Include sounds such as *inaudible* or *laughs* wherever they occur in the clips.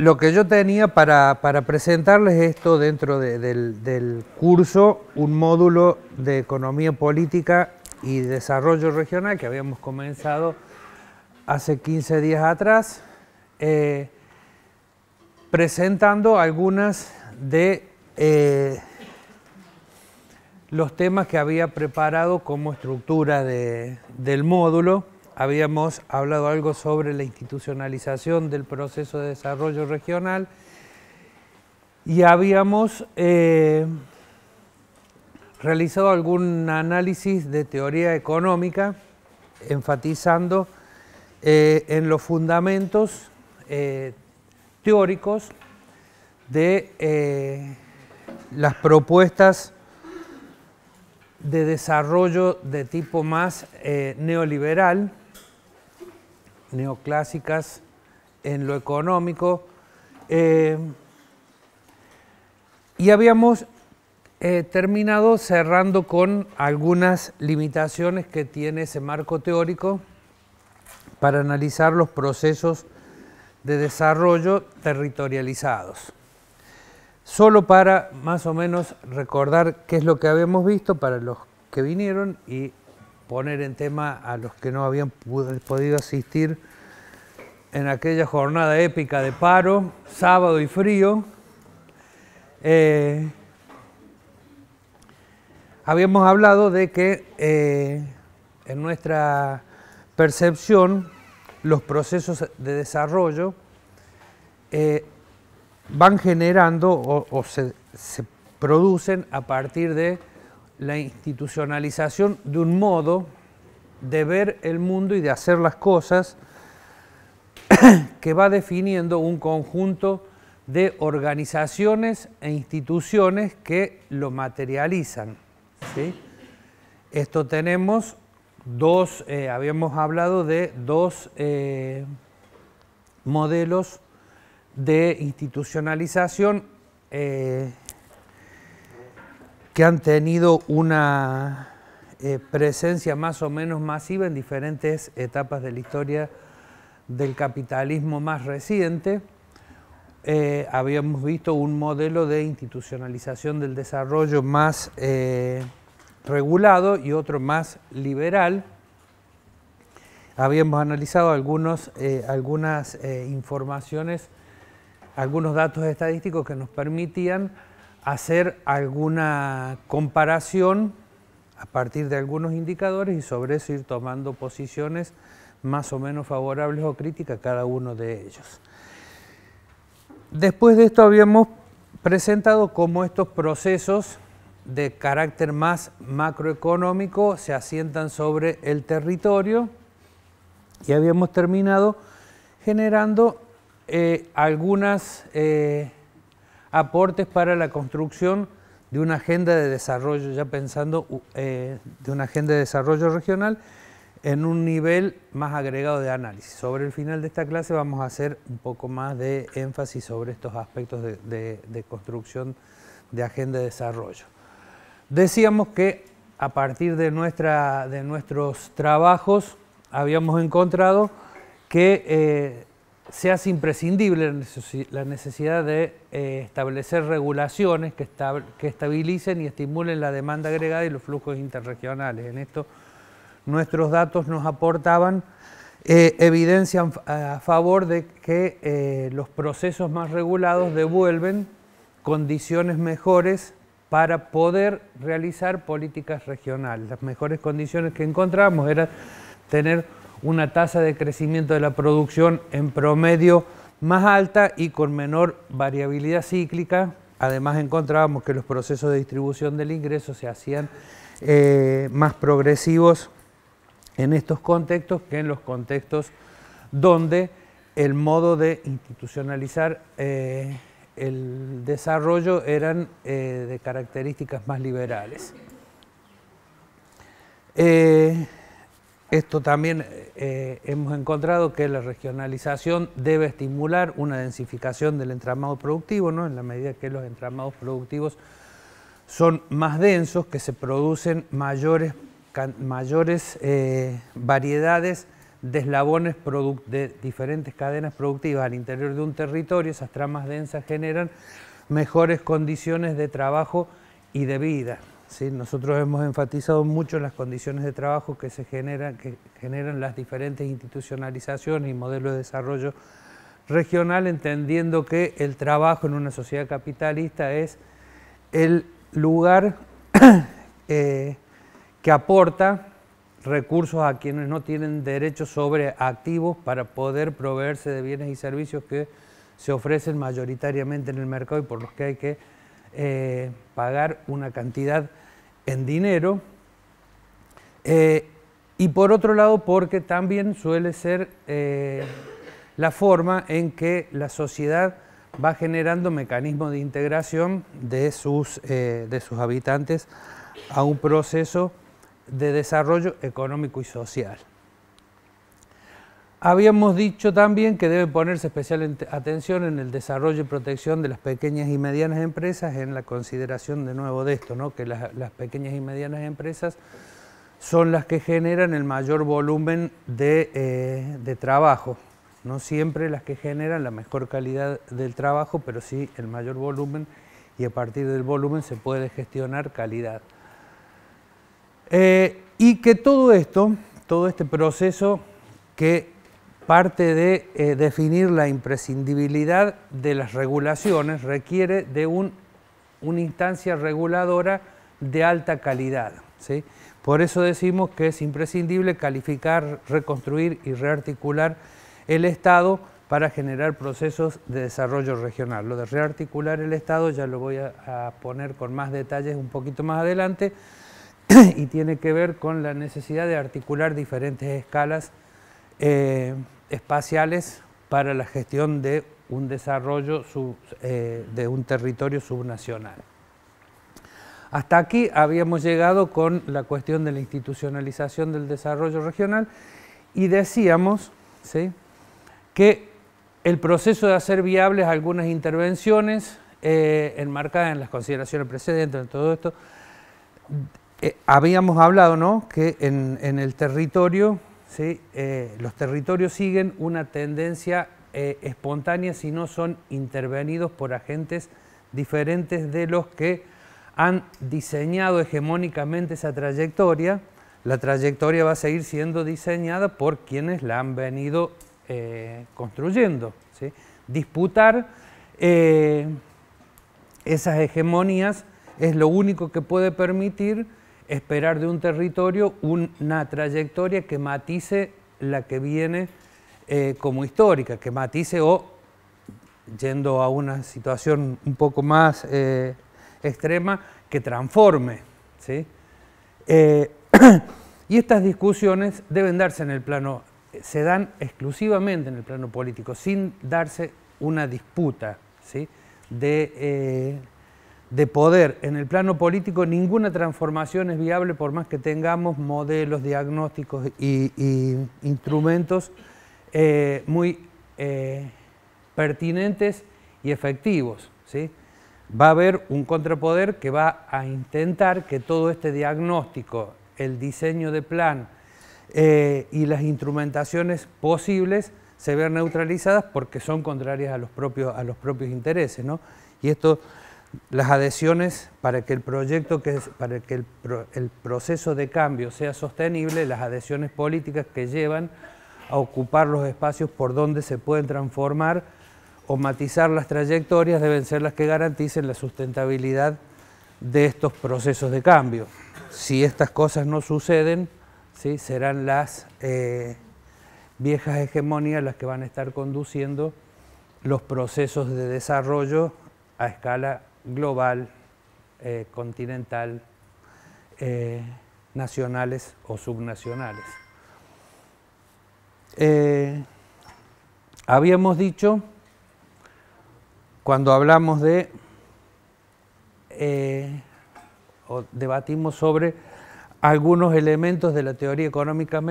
Lo que yo tenía para, presentarles esto dentro del, curso, un módulo de economía política y desarrollo regional que habíamos comenzado hace 15 días atrás, eh, presentando algunas de eh, los temas que había preparado como estructura del módulo habíamos hablado algo sobre la institucionalización del proceso de desarrollo regional y habíamos eh, realizado algún análisis de teoría económica enfatizando eh, en los fundamentos eh, teóricos de las propuestas de desarrollo de tipo más neoliberal, neoclásicas en lo económico. Eh, y habíamos eh, terminado cerrando con algunas limitaciones que tiene ese marco teórico para analizar los procesos de desarrollo territorializados. Solo para más o menos recordar qué es lo que habíamos visto para los que vinieron y poner en tema a los que no habían podido asistir en aquella jornada épica de paro, sábado y frío. Eh, habíamos hablado de que eh, en nuestra percepción los procesos de desarrollo eh, van generando o, se producen a partir de la institucionalización de un modo de ver el mundo y de hacer las cosas *clears throat* que va definiendo un conjunto de organizaciones e instituciones que lo materializan. ¿sí? Esto tenemos dos, eh, habíamos hablado de dos eh, modelos de institucionalización eh, han tenido una eh, presencia más o menos masiva en diferentes etapas de la historia del capitalismo más reciente. Eh, habíamos visto un modelo de institucionalización del desarrollo más eh, regulado y otro más liberal. Habíamos analizado algunos, algunas informaciones, algunos datos estadísticos que nos permitían hacer alguna comparación a partir de algunos indicadores y sobre eso ir tomando posiciones más o menos favorables o críticas a cada uno de ellos. Después de esto habíamos presentado cómo estos procesos de carácter más macroeconómico se asientan sobre el territorio y habíamos terminado generando eh, algunas eh, aportes para la construcción de una agenda de desarrollo, ya pensando eh, de una agenda de desarrollo regional en un nivel más agregado de análisis. Sobre el final de esta clase vamos a hacer un poco más de énfasis sobre estos aspectos de, construcción de agenda de desarrollo. Decíamos que a partir de, nuestra, de nuestros trabajos habíamos encontrado que eh, se hace imprescindible la necesidad de eh, establecer regulaciones que, estabilicen y estimulen la demanda agregada y los flujos interregionales. En esto nuestros datos nos aportaban eh, evidencia a favor de que eh, los procesos más regulados devuelven condiciones mejores para poder realizar políticas regionales. Las mejores condiciones que encontramos eran tener una tasa de crecimiento de la producción en promedio más alta y con menor variabilidad cíclica. Además encontrábamos que los procesos de distribución del ingreso se hacían eh, más progresivos en estos contextos que en los contextos donde el modo de institucionalizar eh, el desarrollo eran eh, de características más liberales. Esto también eh, eh, hemos encontrado que la regionalización debe estimular una densificación del entramado productivo, ¿no? en la medida que los entramados productivos son más densos, que se producen mayores, eh, variedades de eslabones de diferentes cadenas productivas al interior de un territorio, esas tramas densas generan mejores condiciones de trabajo y de vida. ¿sí? Nosotros hemos enfatizado mucho las condiciones de trabajo que se generan, que generan las diferentes institucionalizaciones y modelos de desarrollo regional, entendiendo que el trabajo en una sociedad capitalista es el lugar *coughs* eh, que aporta recursos a quienes no tienen derechos sobre activos para poder proveerse de bienes y servicios que se ofrecen mayoritariamente en el mercado y por los que hay que eh, pagar una cantidad en dinero, eh, y por otro lado porque también suele ser eh, la forma en que la sociedad va generando mecanismos de integración de eh, de sus habitantes a un proceso de desarrollo económico y social. Habíamos dicho también que debe ponerse especial atención en el desarrollo y protección de las pequeñas y medianas empresas, en la consideración de nuevo de esto, ¿no? que las, pequeñas y medianas empresas son las que generan el mayor volumen eh, de, trabajo. No siempre las que generan la mejor calidad del trabajo, pero sí el mayor volumen y a partir del volumen se puede gestionar calidad. Eh, y que todo esto, todo este proceso que parte de eh, definir la imprescindibilidad de las regulaciones, requiere de un, una instancia reguladora de alta calidad. ¿sí? Por eso decimos que es imprescindible calificar, reconstruir y rearticular el Estado para generar procesos de desarrollo regional. Lo de rearticular el Estado ya lo voy a, poner con más detalles un poquito más adelante *clears throat* y tiene que ver con la necesidad de articular diferentes escalas eh, espaciales para la gestión de un desarrollo eh, de un territorio subnacional. Hasta aquí habíamos llegado con la cuestión de la institucionalización del desarrollo regional y decíamos ¿sí? que el proceso de hacer viables algunas intervenciones eh, enmarcadas en las consideraciones precedentes, de todo esto, eh, habíamos hablado que en el territorio eh, los territorios siguen una tendencia eh, espontánea si no son intervenidos por agentes diferentes de los que han diseñado hegemónicamente esa trayectoria. La trayectoria va a seguir siendo diseñada por quienes la han venido eh, construyendo. Disputar esas hegemonías es lo único que puede permitir esperar de un territorio una trayectoria que matice la que viene eh, como histórica, que matice o, yendo a una situación un poco más eh, extrema, que transforme. ¿sí? Eh, *clears throat* y estas discusiones deben darse en el plano, se dan exclusivamente en el plano político, sin darse una disputa ¿sí? de de poder en el plano político, ninguna transformación es viable por más que tengamos modelos, diagnósticos y, instrumentos eh, muy eh, pertinentes y efectivos. ¿sí? Va a haber un contrapoder que va a intentar que todo este diagnóstico, el diseño de plan eh, y las instrumentaciones posibles se vean neutralizadas porque son contrarias a los propios, a los propios intereses. Y esto las adhesiones para que el proyecto, que para que el, proceso de cambio sea sostenible, las adhesiones políticas que llevan a ocupar los espacios por donde se pueden transformar o matizar las trayectorias deben ser las que garanticen la sustentabilidad de estos procesos de cambio. Si estas cosas no suceden, serán las eh, viejas hegemonías las que van a estar conduciendo los procesos de desarrollo a escala global, eh, continental, eh, nacionales o subnacionales. Eh, habíamos dicho, cuando hablamos de, o debatimos sobre algunos elementos de la teoría económica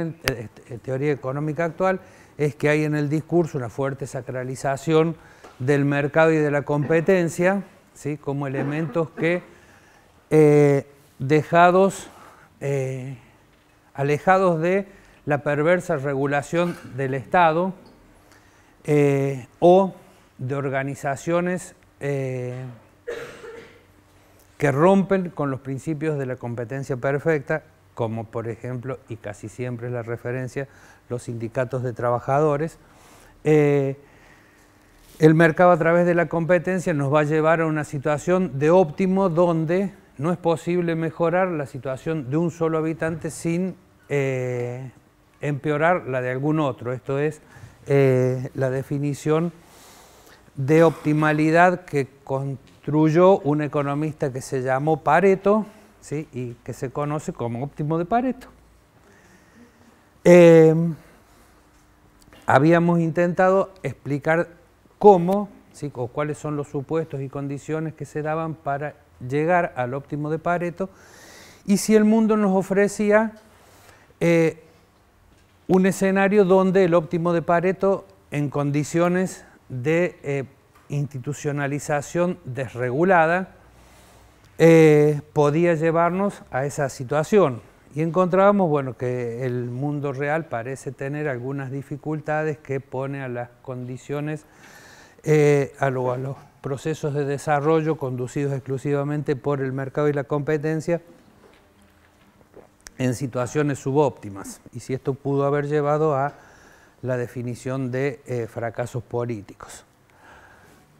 actual, es que hay en el discurso una fuerte sacralización del mercado y de la competencia, como elementos que eh, dejados, eh, alejados de la perversa regulación del Estado eh, o de organizaciones que rompen con los principios de la competencia perfecta, como por ejemplo, y casi siempre es la referencia, los sindicatos de trabajadores, el mercado a través de la competencia nos va a llevar a una situación de óptimo donde no es posible mejorar la situación de un solo habitante sin eh, empeorar la de algún otro. Esto es eh, la definición de optimalidad que construyó un economista que se llamó Pareto y que se conoce como óptimo de Pareto. Eh, habíamos intentado explicar cómo o cuáles son los supuestos y condiciones que se daban para llegar al óptimo de Pareto y si el mundo nos ofrecía eh, un escenario donde el óptimo de Pareto en condiciones de eh, institucionalización desregulada eh, podía llevarnos a esa situación. Y encontrábamos bueno, que el mundo real parece tener algunas dificultades que pone a las condiciones eh, a, los procesos de desarrollo conducidos exclusivamente por el mercado y la competencia en situaciones subóptimas. Y si esto pudo haber llevado a la definición de eh, fracasos políticos.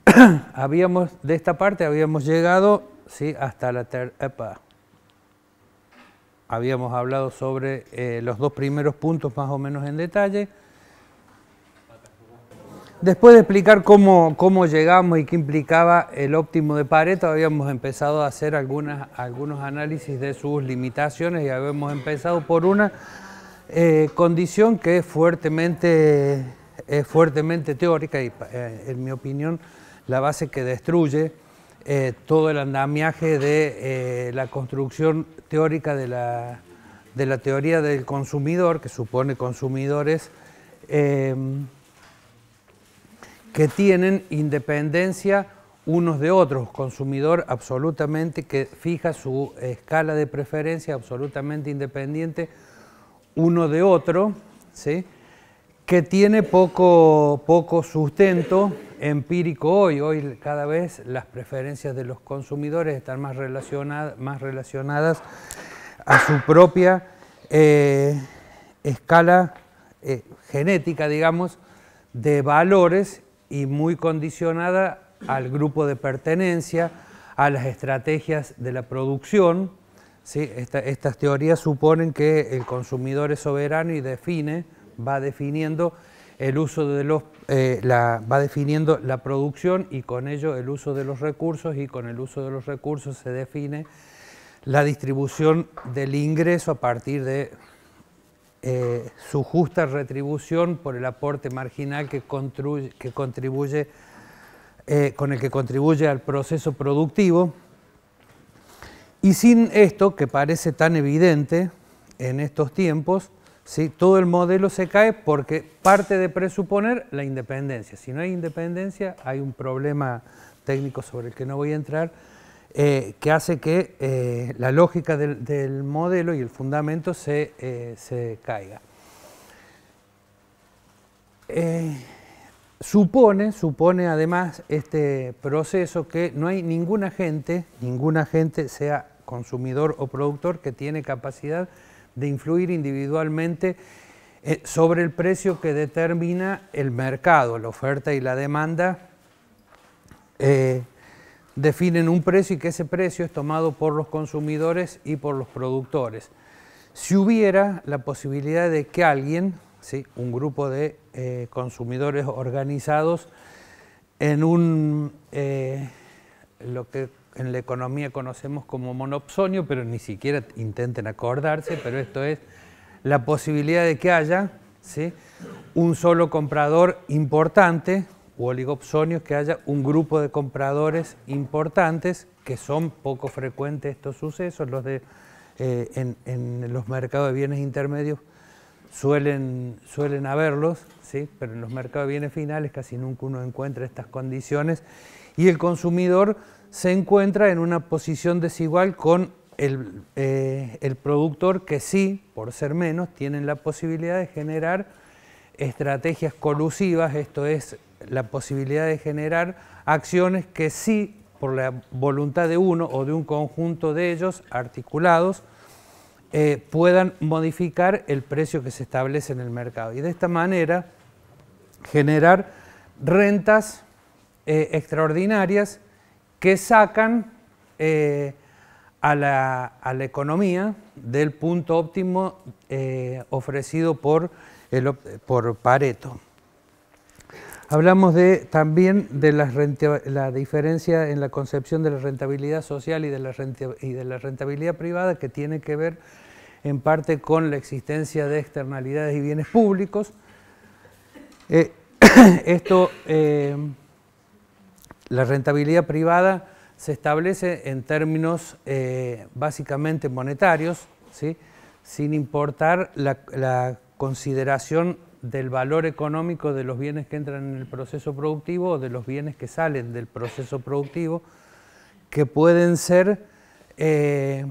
*clears throat* habíamos, de esta parte habíamos llegado ¿sí? hasta la tercera... Habíamos hablado sobre eh, los dos primeros puntos más o menos en detalle. Después de explicar cómo, cómo, llegamos y qué implicaba el óptimo de Pareto, habíamos empezado a hacer algunas, algunos análisis de sus limitaciones y habíamos empezado por una eh, condición que es fuertemente, es fuertemente teórica y eh, en mi opinión la base que destruye eh, todo el andamiaje de la construcción teórica de la, de la, teoría del consumidor, que supone consumidores que tienen independencia unos de otros, consumidor absolutamente que fija su escala de preferencia absolutamente independiente uno de otro, ¿sí? que tiene poco, poco sustento empírico hoy. Hoy cada vez las preferencias de los consumidores están más, relacionadas, más relacionadas a su propia eh, escala eh, genética, digamos, de valores y muy condicionada al grupo de pertenencia, a las estrategias de la producción. ¿sí? estas teorías suponen que el consumidor es soberano y define, va definiendo el uso de los, eh, la, va definiendo la producción y con ello el uso de los recursos y con el uso de los recursos se define la distribución del ingreso a partir de eh, su justa retribución por el aporte marginal que, contribuye, eh, con el que contribuye al proceso productivo. Y sin esto, que parece tan evidente en estos tiempos, todo el modelo se cae porque parte de presuponer la independencia. Si no hay independencia, hay un problema técnico sobre el que no voy a entrar, eh, que hace que eh, la lógica del, modelo y el fundamento se, eh, caiga. supone, supone además este proceso que no hay ningún agente, ningún agente sea consumidor o productor que tiene capacidad de influir individualmente sobre el precio que determina el mercado, la oferta y la demanda definen un precio y que ese precio es tomado por los consumidores y por los productores. Si hubiera la posibilidad de que alguien, ¿sí? un grupo de eh, consumidores organizados, en un eh, lo que en la economía conocemos como monopsonio, pero ni siquiera intenten acordarse, pero esto es la posibilidad de que haya ¿sí? un solo comprador importante o oligopsonios, que haya un grupo de compradores importantes, que son poco frecuentes estos sucesos, los de, eh, en, los mercados de bienes intermedios suelen, suelen haberlos, ¿sí? pero en los mercados de bienes finales casi nunca uno encuentra estas condiciones, y el consumidor se encuentra en una posición desigual con el, eh, el productor que sí, por ser menos, tienen la posibilidad de generar estrategias colusivas, esto es, la posibilidad de generar acciones que sí, por la voluntad de uno o de un conjunto de ellos articulados, eh, puedan modificar el precio que se establece en el mercado. Y de esta manera generar rentas eh, extraordinarias que sacan eh, a, la, economía del punto óptimo ofrecido por Pareto. Hablamos de, también de la, la diferencia en la concepción de la rentabilidad social y de la, y de la rentabilidad privada que tiene que ver en parte con la existencia de externalidades y bienes públicos. Eh, *coughs* esto, eh, la rentabilidad privada se establece en términos eh, básicamente monetarios, sin importar la, la consideración del valor económico de los bienes que entran en el proceso productivo o de los bienes que salen del proceso productivo, que pueden ser eh,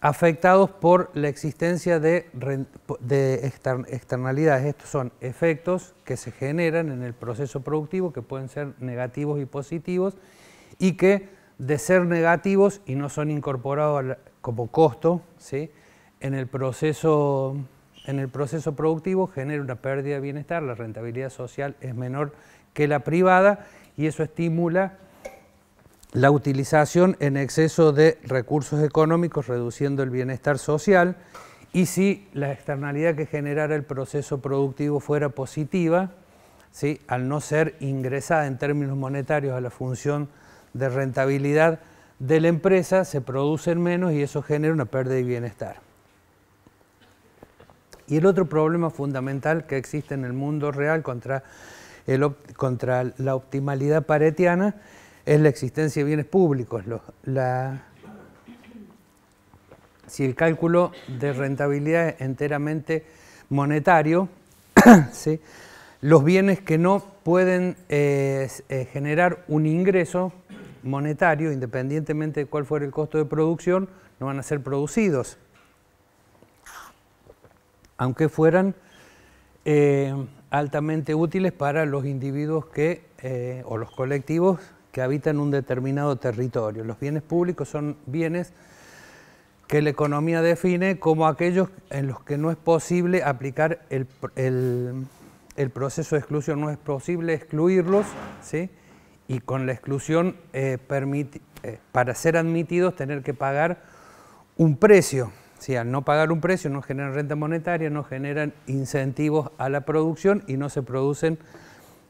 afectados por la existencia de, de externalidades. Estos son efectos que se generan en el proceso productivo, que pueden ser negativos y positivos, y que de ser negativos y no son incorporados como costo ¿sí? en el proceso en el proceso productivo genera una pérdida de bienestar, la rentabilidad social es menor que la privada y eso estimula la utilización en exceso de recursos económicos, reduciendo el bienestar social. Y si la externalidad que generara el proceso productivo fuera positiva, al no ser ingresada en términos monetarios a la función de rentabilidad de la empresa, se producen menos y eso genera una pérdida de bienestar. Y el otro problema fundamental que existe en el mundo real contra, la optimalidad paretiana es la existencia de bienes públicos. si el cálculo de rentabilidad es enteramente monetario, *coughs* los bienes que no pueden eh, eh, generar un ingreso monetario, independientemente de cuál fuera el costo de producción, no van a ser producidos aunque fueran eh, altamente útiles para los individuos que, eh, o los colectivos que habitan un determinado territorio. Los bienes públicos son bienes que la economía define como aquellos en los que no es posible aplicar el, proceso de exclusión, no es posible excluirlos, y con la exclusión eh, para ser admitidos tener que pagar un precio si al no pagar un precio no generan renta monetaria, no generan incentivos a la producción y no se producen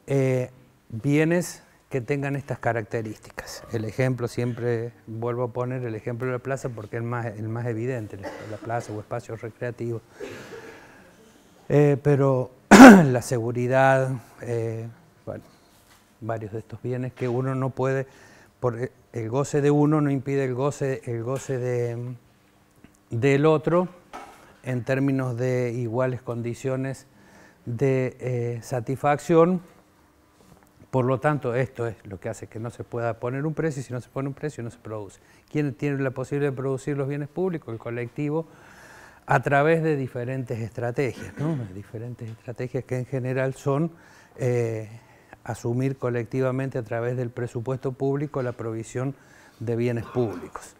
eh, bienes que tengan estas características. El ejemplo, siempre vuelvo a poner el ejemplo de la plaza porque es el más, el más evidente, la plaza o espacio recreativos. Eh, pero *clears throat* la seguridad, eh, varios de estos bienes que uno no puede, por el goce de uno no impide el goce, el goce de, del otro en términos de iguales condiciones de eh, satisfacción. Por lo tanto, esto es lo que hace que no se pueda poner un precio y si no se pone un precio no se produce. ¿Quién tiene la posibilidad de producir los bienes públicos? El colectivo a través de diferentes estrategias, diferentes estrategias que en general son eh, asumir colectivamente a través del presupuesto público la provisión de bienes públicos.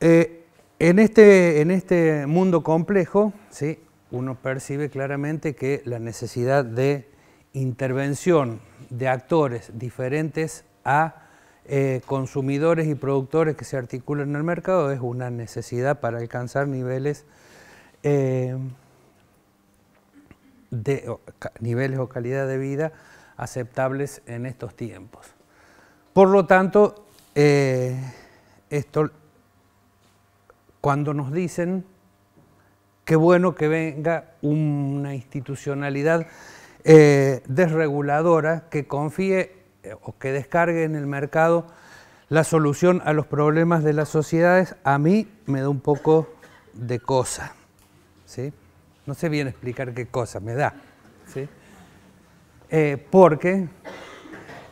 Eh, en este, en este mundo complejo, ¿sí? uno percibe claramente que la necesidad de intervención de actores diferentes a eh, consumidores y productores que se articulan en el mercado es una necesidad para alcanzar niveles, eh, de, o, niveles o calidad de vida aceptables en estos tiempos. Por lo tanto, eh, esto cuando nos dicen qué bueno que venga una institucionalidad eh, desreguladora que confíe eh, o que descargue en el mercado la solución a los problemas de las sociedades, a mí me da un poco de cosa. No sé bien explicar qué cosa me da. ¿sí? Eh, porque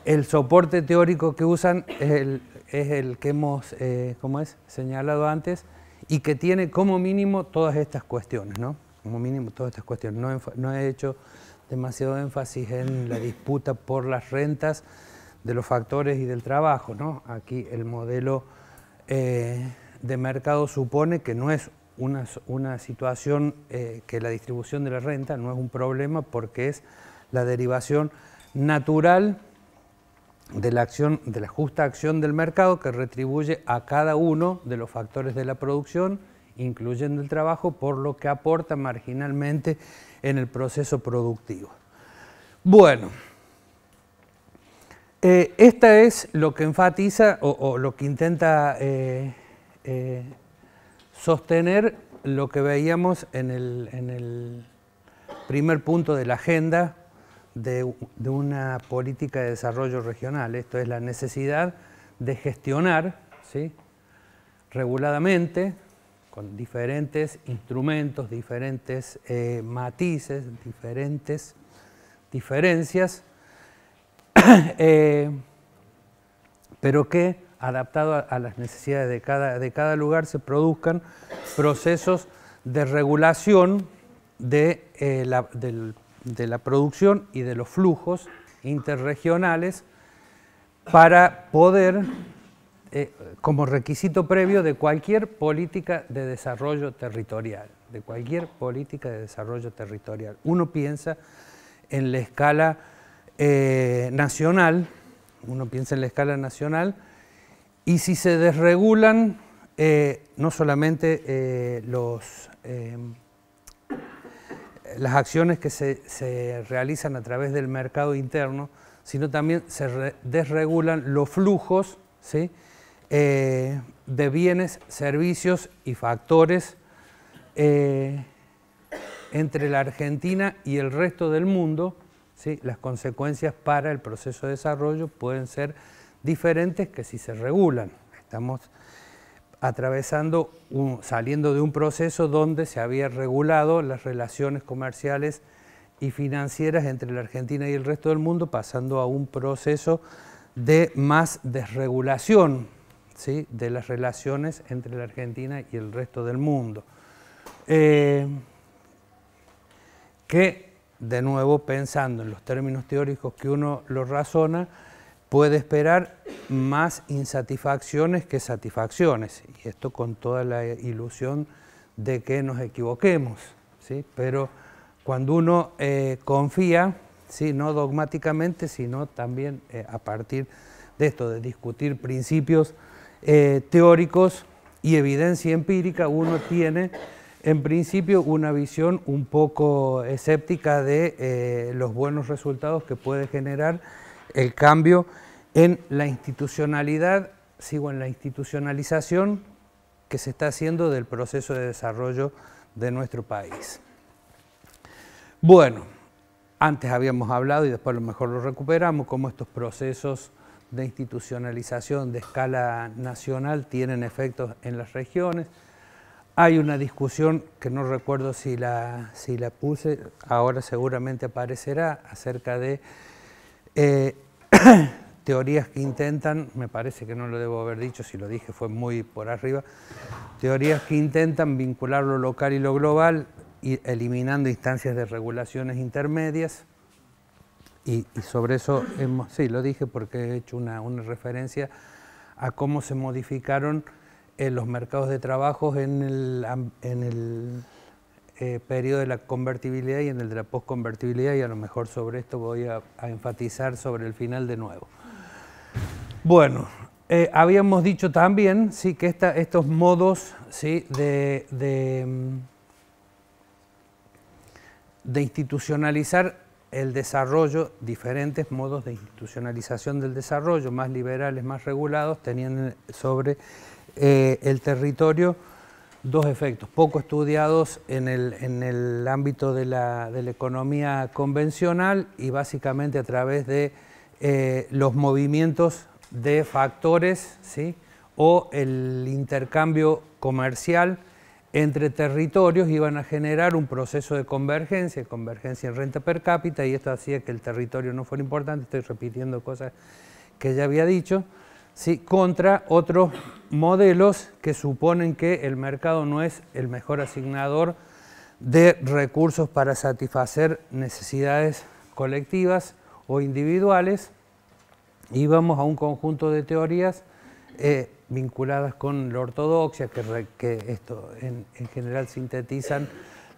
el soporte teórico que usan es el, que hemos es? señalado antes, y que tiene como mínimo todas estas cuestiones, ¿no? Como mínimo todas estas cuestiones. No, he hecho demasiado énfasis en la disputa por las rentas de los factores y del trabajo, ¿no? Aquí el modelo eh, de mercado supone que no es una, situación, eh, que la distribución de la renta no es un problema porque es la derivación natural de la, acción, de la justa acción del mercado que retribuye a cada uno de los factores de la producción, incluyendo el trabajo, por lo que aporta marginalmente en el proceso productivo. Bueno, eh, esta es lo que enfatiza o, lo que intenta eh, eh, sostener lo que veíamos en el primer punto de la agenda de, una política de desarrollo regional, esto es la necesidad de gestionar ¿sí? reguladamente con diferentes instrumentos, diferentes eh, matices, diferentes diferencias, *clears throat* eh, pero que adaptado a, las necesidades de cada, de cada, lugar se produzcan procesos de regulación de, eh, la, de la producción y de los flujos interregionales para poder, eh, como requisito previo de cualquier política de desarrollo territorial, de cualquier política de desarrollo territorial. Uno piensa en la escala eh, nacional, uno piensa en la escala nacional, y si se desregulan eh, no solamente los las acciones que se, realizan a través del mercado interno, sino también se desregulan los flujos eh, de bienes, servicios y factores eh, entre la Argentina y el resto del mundo. Las consecuencias para el proceso de desarrollo pueden ser diferentes que si se regulan. Estamos atravesando, saliendo de un proceso donde se había regulado las relaciones comerciales y financieras entre la Argentina y el resto del mundo, pasando a un proceso de más desregulación de las relaciones entre la Argentina y el resto del mundo. Eh, que, de nuevo, pensando en los términos teóricos que uno lo razona, puede esperar más insatisfacciones que satisfacciones, y esto con toda la ilusión de que nos equivoquemos, ¿sí? pero cuando uno eh, confía, ¿sí? no dogmáticamente, sino también eh, a partir de esto, de discutir principios eh, teóricos y evidencia empírica, uno tiene en principio una visión un poco escéptica de los buenos resultados que puede generar el cambio en la institucionalidad, sigo en la institucionalización que se está haciendo del proceso de desarrollo de nuestro país. Bueno, antes habíamos hablado y después a lo mejor lo recuperamos, cómo estos procesos de institucionalización de escala nacional tienen efectos en las regiones. Hay una discusión que no recuerdo si la, si la puse, ahora seguramente aparecerá, acerca de eh, *coughs* teorías que intentan, me parece que no lo debo haber dicho, si lo dije fue muy por arriba, teorías que intentan vincular lo local y lo global, eliminando instancias de regulaciones intermedias, y, sobre eso, sí, lo dije porque he hecho una, referencia a cómo se modificaron eh, los mercados de trabajo en el eh, periodo de la convertibilidad y en el de la postconvertibilidad y a lo mejor sobre esto voy a, enfatizar sobre el final de nuevo. Bueno, eh, habíamos dicho también sí, que estos modos ¿sí? de, mm, de, institucionalizar el desarrollo, diferentes modos de institucionalización del desarrollo, más liberales, más regulados, tenían sobre eh, el territorio dos efectos, poco estudiados en el, ámbito de la, economía convencional y básicamente a través de eh, los movimientos de factores ¿sí? o el intercambio comercial entre territorios iban a generar un proceso de convergencia, convergencia en renta per cápita y esto hacía que el territorio no fuera importante, estoy repitiendo cosas que ya había dicho, contra otros modelos que suponen que el mercado no es el mejor asignador de recursos para satisfacer necesidades colectivas o individuales y vamos a un conjunto de teorías eh, vinculadas con la ortodoxia, que, esto en, general sintetizan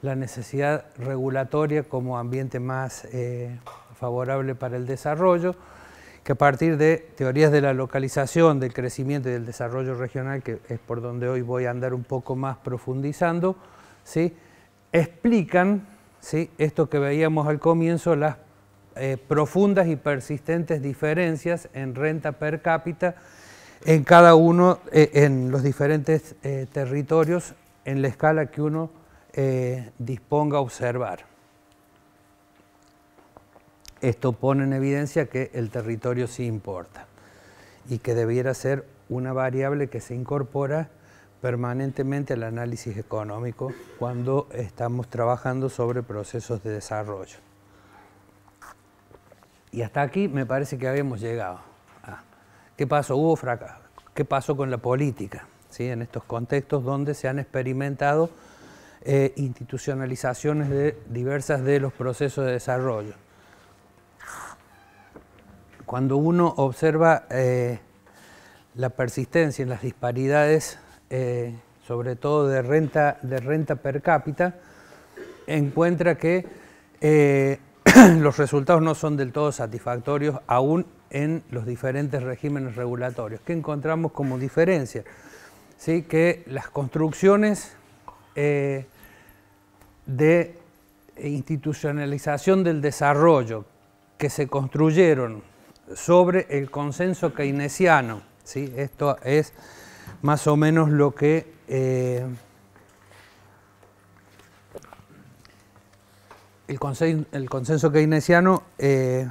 la necesidad regulatoria como ambiente más eh, favorable para el desarrollo, que a partir de teorías de la localización, del crecimiento y del desarrollo regional, que es por donde hoy voy a andar un poco más profundizando, ¿sí? explican esto que veíamos al comienzo, las eh, profundas y persistentes diferencias en renta per cápita en cada uno, eh, en los diferentes eh, territorios, en la escala que uno disponga a observar. Esto pone en evidencia que el territorio sí importa y que debiera ser una variable que se incorpora permanentemente al análisis económico cuando estamos trabajando sobre procesos de desarrollo. Y hasta aquí me parece que habíamos llegado. Ah, ¿Qué pasó? Hubo fracaso. ¿Qué pasó con la política? ¿Sí? En estos contextos donde se han experimentado eh, institucionalizaciones de, diversas de los procesos de desarrollo cuando uno observa eh, la persistencia en las disparidades, eh, sobre todo de renta, de renta per cápita, encuentra que eh, *clears throat* los resultados no son del todo satisfactorios aún en los diferentes regímenes regulatorios. ¿Qué encontramos como diferencia? ¿Sí? Que las construcciones de institucionalización del desarrollo que se construyeron sobre el consenso keynesiano. ¿sí? Esto es más o menos lo que... Eh, el, consenso keynesiano eh,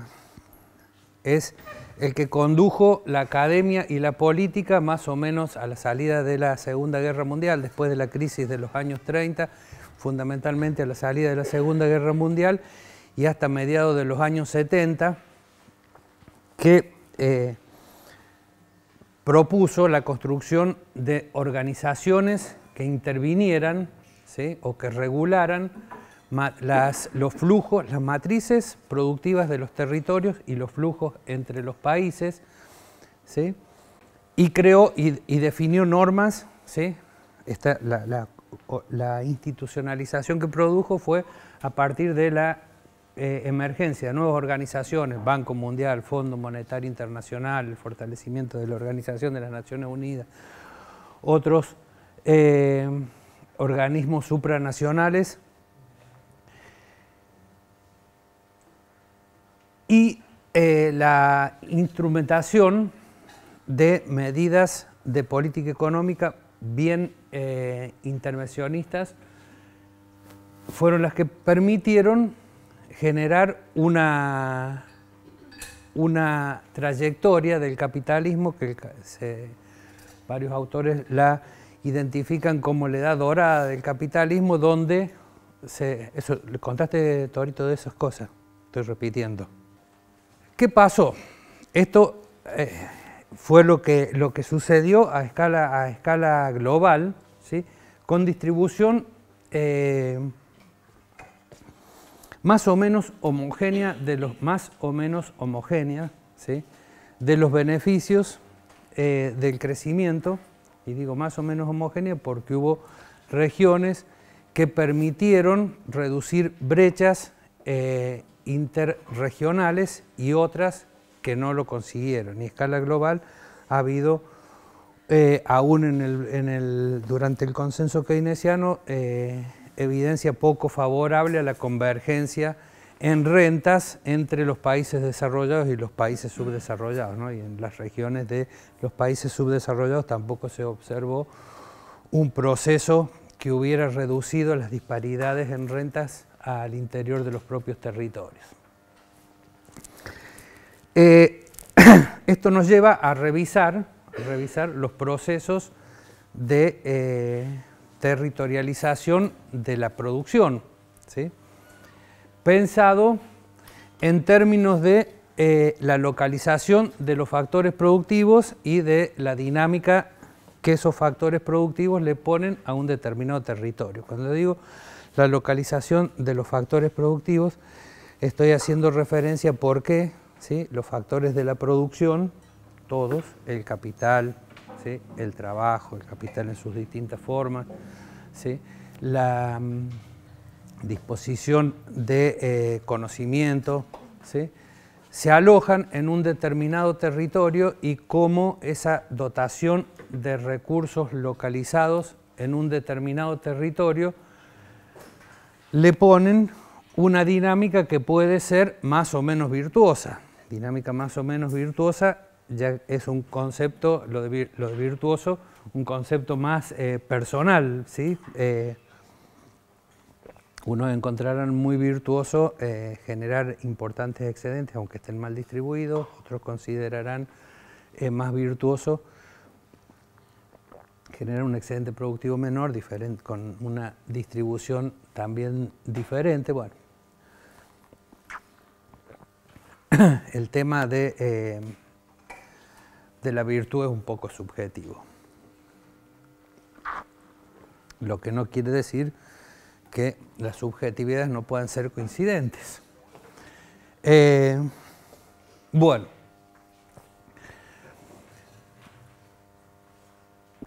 es el que condujo la academia y la política más o menos a la salida de la Segunda Guerra Mundial, después de la crisis de los años 30, fundamentalmente a la salida de la Segunda Guerra Mundial y hasta mediados de los años 70, que eh, propuso la construcción de organizaciones que intervinieran o que regularan las, los flujos, las matrices productivas de los territorios y los flujos entre los países, y creó y, definió normas, la institucionalización que produjo fue a partir de la eh, emergencia, nuevas organizaciones, Banco Mundial, Fondo Monetario Internacional, el fortalecimiento de la Organización de las Naciones Unidas, otros eh, organismos supranacionales. Y eh, la instrumentación de medidas de política económica bien intervencionistas fueron las que permitieron generar una, una trayectoria del capitalismo que varios autores la identifican como la edad dorada del capitalismo, donde se, eso, le contaste, Torito, de esas cosas, estoy repitiendo. ¿Qué pasó? Esto eh, fue lo que, lo que sucedió a escala, a escala global, ¿sí? con distribución eh, más o menos homogénea de los, más o menos de los beneficios eh, del crecimiento, y digo más o menos homogénea porque hubo regiones que permitieron reducir brechas eh, interregionales y otras que no lo consiguieron. Y a escala global ha habido, eh, aún durante el consenso keynesiano, evidencia poco favorable a la convergencia en rentas entre los países desarrollados y los países subdesarrollados, y en las regiones de los países subdesarrollados tampoco se observó un proceso que hubiera reducido las disparidades en rentas al interior de los propios territorios. Eh, *clears throat* esto nos lleva a revisar, revisar los procesos de... Eh, territorialización de la producción, pensado en términos de eh, la localización de los factores productivos y de la dinámica que esos factores productivos le ponen a un determinado territorio. Cuando digo la localización de los factores productivos, estoy haciendo referencia porque ¿sí? los factores de la producción, todos, el capital, el trabajo, el capital en sus distintas formas, la mm, disposición de eh, conocimiento, se alojan en un determinado territorio y cómo esa dotación de recursos localizados en un determinado territorio le ponen una dinámica que puede ser más o menos virtuosa. Dinámica más o menos virtuosa ya es un concepto, lo de, virtuoso, un concepto más eh, personal, ¿sí? Eh, unos encontrarán muy virtuoso eh, generar importantes excedentes, aunque estén mal distribuidos, otros considerarán más virtuoso generar un excedente productivo menor, diferente, con una distribución también diferente. Bueno, *clears throat* el tema de de la virtud es un poco subjetivo. Lo que no quiere decir que las subjetividades no puedan ser coincidentes. Eh, bueno,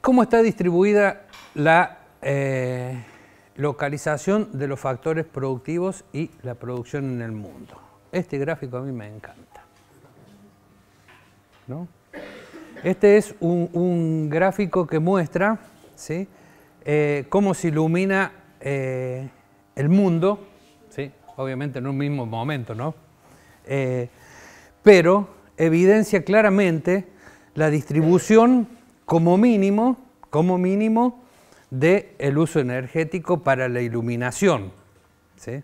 ¿cómo está distribuida la eh, localización de los factores productivos y la producción en el mundo? Este gráfico a mí me encanta. ¿No? Este es un, gráfico que muestra eh, cómo se ilumina eh, el mundo, obviamente en un mismo momento, ¿no? Eh, pero evidencia claramente la distribución como mínimo, como mínimo, del uso energético para la iluminación. ¿sí?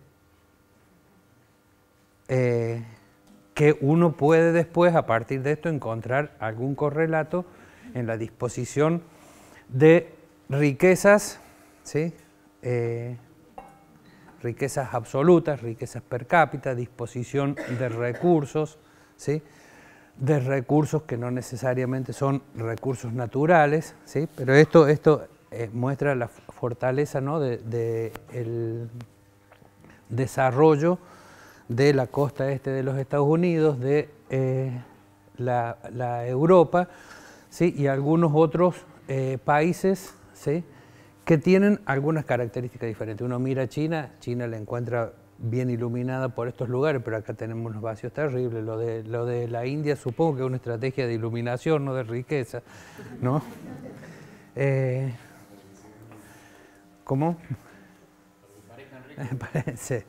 que uno puede después, a partir de esto, encontrar algún correlato en la disposición de riquezas, eh, riquezas absolutas, riquezas per cápita, disposición de recursos, de recursos que no necesariamente son recursos naturales, pero esto, esto eh, muestra la fortaleza del desarrollo de la costa este de los Estados Unidos, de eh, la, Europa ¿sí? y algunos otros eh, países que tienen algunas características diferentes. Uno mira China, China la encuentra bien iluminada por estos lugares, pero acá tenemos unos vacíos terribles. Lo de, lo de la India supongo que es una estrategia de iluminación, no de riqueza, ¿no? Eh, ¿Cómo? *laughs* Parece.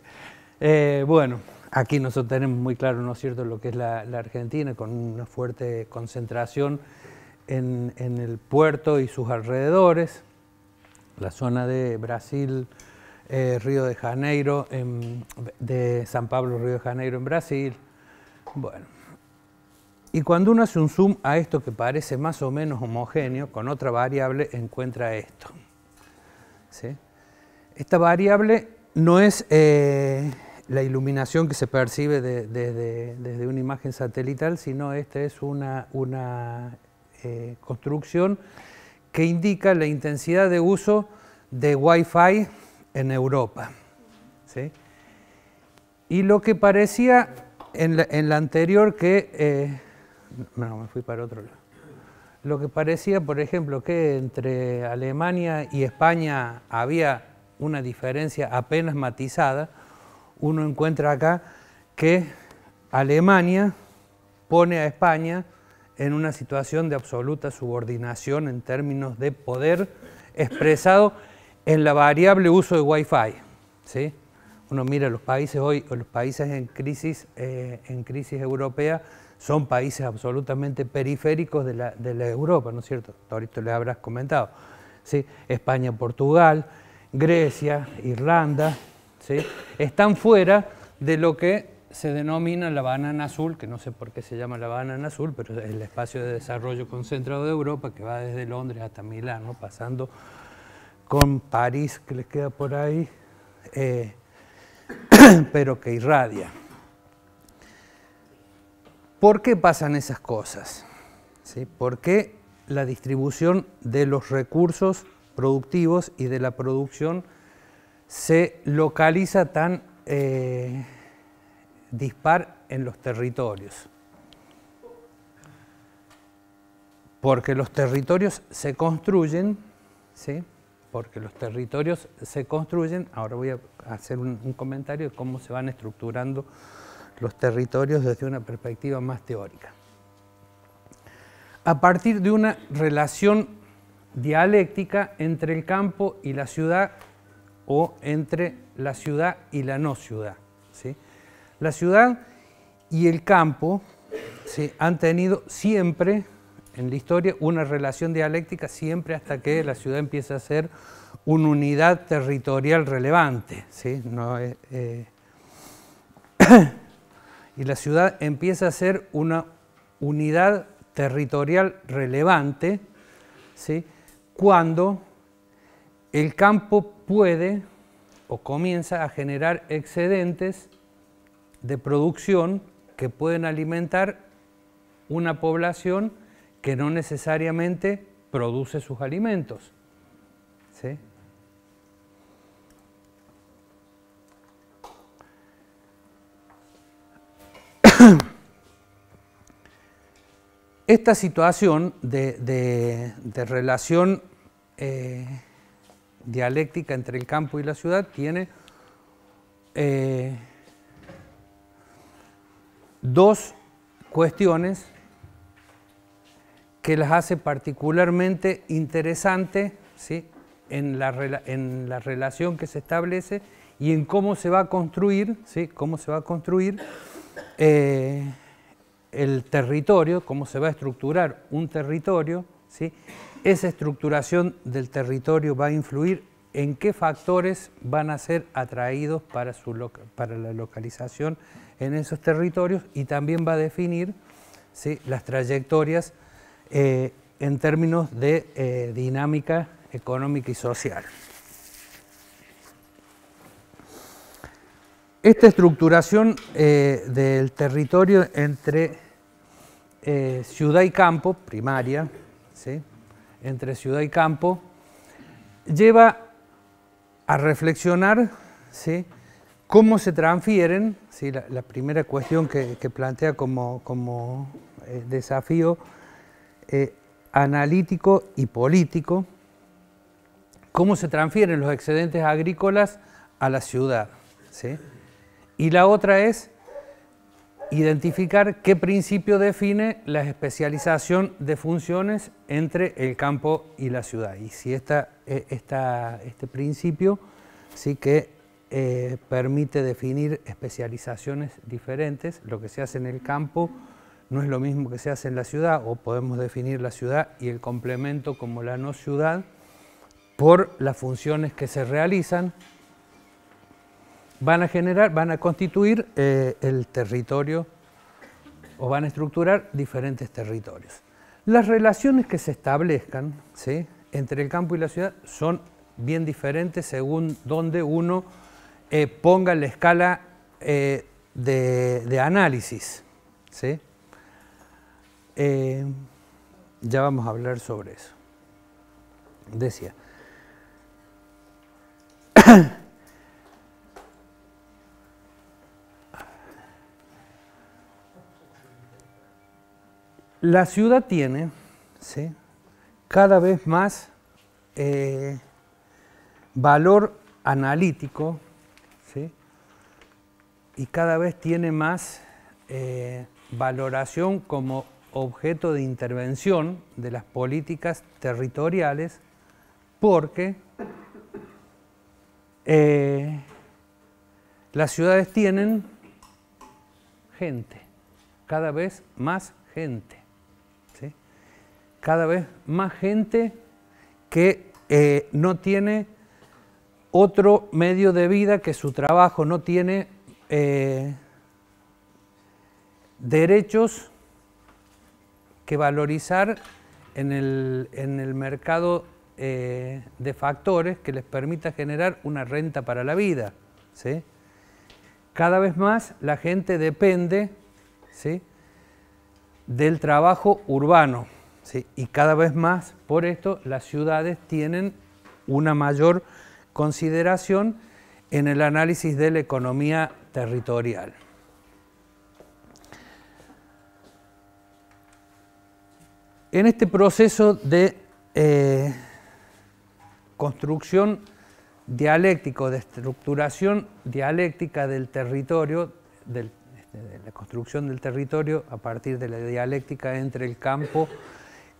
Eh, bueno, aquí nosotros tenemos muy claro, ¿no es cierto?, lo que es la, Argentina, con una fuerte concentración en, el puerto y sus alrededores, la zona de Brasil, eh, Río de Janeiro, de San Pablo, Río de Janeiro en Brasil. Bueno, y cuando uno hace un zoom a esto que parece más o menos homogéneo, con otra variable encuentra esto. Esta variable no es... Eh, la iluminación que se percibe desde una imagen satelital, sino esta es una, una eh, construcción que indica la intensidad de uso de Wi-Fi en Europa. Y lo que parecía en la, en la anterior que... Eh, no, me fui para otro lado. Lo que parecía, por ejemplo, que entre Alemania y España había una diferencia apenas matizada, uno encuentra acá que Alemania pone a España en una situación de absoluta subordinación en términos de poder expresado en la variable uso de Wi-Fi. ¿sí? Uno mira los países hoy, los países en crisis, eh, en crisis europea, son países absolutamente periféricos de la, Europa, ¿no es cierto? Ahorita les habrás comentado. ¿sí? España, Portugal, Grecia, Irlanda, están fuera de lo que se denomina la banana azul, que no sé por qué se llama la banana azul, pero es el espacio de desarrollo concentrado de Europa que va desde Londres hasta Milán, pasando con París, que les queda por ahí, eh, *clears throat* pero que irradia. ¿Por qué pasan esas cosas? ¿Sí? ¿Por qué la distribución de los recursos productivos y de la producción se localiza tan eh, dispar en los territorios. Porque los territorios se construyen, ¿sí? porque los territorios se construyen, ahora voy a hacer un, un, comentario de cómo se van estructurando los territorios desde una perspectiva más teórica. A partir de una relación dialéctica entre el campo y la ciudad o entre la ciudad y la no ciudad. ¿sí? La ciudad y el campo han tenido siempre en la historia una relación dialéctica, siempre hasta que la ciudad empieza a ser una unidad territorial relevante. Eh, eh, *coughs* y la ciudad empieza a ser una unidad territorial relevante cuando el campo puede o comienza a generar excedentes de producción que pueden alimentar una población que no necesariamente produce sus alimentos. Esta situación de, relación eh, dialéctica entre el campo y la ciudad tiene eh, dos cuestiones que las hace particularmente interesantes ¿sí? en, la, en, la, relación que se establece y en cómo se va a construir, ¿sí? cómo se va a construir eh, el territorio, cómo se va a estructurar un territorio, ¿sí? esa estructuración del territorio va a influir en qué factores van a ser atraídos para, su para la localización en esos territorios y también va a definir ¿sí? las trayectorias eh, en términos de eh, dinámica económica y social. Esta estructuración eh, del territorio entre ciudad y campo, primaria, ¿sí? entre ciudad y campo, lleva a reflexionar cómo se transfieren, ¿sí? la, primera cuestión que, plantea como, eh, desafío eh, analítico y político, cómo se transfieren los excedentes agrícolas a la ciudad. Y la otra es identificar qué principio define la especialización de funciones entre el campo y la ciudad. Y si esta, e, este principio sí que eh, permite definir especializaciones diferentes, lo que se hace en el campo no es lo mismo que se hace en la ciudad, o podemos definir la ciudad y el complemento como la no ciudad por las funciones que se realizan, van a generar, van a constituir eh, el territorio o van a estructurar diferentes territorios. Las relaciones que se establezcan entre el campo y la ciudad son bien diferentes según donde uno eh, ponga la escala eh, de, análisis. ya vamos a hablar sobre eso. Decía. *clears throat* La ciudad tiene cada vez más eh, valor analítico y cada vez tiene más eh, valoración como objeto de intervención de las políticas territoriales porque eh, las ciudades tienen gente, cada vez más gente cada vez más gente que eh, no tiene otro medio de vida que su trabajo, no tiene eh, derechos que valorizar en el, mercado eh, de factores que les permita generar una renta para la vida. ¿sí? Cada vez más la gente depende del trabajo urbano. Y cada vez más, por esto, las ciudades tienen una mayor consideración en el análisis de la economía territorial. En este proceso de eh, construcción dialéctico, de estructuración dialéctica del territorio, este, de la construcción del territorio a partir de la dialéctica entre el campo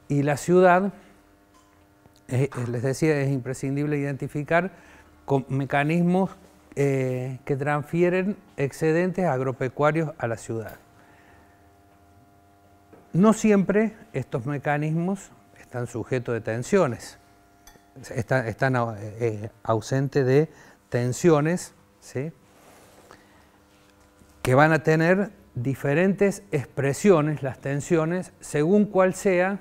y la ciudad, eh, eh, les decía, es imprescindible identificar mecanismos eh, que transfieren excedentes agropecuarios a la ciudad. No siempre estos mecanismos están sujetos de tensiones, están, ausentes de tensiones que van a tener diferentes expresiones, las tensiones, según cuál sea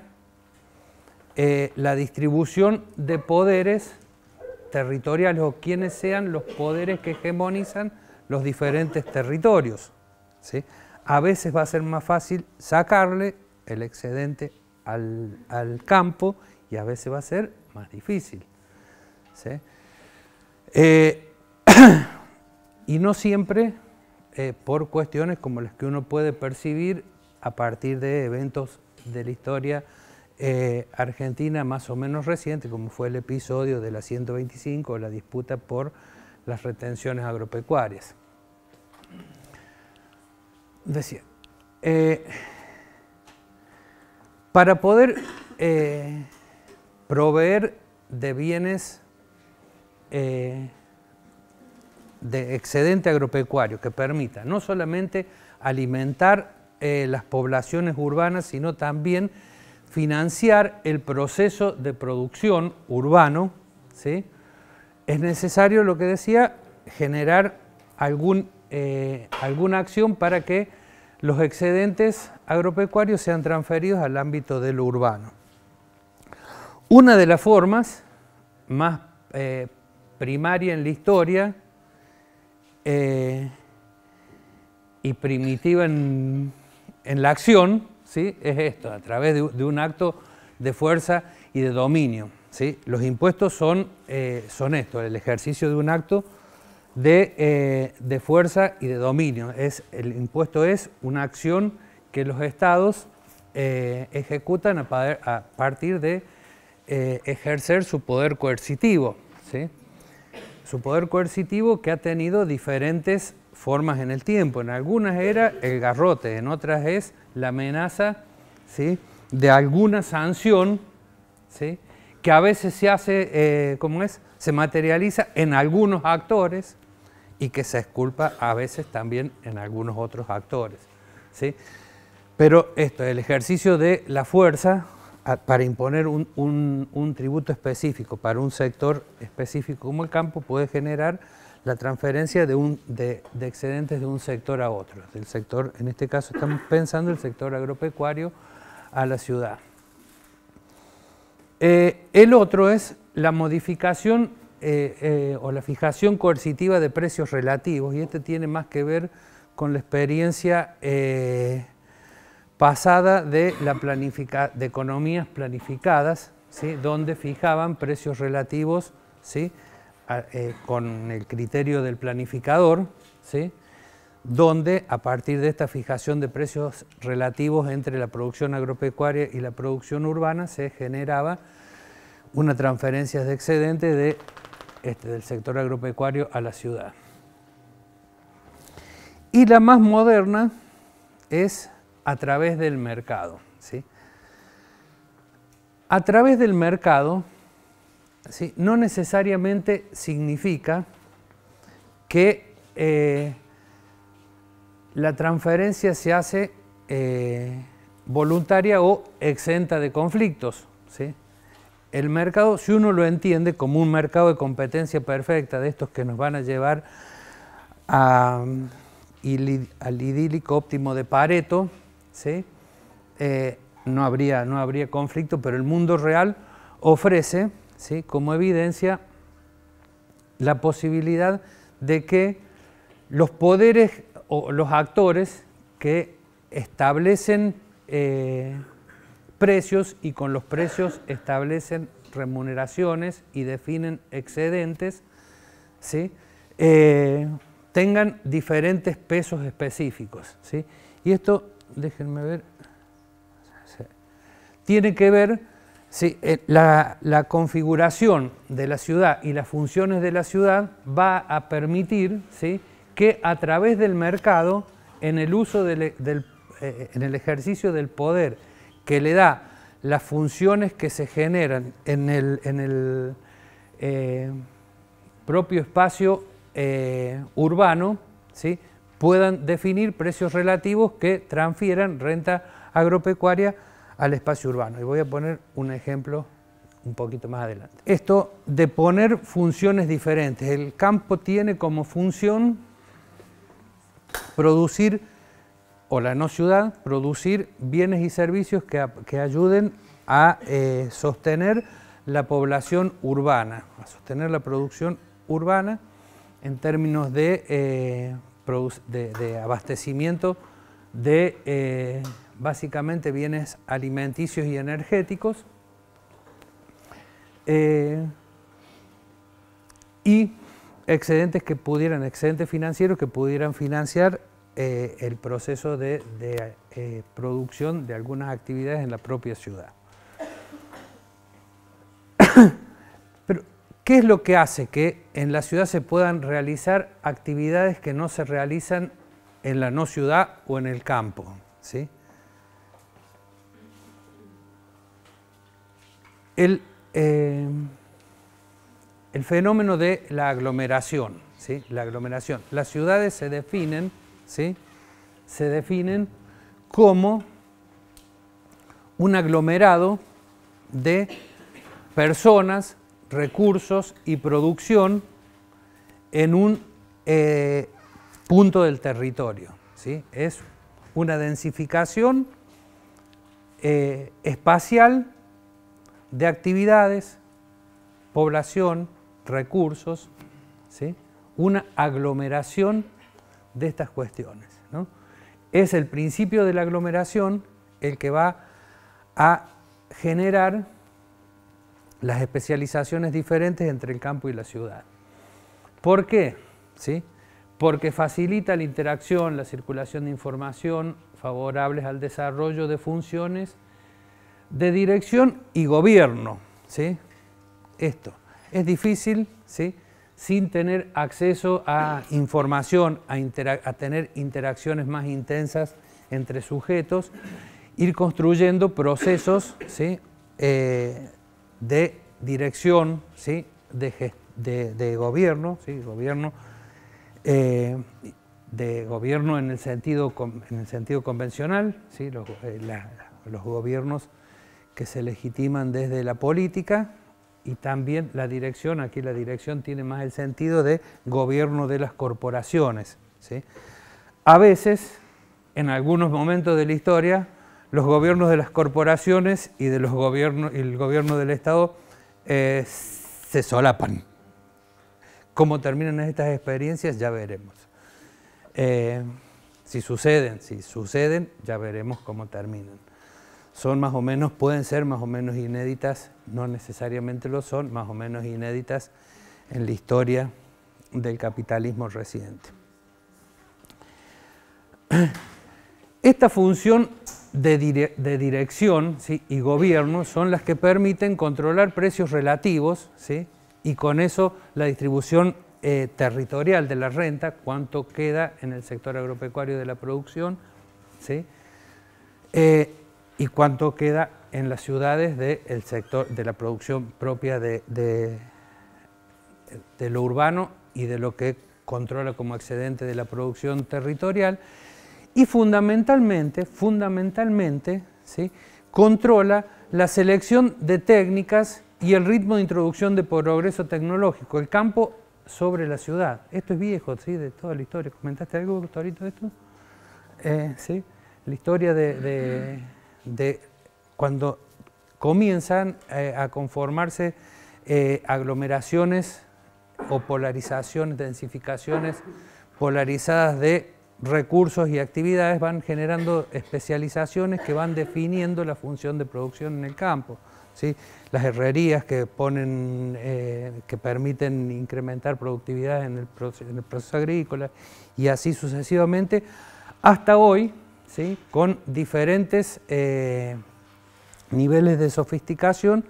eh, la distribución de poderes territoriales o quienes sean los poderes que hegemonizan los diferentes territorios. ¿sí? A veces va a ser más fácil sacarle el excedente al, campo y a veces va a ser más difícil. Eh, *clears throat* y no siempre eh, por cuestiones como las que uno puede percibir a partir de eventos de la historia eh, Argentina más o menos reciente, como fue el episodio de la 125, la disputa por las retenciones agropecuarias. Decía, eh, para poder eh, proveer de bienes de excedente agropecuario que permita no solamente alimentar las poblaciones urbanas, sino también financiar el proceso de producción urbano, ¿sí? es necesario, lo que decía, generar eh, alguna acción para que los excedentes agropecuarios sean transferidos al ámbito de lo urbano. Una de las formas más eh, primaria en la historia eh, y primitiva en la acción ¿sí? es esto, a través de, un acto de fuerza y de dominio. ¿sí? Los impuestos son, eh, son esto, el ejercicio de un acto eh, de, fuerza y de dominio. Es, el impuesto es una acción que los estados eh, ejecutan a, partir de ejercer su poder coercitivo. ¿sí? Su poder coercitivo que ha tenido diferentes formas en el tiempo. En algunas era el garrote, en otras es la amenaza ¿sí? de alguna sanción ¿sí? que a veces se hace, eh, ¿cómo es? Se materializa en algunos actores y que se esculpa a veces también en algunos otros actores. ¿sí? Pero esto, el ejercicio de la fuerza para imponer un, un tributo específico para un sector específico como el campo puede generar la transferencia de, un, de, excedentes de un sector a otro, del sector, en este caso estamos pensando el sector agropecuario a la ciudad. Eh, el otro es la modificación eh, eh, o la fijación coercitiva de precios relativos, y este tiene más que ver con la experiencia pasada de, la planifica, de economías planificadas, ¿sí? donde fijaban precios relativos, ¿sí? Eh, con el criterio del planificador, ¿sí? donde a partir de esta fijación de precios relativos entre la producción agropecuaria y la producción urbana se generaba una transferencia de excedente este, del sector agropecuario a la ciudad. Y la más moderna es a través del mercado. ¿sí? A través del mercado no necesariamente significa que eh, la transferencia se hace eh, voluntaria o exenta de conflictos. El mercado, si uno lo entiende como un mercado de competencia perfecta, de estos que nos van a llevar um, al idílico óptimo de Pareto, eh, no, habría, no habría conflicto, pero el mundo real ofrece como evidencia la posibilidad de que los poderes o los actores que establecen eh, precios y con los precios establecen remuneraciones y definen excedentes, eh, tengan diferentes pesos específicos. Y esto, déjenme ver, tiene que ver Sí, eh, la, configuración de la ciudad y las funciones de la ciudad va a permitir que a través del mercado, en el uso del, eh, en el ejercicio del poder que le da las funciones que se generan en el, eh, propio espacio urbano, puedan definir precios relativos que transfieran renta agropecuaria al espacio urbano. Y voy a poner un ejemplo un poquito más adelante. Esto de poner funciones diferentes. El campo tiene como función producir, o la no ciudad, producir bienes y servicios que, ayuden a eh, sostener la población urbana, a sostener la producción urbana en términos de, eh, de, abastecimiento de eh, básicamente bienes alimenticios y energéticos. Eh, y excedentes que pudieran, excedentes financieros que pudieran financiar eh, el proceso de, eh, producción de algunas actividades en la propia ciudad. *coughs* Pero, ¿qué es lo que hace que en la ciudad se puedan realizar actividades que no se realizan en la no ciudad o en el campo? ¿sí? Eh, el, fenómeno de la aglomeración, ¿sí? la aglomeración. Las ciudades se definen, se definen como un aglomerado de personas, recursos y producción en un eh, punto del territorio. ¿sí? Es una densificación eh, espacial de actividades, población, recursos, ¿sí? una aglomeración de estas cuestiones. Es el principio de la aglomeración el que va a generar las especializaciones diferentes entre el campo y la ciudad. ¿Por qué? ¿Sí? Porque facilita la interacción, la circulación de información favorables al desarrollo de funciones de dirección y gobierno. ¿sí? Esto es difícil ¿sí? sin tener acceso a información, a, tener interacciones más intensas entre sujetos, ir construyendo procesos ¿sí? Eh, de dirección, ¿sí? De, gobierno, ¿sí? gobierno eh, de gobierno en el sentido, en el sentido convencional, ¿sí? los eh, gobiernos que se legitiman desde la política y también la dirección, aquí la dirección tiene más el sentido de gobierno de las corporaciones. A veces, en algunos momentos de la historia, los gobiernos de las corporaciones y, de los gobiernos, el gobierno del Estado eh, se solapan. ¿Cómo terminan estas experiencias? Ya veremos. Eh, si suceden, si suceden, ya veremos cómo terminan son más o menos, pueden ser más o menos inéditas, no necesariamente lo son, más o menos inéditas en la historia del capitalismo reciente. *clears throat* Esta función de, dirección y gobierno son las que permiten controlar precios relativos ¿sí? y con eso la distribución eh, territorial de la renta, cuánto queda en el sector agropecuario de la producción. ¿sí? Eh, y cuánto queda en las ciudades del sector de la producción propia de, lo urbano y de lo que controla como excedente de la producción territorial y fundamentalmente, fundamentalmente, ¿sí? controla la selección de técnicas y el ritmo de introducción de progreso tecnológico, el campo sobre la ciudad. Esto es viejo, ¿sí? de toda la historia. ¿Comentaste algo, Torito, de esto? Eh, la historia de de cuando comienzan eh, a conformarse eh, aglomeraciones o polarizaciones, densificaciones polarizadas de recursos y actividades, van generando especializaciones que van definiendo la función de producción en el campo. ¿sí? Las herrerías que, ponen, eh, que permiten incrementar productividad en el proceso agrícola y así sucesivamente, hasta hoy con diferentes eh, niveles de sofisticación,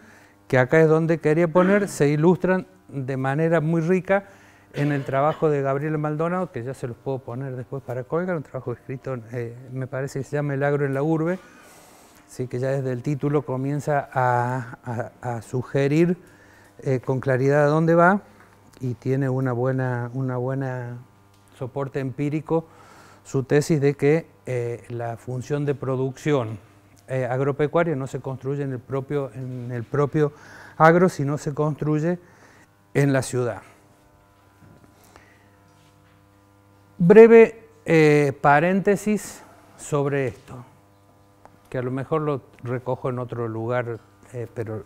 que acá es donde quería poner, se ilustran de manera muy rica en el trabajo de Gabriel Maldonado, que ya se los puedo poner después para colgar, un trabajo escrito, eh, me parece que se llama El agro en la urbe, ¿sí? que ya desde el título comienza a, sugerir eh, con claridad a dónde va y tiene una buena, una buena soporte empírico su tesis de que eh, la función de producción eh, agropecuaria no se construye en el, propio, en el propio agro, sino se construye en la ciudad. Breve eh, paréntesis sobre esto, que a lo mejor lo recojo en otro lugar, pero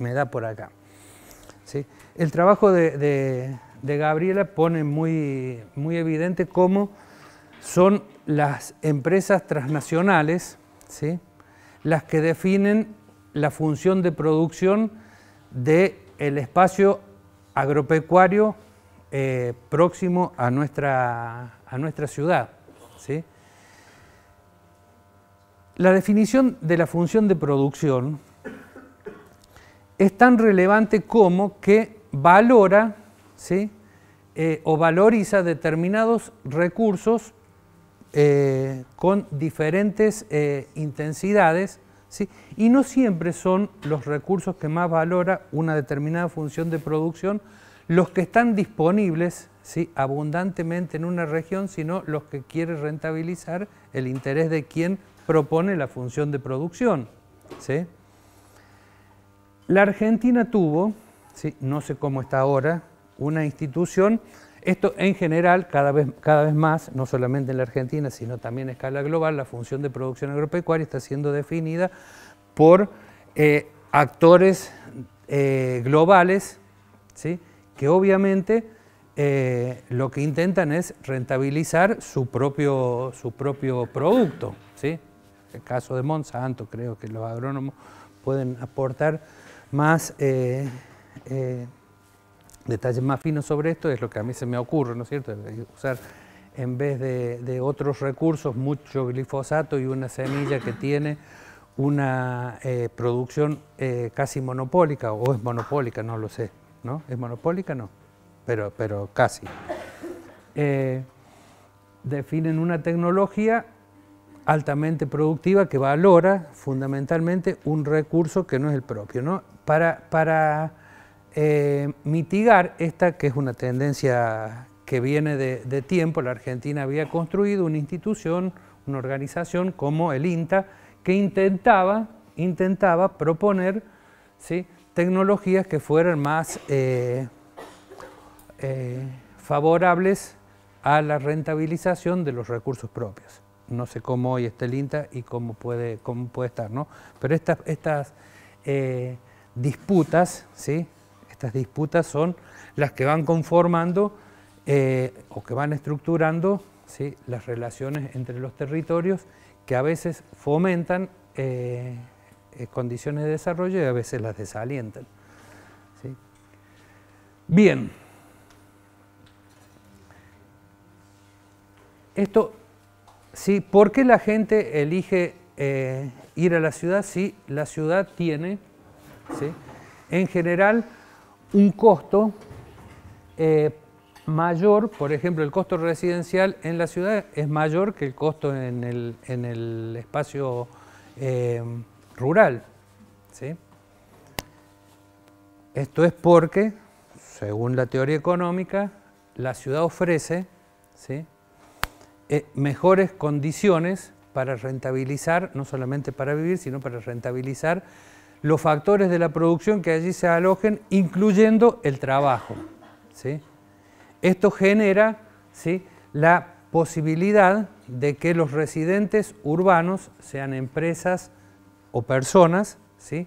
me da por acá. ¿Sí? El trabajo de, Gabriela pone muy, muy evidente cómo son las empresas transnacionales ¿sí? las que definen la función de producción del espacio agropecuario eh, próximo a nuestra, a nuestra ciudad. ¿sí? La definición de la función de producción es tan relevante como que valora eh, o valoriza determinados recursos eh, con diferentes eh, intensidades ¿sí? y no siempre son los recursos que más valora una determinada función de producción los que están disponibles ¿sí? abundantemente en una región, sino los que quiere rentabilizar el interés de quien propone la función de producción. La Argentina tuvo, ¿sí? no sé cómo está ahora, una institución esto en general, cada vez, cada vez más, no solamente en la Argentina, sino también a escala global, la función de producción agropecuaria está siendo definida por eh, actores eh, globales, ¿sí? que obviamente eh, lo que intentan es rentabilizar su propio, su propio producto. ¿sí? El caso de Monsanto, creo que los agrónomos pueden aportar más detalles más finos sobre esto es lo que a mí se me ocurre, ¿no es cierto? Usar en vez de, otros recursos mucho glifosato y una semilla que tiene una eh, producción eh, casi monopólica, o es monopólica, no lo sé, ¿no? ¿Es monopólica? No, pero, pero casi. Eh, definen una tecnología altamente productiva que valora fundamentalmente un recurso que no es el propio, ¿no? Para, para eh, mitigar esta que es una tendencia que viene de, tiempo. La Argentina había construido una institución, una organización como el INTA, que intentaba, intentaba proponer ¿sí? tecnologías que fueran más eh, eh, favorables a la rentabilización de los recursos propios. No sé cómo hoy está el INTA y cómo puede, cómo estar, ¿no? Pero estas, estas disputas, ¿sí? Estas disputas son las que van conformando eh, o que van estructurando las relaciones entre los territorios que a veces fomentan eh, eh, condiciones de desarrollo y a veces las desalientan. Bien. Esto, ¿sí? ¿por qué la gente elige ir a la ciudad si la ciudad tiene, ¿sí? en general, un costo eh, mayor, por ejemplo, el costo residencial en la ciudad es mayor que el costo en el, espacio eh, rural. ¿sí? Esto es porque, según la teoría económica, la ciudad ofrece eh, mejores condiciones para rentabilizar, no solamente para vivir, sino para rentabilizar los factores de la producción que allí se alojen, incluyendo el trabajo. Esto genera ¿sí? la posibilidad de que los residentes urbanos, sean empresas o personas, ¿sí?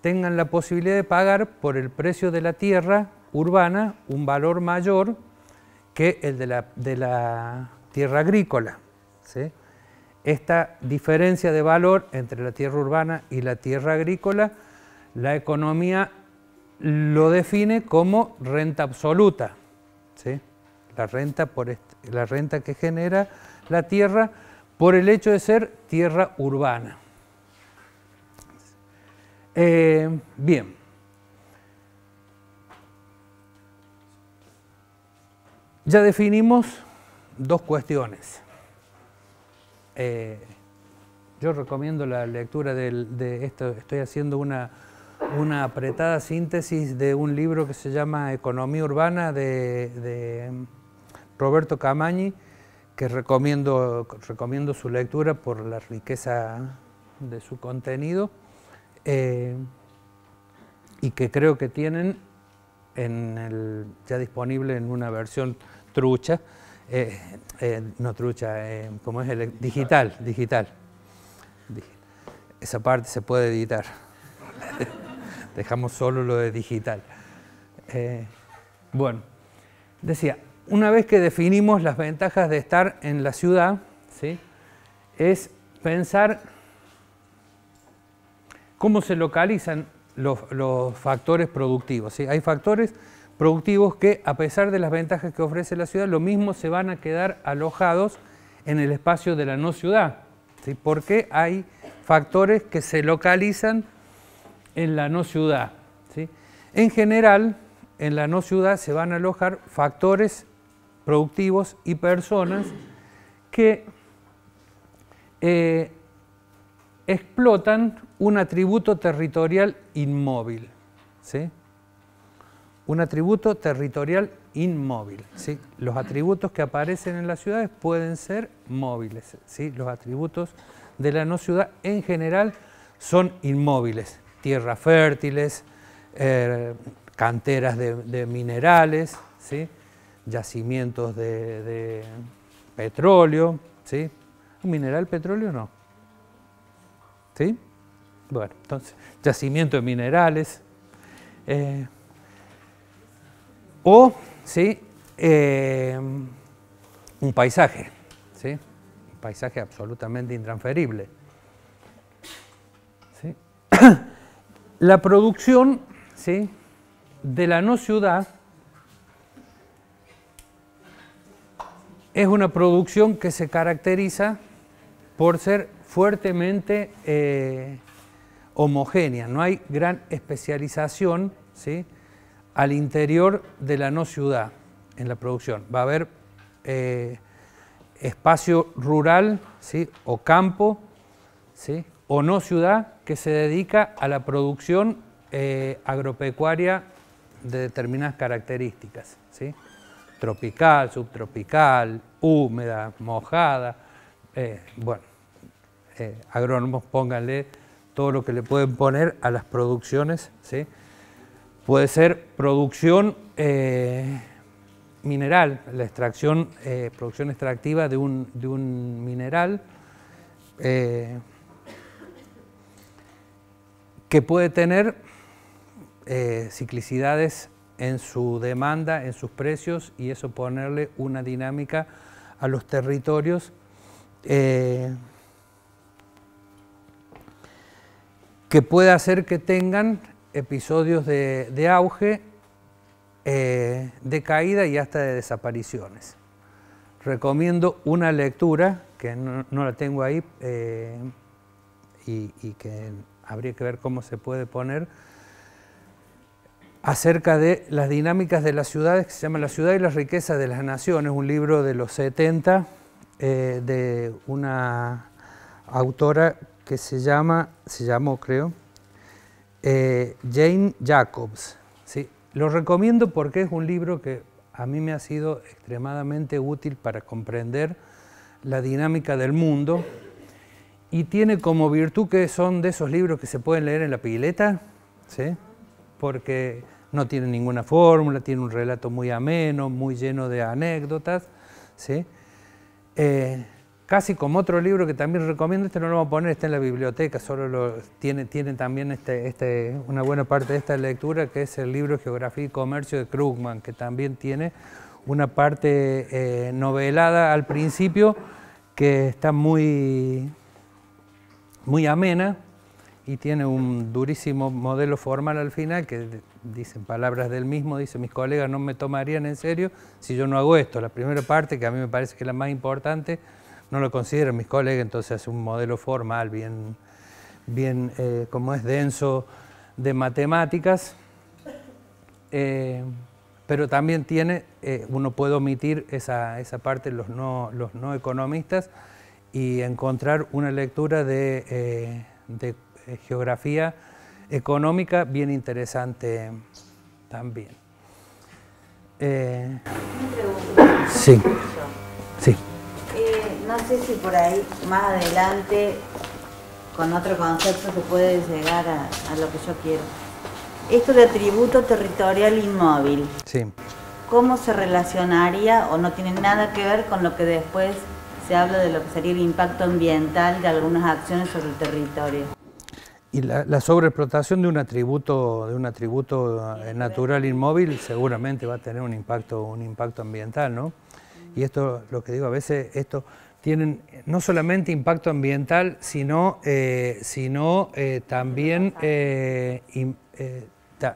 tengan la posibilidad de pagar por el precio de la tierra urbana un valor mayor que el de la, tierra agrícola esta diferencia de valor entre la tierra urbana y la tierra agrícola, la economía lo define como renta absoluta. ¿sí? La, renta por la renta que genera la tierra por el hecho de ser tierra urbana. Eh, bien. Ya definimos dos cuestiones. Eh, yo recomiendo la lectura de esto, estoy haciendo una, apretada síntesis de un libro que se llama Economía Urbana de, Roberto Camañi, que recomiendo, su lectura por la riqueza de su contenido eh, y que creo que tienen ya disponible en una versión trucha. Eh, eh, no trucha, eh, como es el e-? digital, digital. Esa parte se puede editar. *laughs* Dejamos solo lo de digital. bueno, decía, una vez que definimos las ventajas de estar en la ciudad, ¿sí? es pensar cómo se localizan los, factores productivos. Hay factores productivos que, a pesar de las ventajas que ofrece la ciudad, lo mismo se van a quedar alojados en el espacio de la no ciudad, ¿sí? porque hay factores que se localizan en la no ciudad. ¿sí? En general, en la no ciudad se van a alojar factores productivos y personas que eh, explotan un atributo territorial inmóvil. ¿sí? Un atributo territorial inmóvil. ¿sí? Los atributos que aparecen en las ciudades pueden ser móviles. ¿sí? Los atributos de la no ciudad en general son inmóviles. Tierras fértiles, eh, canteras de, minerales, ¿sí? yacimientos de, petróleo. ¿sí? mineral petróleo no? ¿Sí? Bueno, entonces, yacimiento de minerales. Eh, o ¿sí? Eh, un paisaje, ¿sí? un paisaje absolutamente intransferible. ¿sí? *coughs* La producción ¿sí? de la no ciudad es una producción que se caracteriza por ser fuertemente eh, homogénea, no hay gran especialización, ¿sí? al interior de la no ciudad en la producción. Va a haber eh, espacio rural ¿sí? o campo ¿sí? o no ciudad que se dedica a la producción eh, agropecuaria de determinadas características. ¿sí? Tropical, subtropical, húmeda, mojada. Eh, bueno, agrónomos pónganle todo lo que le pueden poner a las producciones. ¿sí? Puede ser producción eh, mineral, la extracción, eh, producción extractiva de un, mineral eh, que puede tener ciclicidades en su demanda, en sus precios y eso ponerle una dinámica a los territorios que puede hacer que tengan episodios de, auge, eh, de caída y hasta de desapariciones. Recomiendo una lectura que no, la tengo ahí eh, y, que habría que ver cómo se puede poner, acerca de las dinámicas de las ciudades, que se llama La ciudad y las riquezas de las naciones, un libro de los 70 eh, de una autora que se llama, se llamó creo, eh, Jane Jacobs. ¿sí? Lo recomiendo porque es un libro que a mí me ha sido extremadamente útil para comprender la dinámica del mundo y tiene como virtud que son de esos libros que se pueden leer en la pileta, porque no tiene ninguna fórmula, tiene un relato muy ameno, muy lleno de anécdotas. ¿sí? Eh, casi como otro libro que también recomiendo, este no lo vamos a poner, está en la biblioteca, solo lo, tiene, también este, este, una buena parte de esta lectura, que es el libro Geografía y Comercio de Krugman, que también tiene una parte eh, novelada al principio que está muy, muy amena y tiene un durísimo modelo formal al final que dicen palabras del mismo, dice mis colegas no me tomarían en serio si yo no hago esto. La primera parte, que a mí me parece que es la más importante, no lo consideran mis colegas, entonces es un modelo formal bien, bien eh, como es denso de matemáticas, eh, pero también tiene, eh, uno puede omitir esa, esa parte, los no, los no economistas, y encontrar una lectura de, de geografía económica bien interesante también. Sí. Sí. Eh, no sé si por ahí más adelante con otro concepto se puede llegar a, lo que yo quiero. Esto de atributo territorial inmóvil. ¿Cómo se relacionaría o no tiene nada que ver con lo que después se habla de lo que sería el impacto ambiental de algunas acciones sobre el territorio? Y la, sobreexplotación de un atributo, de un atributo eh, natural inmóvil seguramente va a tener un impacto, un impacto ambiental, ¿no? y esto lo que digo a veces, esto tienen no solamente impacto ambiental, sino, eh, eh, también, eh,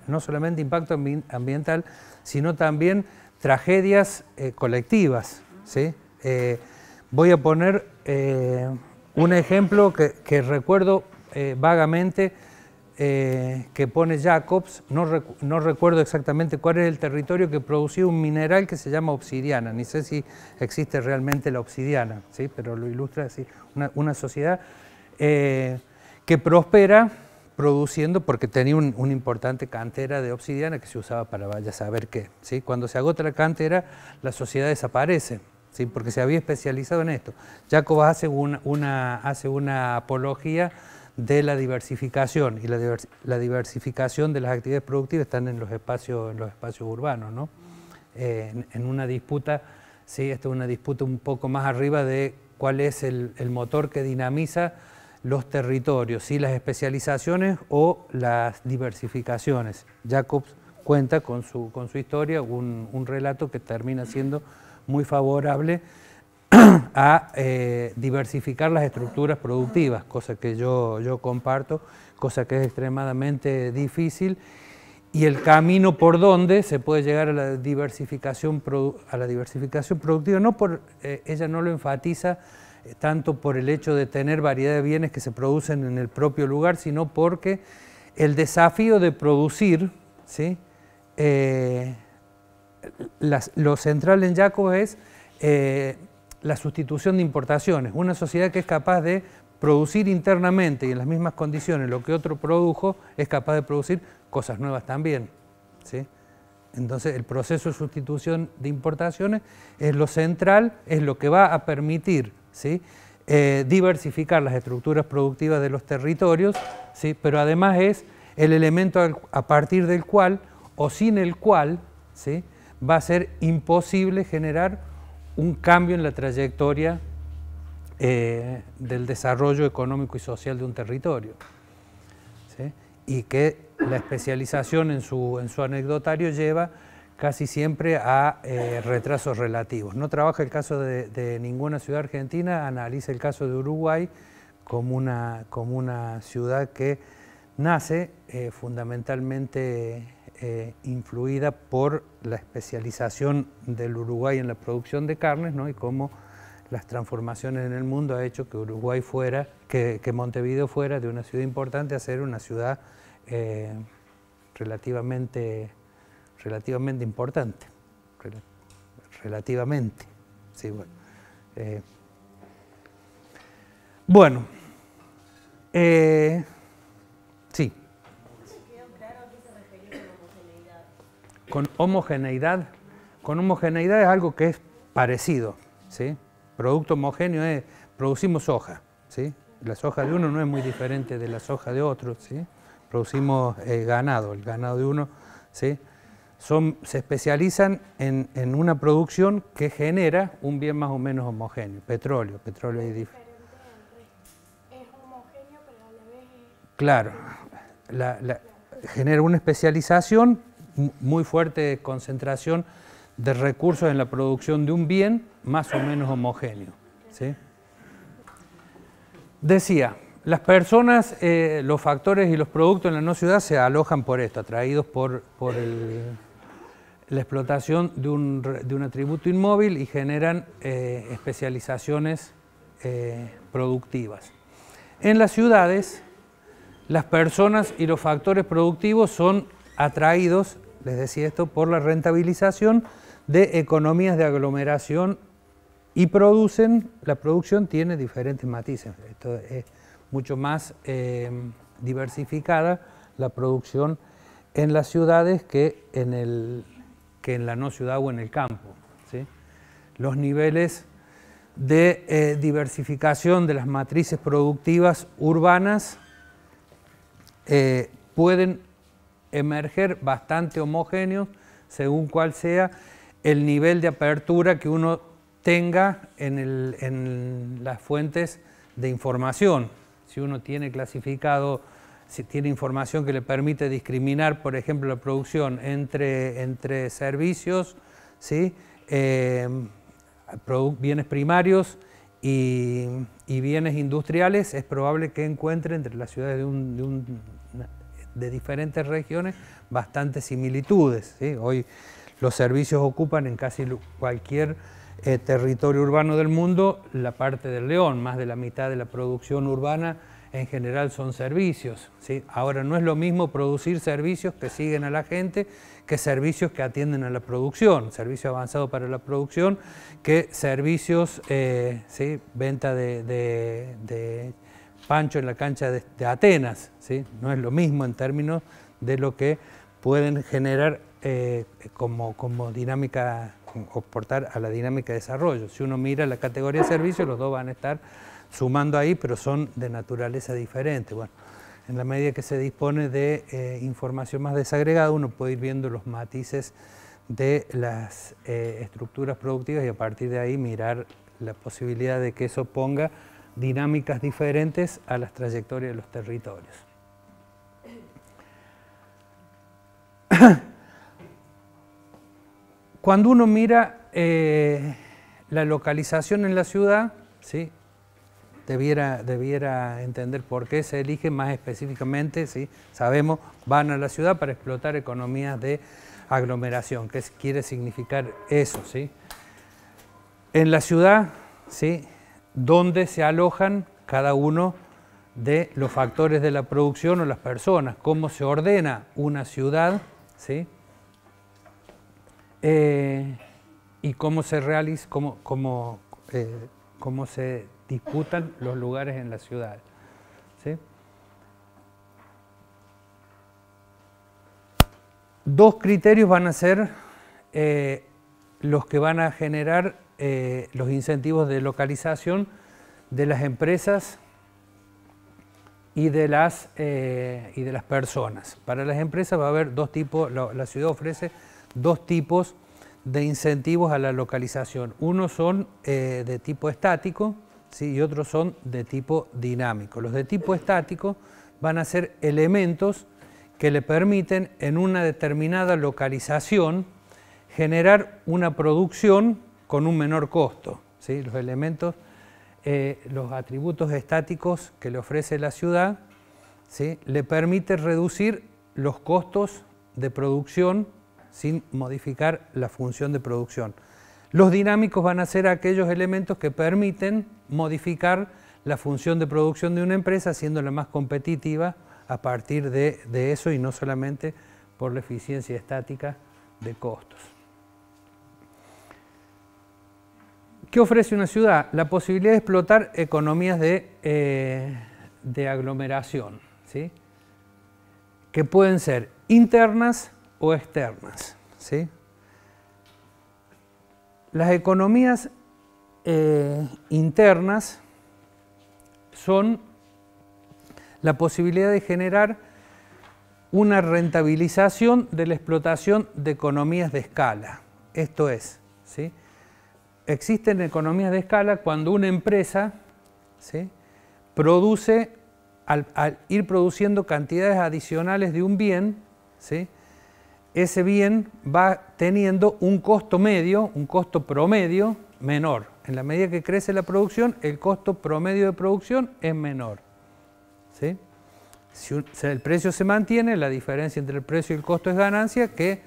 no solamente impacto ambiental, sino también tragedias colectivas. voy a poner un ejemplo que recuerdo vagamente eh, que pone Jacobs, no, recuerdo exactamente cuál es el territorio que producía un mineral que se llama obsidiana, ni sé si existe realmente la obsidiana, ¿sí? pero lo ilustra así, una, una sociedad eh, que prospera produciendo, porque tenía una importante cantera de obsidiana que se usaba para vaya a saber qué. Cuando se agota la cantera, la sociedad desaparece. ¿Sí? porque se había especializado en esto. Jacobs hace hace una apología de la diversificación y la, diversificación de las actividades productivas están en los espacios, en los espacios urbanos. ¿no? Eh, en, una disputa, sí, esta es una disputa un poco más arriba de cuál es el, motor que dinamiza los territorios, si las especializaciones o las diversificaciones. Jacobs cuenta con su, con su historia un, un relato que termina siendo muy favorable a eh, diversificar las estructuras productivas, cosa que yo, yo comparto, cosa que es extremadamente difícil, y el camino por donde se puede llegar a la diversificación, a la diversificación productiva, no por, eh, ella no lo enfatiza eh, tanto por el hecho de tener variedad de bienes que se producen en el propio lugar, sino porque el desafío de producir, ¿sí? lo central en Jaco es la sustitución de importaciones. Una sociedad que es capaz de producir internamente y en las mismas condiciones lo que otro produjo, es capaz de producir cosas nuevas también. ¿sí? Entonces el proceso de sustitución de importaciones es lo central, es lo que va a permitir ¿sí? Eh, diversificar las estructuras productivas de los territorios, ¿sí? pero además es el elemento a partir del cual o sin el cual ¿sí? va a ser imposible generar un cambio en la trayectoria eh, del desarrollo económico y social de un territorio. Y que la especialización en su, en su anecdotario lleva casi siempre a eh, retrasos relativos. No trabaja el caso de, ninguna ciudad argentina, analiza el caso de Uruguay como una, como una ciudad que nace eh, fundamentalmente eh, influida por la especialización del Uruguay en la producción de carnes y cómo las transformaciones en el mundo ha hecho que Uruguay fuera, que, Montevideo fuera de una ciudad importante a ser una ciudad eh, relativamente, relativamente importante. relativamente. bueno. Eh. con homogeneidad. Con homogeneidad es algo que es parecido, ¿sí? Producto homogéneo es, producimos soja, ¿sí? La soja de uno no es muy diferente de la soja de otro, ¿sí? Producimos eh, ganado, el ganado de uno, ¿sí? Son, se especializan en, una producción que genera un bien más o menos homogéneo, petróleo, petróleo es homogéneo, Claro, genera una especialización muy fuerte concentración de recursos en la producción de un bien más o menos homogéneo. Decía, las personas, eh, los factores y los productos en la no ciudad se alojan por esto, atraídos por, por la explotación de un, atributo inmóvil y generan eh, especializaciones eh, productivas. En las ciudades, las personas y los factores productivos son atraídos les decía esto, por la rentabilización de economías de aglomeración y producen, la producción tiene diferentes matices. Esto es mucho más eh, diversificada la producción en las ciudades que en, el, que en la no ciudad o en el campo. Los niveles de eh, diversificación de las matrices productivas urbanas eh, pueden emerger bastante homogéneos según cuál sea el nivel de apertura que uno tenga en, el, en las fuentes de información. Si uno tiene clasificado, si tiene información que le permite discriminar, por ejemplo, la producción entre, entre servicios, ¿sí? Eh, bienes primarios y, bienes industriales, es probable que encuentre entre las ciudades de un, de diferentes regiones bastantes similitudes. Hoy los servicios ocupan en casi cualquier eh, territorio urbano del mundo la parte del león, más de la mitad de la producción urbana en general son servicios. Ahora no es lo mismo producir servicios que siguen a la gente que servicios que atienden a la producción, servicio avanzado para la producción, que servicios, eh, venta de Pancho en la cancha de, Atenas, ¿sí? no es lo mismo en términos de lo que pueden generar eh, como, dinámica o a la dinámica de desarrollo. Si uno mira la categoría de servicios los dos van a estar sumando ahí, pero son de naturaleza diferente. Bueno, en la medida que se dispone de eh, información más desagregada, uno puede ir viendo los matices de las eh, estructuras productivas y a partir de ahí mirar la posibilidad de que eso ponga dinámicas diferentes a las trayectorias de los territorios. *coughs* Cuando uno mira eh, la localización en la ciudad, ¿sí? debiera, debiera entender por qué se elige más específicamente, ¿sí? sabemos, van a la ciudad para explotar economías de aglomeración, ¿qué quiere significar eso. ¿sí? En la ciudad, ¿sí? dónde se alojan cada uno de los factores de la producción o las personas, cómo se ordena una ciudad eh, y cómo se realiza, eh, cómo, se disputan los lugares en la ciudad. Dos criterios van a ser eh, los que van a generar eh, los incentivos de localización de las empresas y de las, eh, y de las personas. Para las empresas va a haber dos tipos, la, ciudad ofrece dos tipos de incentivos a la localización. Unos son eh, de tipo estático ¿sí? y otros son de tipo dinámico. Los de tipo estático van a ser elementos que le permiten en una determinada localización generar una producción con un menor costo. Los elementos, eh, los atributos estáticos que le ofrece la ciudad, le permite reducir los costos de producción sin modificar la función de producción. Los dinámicos van a ser aquellos elementos que permiten modificar la función de producción de una empresa, haciéndola más competitiva a partir de eso y no solamente por la eficiencia estática de costos. ¿Qué ofrece una ciudad? La posibilidad de explotar economías eh, de, aglomeración, ¿sí? que pueden ser internas o externas. ¿sí? Las economías eh, internas son la posibilidad de generar una rentabilización de la explotación de economías de escala. Esto es, ¿sí? existen economías de escala cuando una empresa produce, al, ir produciendo cantidades adicionales de un bien, ese bien va teniendo un costo medio, un costo promedio menor. En la medida que crece la producción, el costo promedio de producción es menor. Si, el precio se mantiene, la diferencia entre el precio y el costo es ganancia que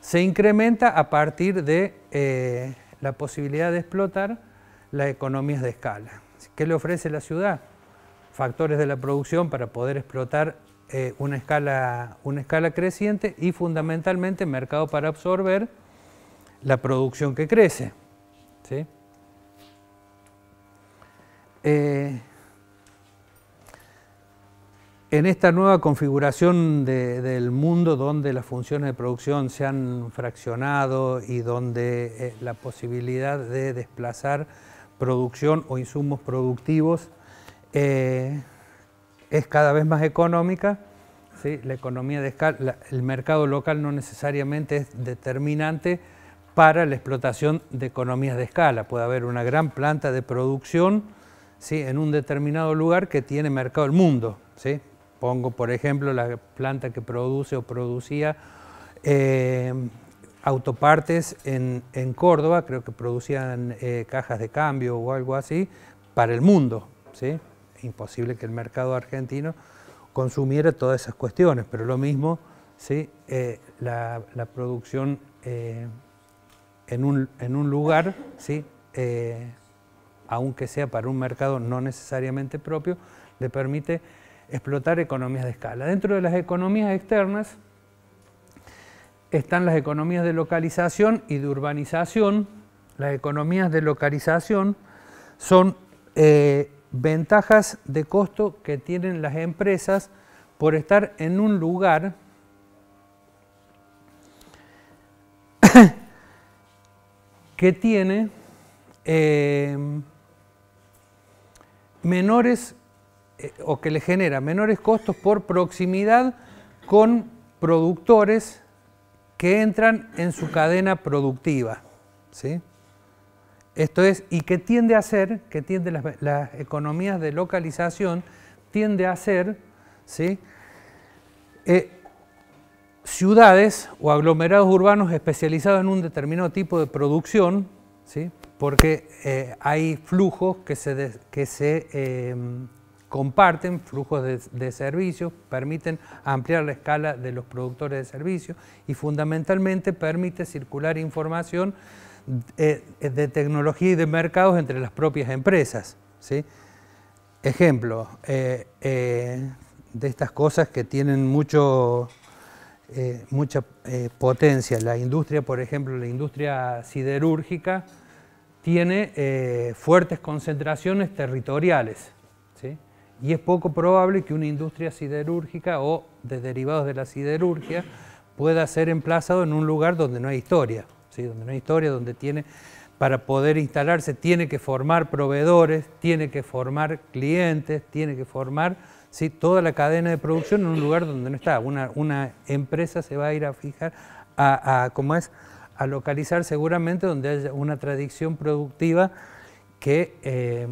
se incrementa a partir de... Eh, la posibilidad de explotar las economías de escala. ¿Qué le ofrece la ciudad? Factores de la producción para poder explotar eh, una, escala, una escala creciente y fundamentalmente mercado para absorber la producción que crece. ¿sí? Eh, en esta nueva configuración del mundo donde las funciones de producción se han fraccionado y donde eh, la posibilidad de desplazar producción o insumos productivos eh, es cada vez más económica, la economía de escala, el mercado local no necesariamente es determinante para la explotación de economías de escala. Puede haber una gran planta de producción en un determinado lugar que tiene mercado el mundo. Pongo, por ejemplo, la planta que produce o producía eh, autopartes en, Córdoba, creo que producían eh, cajas de cambio o algo así, para el mundo. ¿sí? Imposible que el mercado argentino consumiera todas esas cuestiones, pero lo mismo ¿sí? Eh, la, producción en un, lugar, ¿sí? aunque sea para un mercado no necesariamente propio, le permite explotar economías de escala. Dentro de las economías externas están las economías de localización y de urbanización. Las economías de localización son eh, ventajas de costo que tienen las empresas por estar en un lugar *coughs* que tiene eh, menores o que le genera menores costos por proximidad con productores que entran en su cadena productiva. ¿sí? Esto es, y que tiende a ser, que tiende las, economías de localización, tiende a ser ¿sí? Eh, ciudades o aglomerados urbanos especializados en un determinado tipo de producción, ¿sí? porque eh, hay flujos que se, que se eh, comparten flujos de, servicios, permiten ampliar la escala de los productores de servicios y fundamentalmente permite circular información eh, eh, de, tecnología y de mercados entre las propias empresas. ¿sí? Ejemplo eh, de estas cosas que tienen mucho, mucha potencia. La industria, por ejemplo, la industria siderúrgica tiene fuertes concentraciones territoriales. ¿sí? y es poco probable que una industria siderúrgica o de derivados de la siderurgia pueda ser emplazado en un lugar donde no hay historia, ¿sí? donde no hay historia, donde tiene, para poder instalarse tiene que formar proveedores, tiene que formar clientes, tiene que formar ¿sí? toda la cadena de producción en un lugar donde no está. Una, una empresa se va a ir a fijar a, ¿cómo es? a localizar seguramente donde haya una tradición productiva que eh,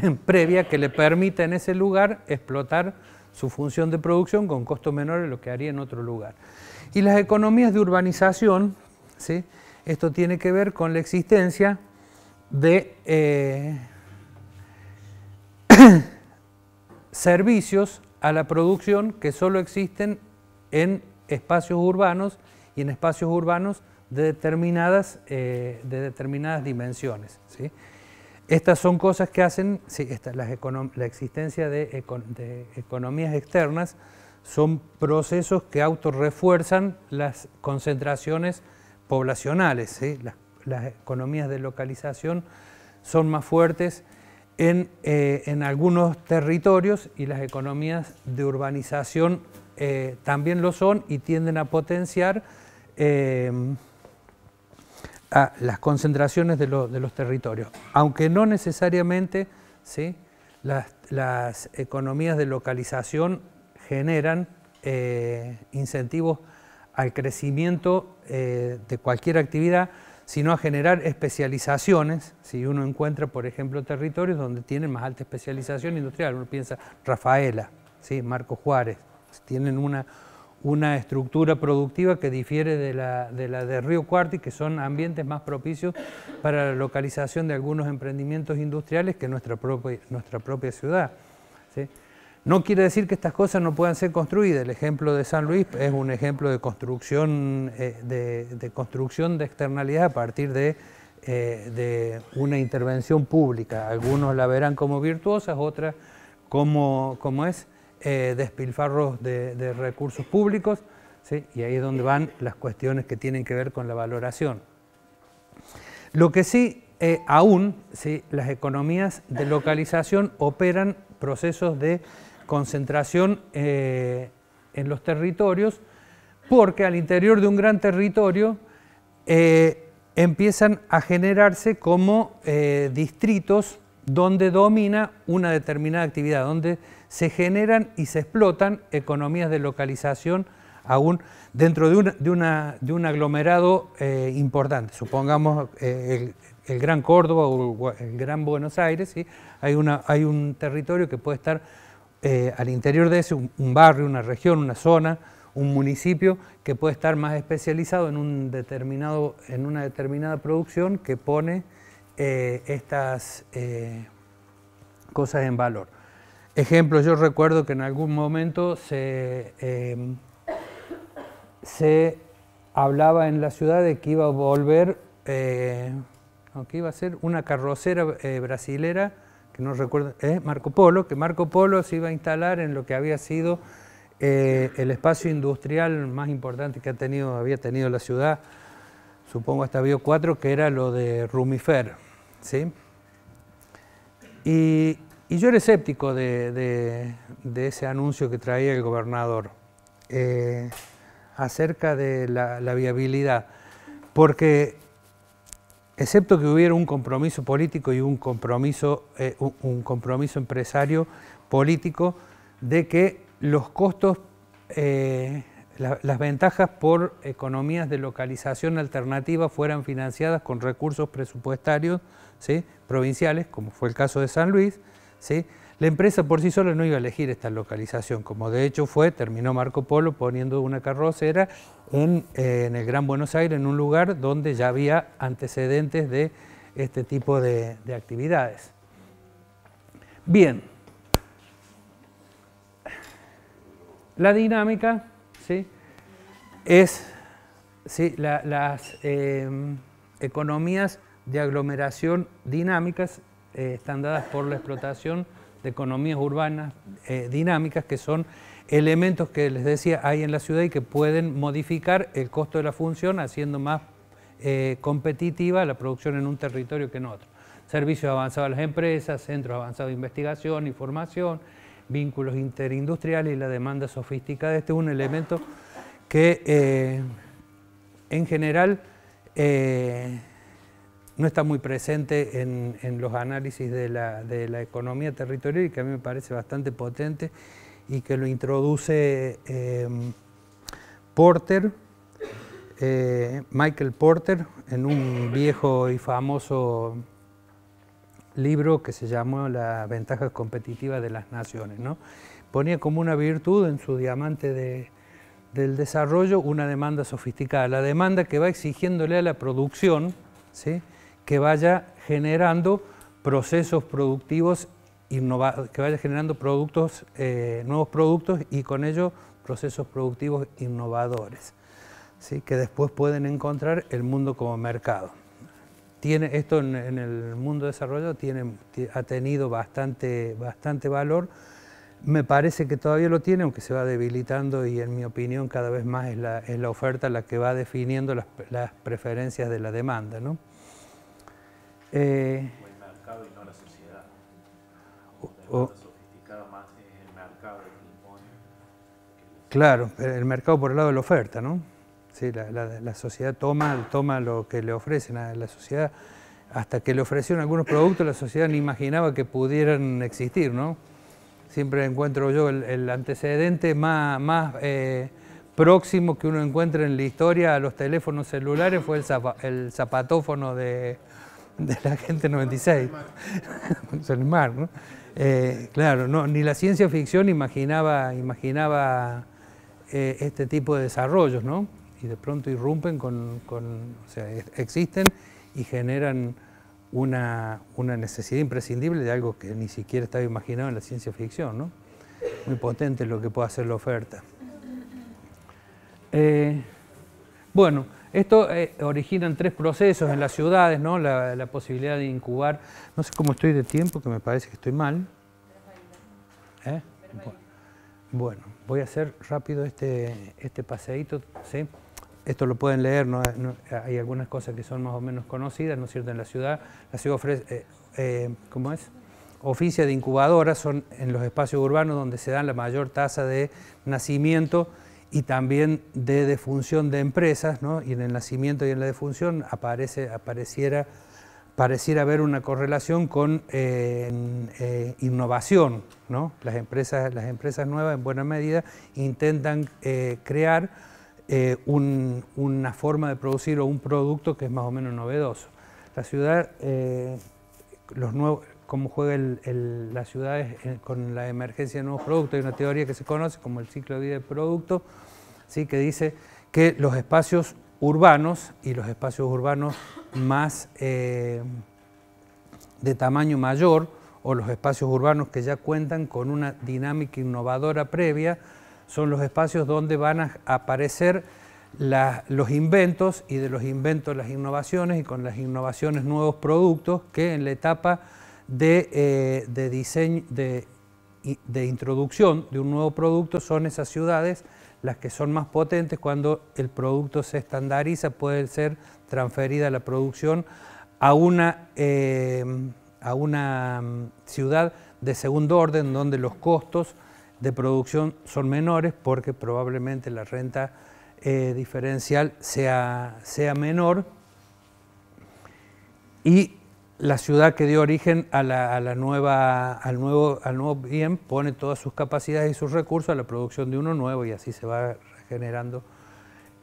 *laughs* previa que le permita en ese lugar explotar su función de producción con costo menor de lo que haría en otro lugar. Y las economías de urbanización, ¿sí? esto tiene que ver con la existencia de eh, *coughs* servicios a la producción que solo existen en espacios urbanos y en espacios urbanos de determinadas, eh, de determinadas dimensiones. ¿sí? Estas son cosas que hacen, sí, la existencia de, economías externas son procesos que autorrefuerzan las concentraciones poblacionales. Las, economías de localización son más fuertes en, eh, algunos territorios y las economías de urbanización eh, también lo son y tienden a potenciar eh, a las concentraciones de, los territorios, aunque no necesariamente ¿sí? las, economías de localización generan eh, incentivos al crecimiento eh, de cualquier actividad, sino a generar especializaciones. Si uno encuentra, por ejemplo, territorios donde tienen más alta especialización industrial, uno piensa Rafaela, ¿sí? Marco Juárez, tienen una, una estructura productiva que difiere de la, de Río Cuarto y que son ambientes más propicios para la localización de algunos emprendimientos industriales que nuestra propia, nuestra propia ciudad. No quiere decir que estas cosas no puedan ser construidas. El ejemplo de San Luis es un ejemplo de construcción, eh, de, construcción de externalidad a partir eh, de, una intervención pública. Algunos la verán como virtuosa, otras como, como es eh, despilfarros de, recursos públicos, y ahí es donde van las cuestiones que tienen que ver con la valoración. Lo que sí, eh, aún, las economías de localización operan procesos de concentración eh, en los territorios, porque al interior de un gran territorio empiezan a generarse como distritos donde domina una determinada actividad, donde se generan y se explotan economías de localización aún dentro de, un, de, un aglomerado eh, importante. Supongamos eh, el, Gran Córdoba o el Gran Buenos Aires, hay, un territorio que puede estar eh, al interior de ese, un, barrio, una región, una zona, un municipio que puede estar más especializado en, un determinado, en una determinada producción que pone estas cosas en valor. Ejemplo, yo recuerdo que en algún momento se, em, se hablaba en la ciudad de que iba a volver, aunque eh, iba a ser una carrocera eh, brasilera, que no recuerdo, eh, Marco Polo, que Marco Polo se iba a instalar en lo que había sido el espacio industrial más importante que ha tenido, había tenido la ciudad, supongo hasta Bio 4, que era lo de Rumifer. ¿sí? Y y yo era escéptico de, ese anuncio que traía el gobernador eh, acerca de la, viabilidad, porque excepto que hubiera un compromiso político y un compromiso, eh, un compromiso empresario político de que los costos, eh, las ventajas por economías de localización alternativa fueran financiadas con recursos presupuestarios provinciales, como fue el caso de San Luis, la empresa por sí sola no iba a elegir esta localización, como de hecho fue, terminó Marco Polo poniendo una carrocera en, eh, el Gran Buenos Aires, en un lugar donde ya había antecedentes de este tipo de, actividades. Bien, la dinámica ¿sí? es ¿sí? las em, economías de aglomeración dinámicas eh, están dadas por la explotación de economías urbanas eh, dinámicas, que son elementos que les decía hay en la ciudad y que pueden modificar el costo de la función haciendo más eh, competitiva la producción en un territorio que en otro. Servicios avanzados a las empresas, centros avanzados de investigación información vínculos interindustriales y la demanda sofisticada. Este es un elemento que en general no está muy presente en, los análisis de la, economía territorial y que a mí me parece bastante potente y que lo introduce em, Porter, eh, Michael Porter, en un viejo y famoso libro que se llamó Las ventajas competitivas de las naciones. ¿no? Ponía como una virtud en su diamante del desarrollo una demanda sofisticada, la demanda que va exigiéndole a la producción, ¿sí? que vaya generando procesos productivos, que vaya generando productos, eh, nuevos productos y con ello procesos productivos innovadores, ¿sí? que después pueden encontrar el mundo como mercado. Tiene, esto en, el mundo de desarrollo tiene, ha tenido bastante, bastante valor, me parece que todavía lo tiene, aunque se va debilitando y en mi opinión cada vez más es la, oferta la que va definiendo las, las preferencias de la demanda. ¿no? Eh, y la claro, el mercado por el lado de la oferta, ¿no? Sí, la, sociedad toma, toma lo que le ofrecen la sociedad. Hasta que le ofrecieron algunos productos, la sociedad ni imaginaba que pudieran existir, ¿no? Siempre encuentro yo el, antecedente más, eh, próximo que uno encuentra en la historia a los teléfonos celulares fue el, el zapatófono de, de la gente 96, *laughs* el mar, eh, claro, no, ni la ciencia ficción imaginaba, imaginaba eh, este tipo de desarrollos, ¿no? Y de pronto irrumpen con, o sea, existen y generan una, necesidad imprescindible de algo que ni siquiera estaba imaginado en la ciencia ficción, ¿no? Muy potente lo que puede hacer la oferta. Eh, bueno, esto origina eh, originan tres procesos en las ciudades, ¿no? La, posibilidad de incubar. No sé cómo estoy de tiempo, que me parece que estoy mal. ¿Eh? Bueno, voy a hacer rápido este, este paseíto, ¿sí? Esto lo pueden leer, hay algunas cosas que son más o menos conocidas, ¿no es cierto?, en la ciudad. La ciudad ofrece, eh, eh ¿cómo es? Oficia de incubadoras son en los espacios urbanos donde se da la mayor tasa de nacimiento y también de defunción de empresas, ¿no? y en el nacimiento y en la defunción aparece, apareciera, pareciera haber una correlación con eh, eh, innovación. ¿no? Las, empresas, las empresas nuevas en buena medida intentan eh, crear una forma de producir o un producto que es más o menos novedoso. La ciudad, los nuevos, cómo juega las ciudades eh, con la emergencia de nuevos productos. Hay una teoría que se conoce como el ciclo de vida del producto, ¿sí? que dice que los espacios urbanos y los espacios urbanos más eh, de tamaño mayor o los espacios urbanos que ya cuentan con una dinámica innovadora previa son los espacios donde van a aparecer los inventos y de los inventos las innovaciones y con las innovaciones nuevos productos que en la etapa eh, de, diseño, de, de introducción de un nuevo producto son esas ciudades las que son más potentes cuando el producto se estandariza, puede ser transferida la producción a una, eh, a una mm, ciudad de segundo orden donde los costos de producción son menores porque probablemente la renta eh, diferencial sea, sea menor y la ciudad que dio origen a la, nueva, al, nuevo, al nuevo bien pone todas sus capacidades y sus recursos a la producción de uno nuevo y así se va generando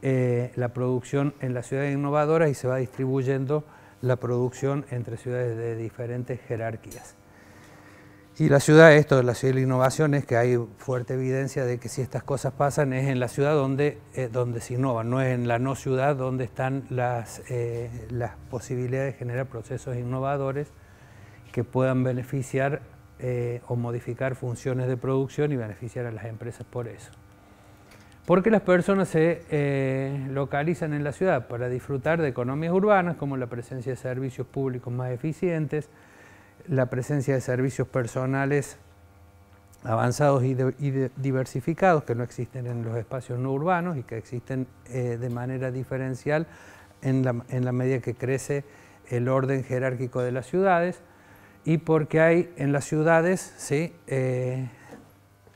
eh, la producción en las ciudades innovadoras y se va distribuyendo la producción entre ciudades de diferentes jerarquías. Y la ciudad, esto, de la ciudad de la innovación es que hay fuerte evidencia de que si estas cosas pasan es en la ciudad donde, eh, se innova, no es en la no ciudad donde están las, eh, las posibilidades de generar procesos innovadores que puedan beneficiar eh, o modificar funciones de producción y beneficiar a las empresas por eso. Porque las personas se localizan en la ciudad para disfrutar de economías urbanas como la presencia de servicios públicos más eficientes, la presencia de servicios personales avanzados y, diversificados que no existen en los espacios no urbanos y que existen eh, de manera diferencial en la, medida que crece el orden jerárquico de las ciudades y porque hay en las ciudades ¿sí? Eh,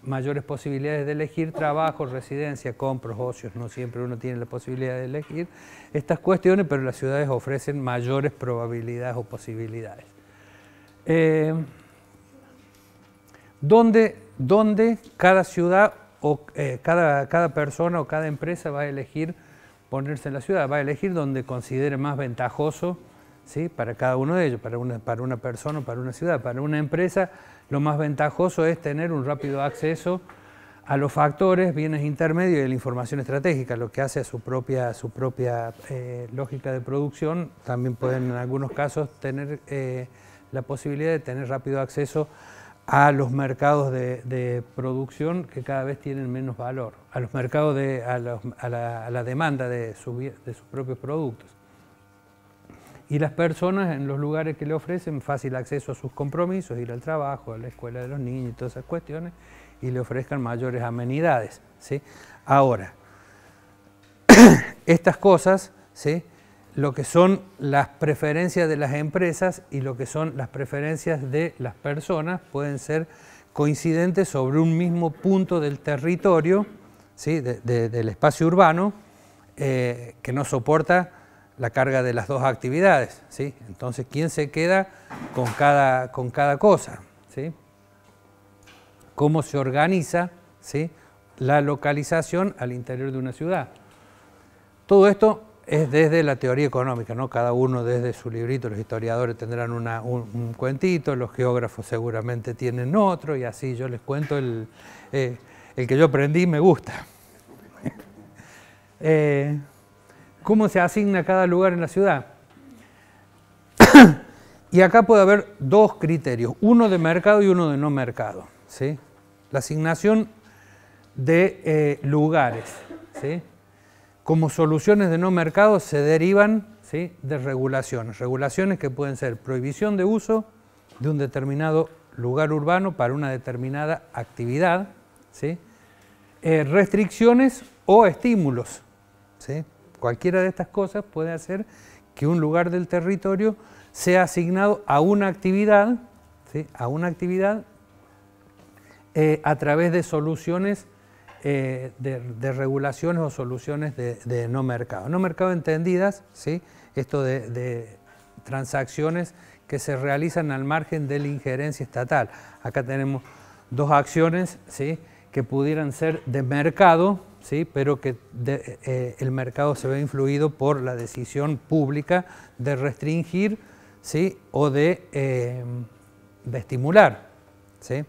mayores posibilidades de elegir trabajo, residencia, compros, ocios, no siempre uno tiene la posibilidad de elegir estas cuestiones, pero las ciudades ofrecen mayores probabilidades o posibilidades. Eh, donde, donde, cada ciudad o eh, cada, cada persona o cada empresa va a elegir ponerse en la ciudad, va a elegir donde considere más ventajoso ¿sí? para cada uno de ellos, para una, para una persona, para una ciudad, para una empresa, lo más ventajoso es tener un rápido acceso a los factores, bienes intermedios y la información estratégica, lo que hace a su propia, su propia eh, lógica de producción. También pueden en algunos casos tener la posibilidad de tener rápido acceso a los mercados de, producción que cada vez tienen menos valor, a los mercados de, a, la, demanda de, sus propios productos. Y las personas en los lugares que le ofrecen fácil acceso a sus compromisos, ir al trabajo, a la escuela de los niños y todas esas cuestiones, y le ofrezcan mayores amenidades. ¿sí? Ahora, *clears throat* estas cosas ¿sí? lo que son las preferencias de las empresas y lo que son las preferencias de las personas pueden ser coincidentes sobre un mismo punto del territorio, ¿sí? del espacio urbano, eh, que no soporta la carga de las dos actividades. ¿sí? Entonces, ¿quién se queda con cada, con cada cosa? ¿Cómo se organiza ¿sí? la localización al interior de una ciudad? Todo esto es desde la teoría económica, ¿no? cada uno desde su librito, los historiadores tendrán un, cuentito, los geógrafos seguramente tienen otro, y así yo les cuento el, eh, que yo aprendí y me gusta. *laughs* Eh, ¿Cómo se asigna cada lugar en la ciudad? *coughs* y acá puede haber dos criterios, uno de mercado y uno de no mercado. ¿sí? La asignación de eh, lugares. ¿sí? como soluciones de no mercado se derivan de regulaciones, regulaciones que pueden ser prohibición de uso de un determinado lugar urbano para una determinada actividad, eh, restricciones o estímulos. Cualquiera de estas cosas puede hacer que un lugar del territorio sea asignado a una actividad, a una actividad eh, a través de soluciones eh, de, regulaciones o soluciones de, no mercado. No mercado entendidas, ¿sí? esto de, transacciones que se realizan al margen de la injerencia estatal. Acá tenemos dos acciones ¿sí? que pudieran ser de mercado, ¿sí? pero que eh, el mercado se ve influido por la decisión pública de restringir ¿sí? o de, eh, de estimular. ¿sí?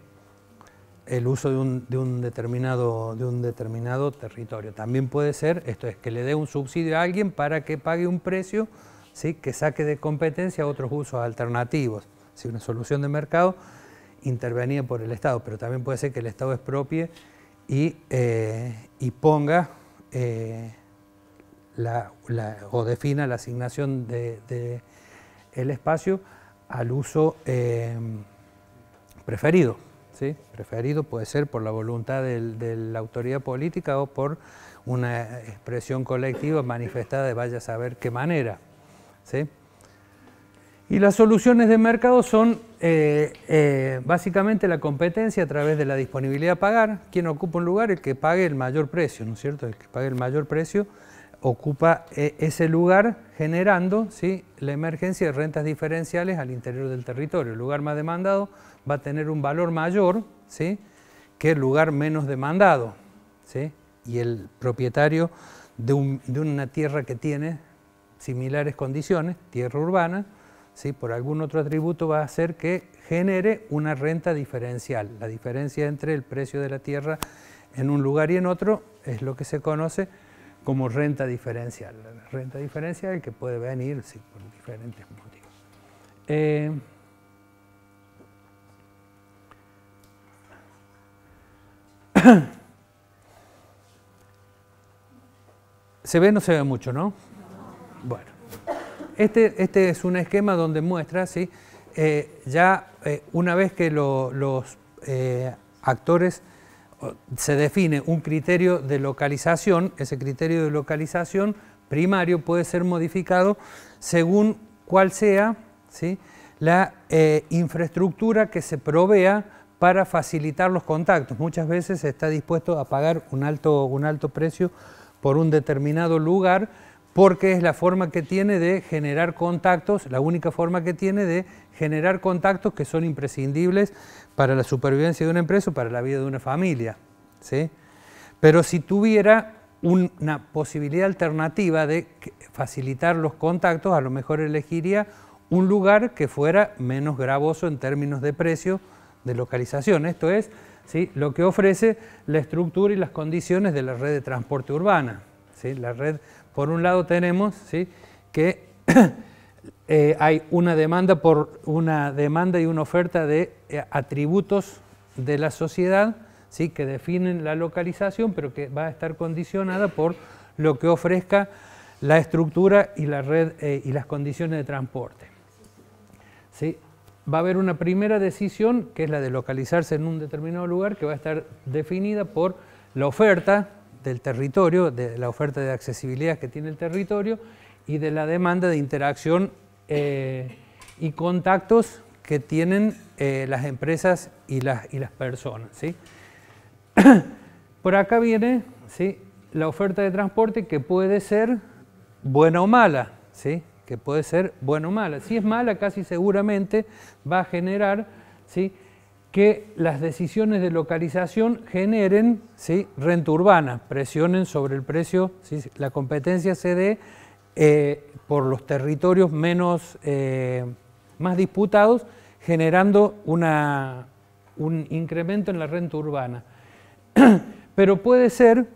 el uso de un, determinado, de un determinado territorio. También puede ser, esto es, que le dé un subsidio a alguien para que pague un precio ¿sí? que saque de competencia otros usos alternativos. Si Una solución de mercado intervenida por el Estado, pero también puede ser que el Estado expropie y, eh, y ponga eh, o defina la asignación del de, espacio al uso eh, preferido preferido puede ser por la voluntad de la autoridad política o por una expresión colectiva manifestada de vaya a saber qué manera, Y las soluciones de mercado son eh, eh, básicamente la competencia a través de la disponibilidad a pagar. Quien ocupa un lugar, el que pague el mayor precio, ¿no es cierto? El que pague el mayor precio ocupa eh, ese lugar generando ¿sí? la emergencia de rentas diferenciales al interior del territorio. El lugar más demandado va a tener un valor mayor ¿sí? que el lugar menos demandado. ¿sí? Y el propietario de, una tierra que tiene similares condiciones, tierra urbana, ¿sí? por algún otro atributo va a hacer que genere una renta diferencial. La diferencia entre el precio de la tierra en un lugar y en otro es lo que se conoce como renta diferencial. La renta diferencial que puede venir por diferentes motivos. Eh, *coughs* ¿Se ve o no se ve mucho, no? Bueno, este, este es un esquema donde muestra, ¿sí? Eh, ya eh, una vez que los eh, actores se define un criterio de localización, ese criterio de localización primario puede ser modificado según cuál sea ¿sí? la infraestructura que se provea para facilitar los contactos. Muchas veces está dispuesto a pagar un alto, un alto precio por un determinado lugar porque es la forma que tiene de generar contactos, la única forma que tiene de generar contactos que son imprescindibles para la supervivencia de una empresa o para la vida de una familia. Pero si tuviera una posibilidad alternativa de facilitar los contactos, a lo mejor elegiría un lugar que fuera menos gravoso en términos de precio de localización, esto es ¿sí? lo que ofrece la estructura y las condiciones de la red de transporte urbana. ¿sí? La red, por un lado tenemos ¿sí? que *coughs* eh, hay una demanda, por, una demanda y una oferta de eh, atributos de la sociedad ¿sí? que definen la localización, pero que va a estar condicionada por lo que ofrezca la estructura y la red eh, y las condiciones de transporte. ¿Sí? va a haber una primera decisión, que es la de localizarse en un determinado lugar, que va a estar definida por la oferta del territorio, de la oferta de accesibilidad que tiene el territorio y de la demanda de interacción eh, y contactos que tienen eh, las empresas y las, personas. *coughs* Por acá viene ¿sí? la oferta de transporte que puede ser buena o mala. ¿sí? que puede ser buena o mala. Si es mala, casi seguramente va a generar ¿sí? que las decisiones de localización generen ¿sí? renta urbana, presionen sobre el precio, ¿sí? la competencia se dé eh, por los territorios menos, eh, más disputados, generando un incremento en la renta urbana. *clears throat* Pero puede ser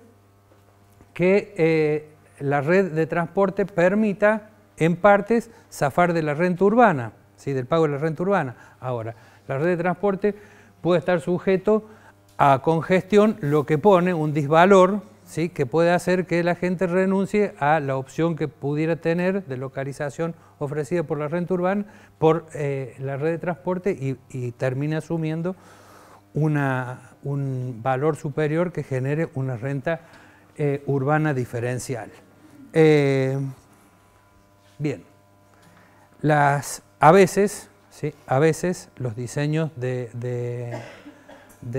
que eh, la red de transporte permita en partes zafar de la renta urbana, ¿sí? del pago de la renta urbana. Ahora, la red de transporte puede estar sujeto a congestión, lo que pone un disvalor ¿sí? que puede hacer que la gente renuncie a la opción que pudiera tener de localización ofrecida por la renta urbana por eh, la red de transporte y, termine asumiendo un valor superior que genere una renta eh, urbana diferencial. Eh, Bien, las, a veces, ¿sí? a veces los diseños de,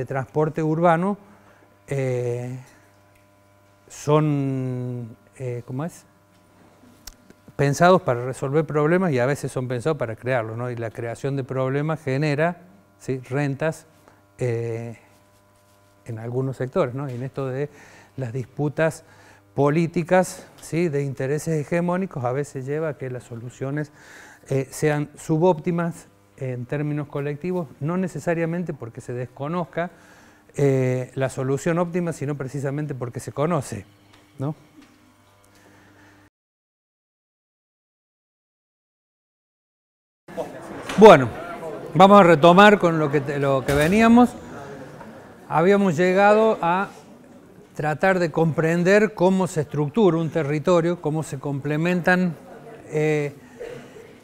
transporte urbano eh, son, eh, ¿cómo Pensados para resolver problemas y a veces son pensados para crearlos, ¿no? Y la creación de problemas genera rentas eh, en algunos sectores, ¿no? en esto de las disputas políticas ¿sí? de intereses hegemónicos a veces lleva a que las soluciones eh, sean subóptimas en términos colectivos, no necesariamente porque se desconozca eh, la solución óptima, sino precisamente porque se conoce. ¿no? Bueno, vamos a retomar con lo que, lo que veníamos. Habíamos llegado a tratar de comprender cómo se estructura un territorio, cómo se complementan eh,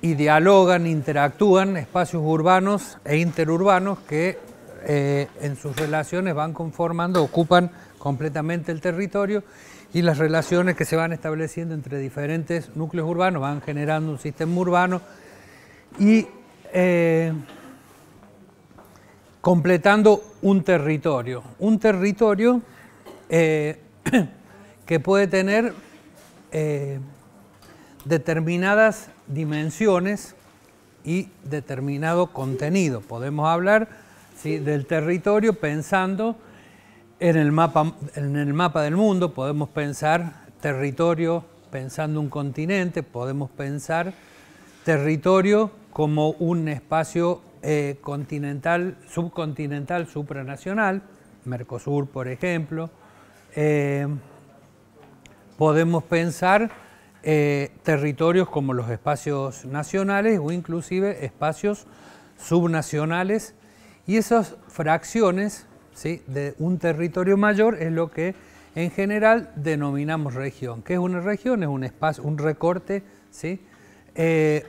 y dialogan, interactúan espacios urbanos e interurbanos que eh, en sus relaciones van conformando, ocupan completamente el territorio y las relaciones que se van estableciendo entre diferentes núcleos urbanos van generando un sistema urbano y eh, completando un territorio. Un territorio eh, *clears throat* que puede tener eh, determinadas dimensiones y determinado contenido. Podemos hablar del territorio pensando en el, mapa, del mundo, podemos pensar territorio pensando un continente, podemos pensar territorio como un espacio eh, continental, subcontinental, supranacional, Mercosur por ejemplo, eh, podemos pensar eh, territorios como los espacios nacionales o inclusive espacios subnacionales y esas fracciones de un territorio mayor es lo que en general denominamos región. ¿Qué es una región? Es un espacio, un recorte, ¿sí? Eh,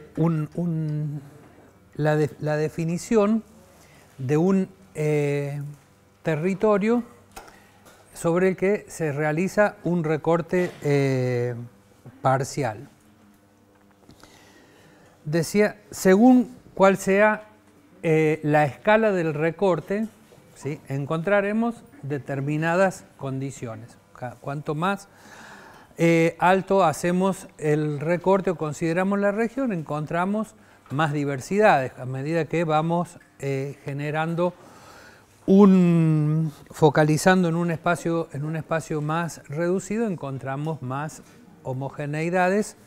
la, definición de un territorio sobre el que se realiza un recorte eh, parcial. Decía, según cuál sea eh, la escala del recorte, ¿sí? encontraremos determinadas condiciones. Cuanto más eh, alto hacemos el recorte o consideramos la región, encontramos más diversidades a medida que vamos generando focalizando en un, espacio, en un espacio más reducido encontramos más homogeneidades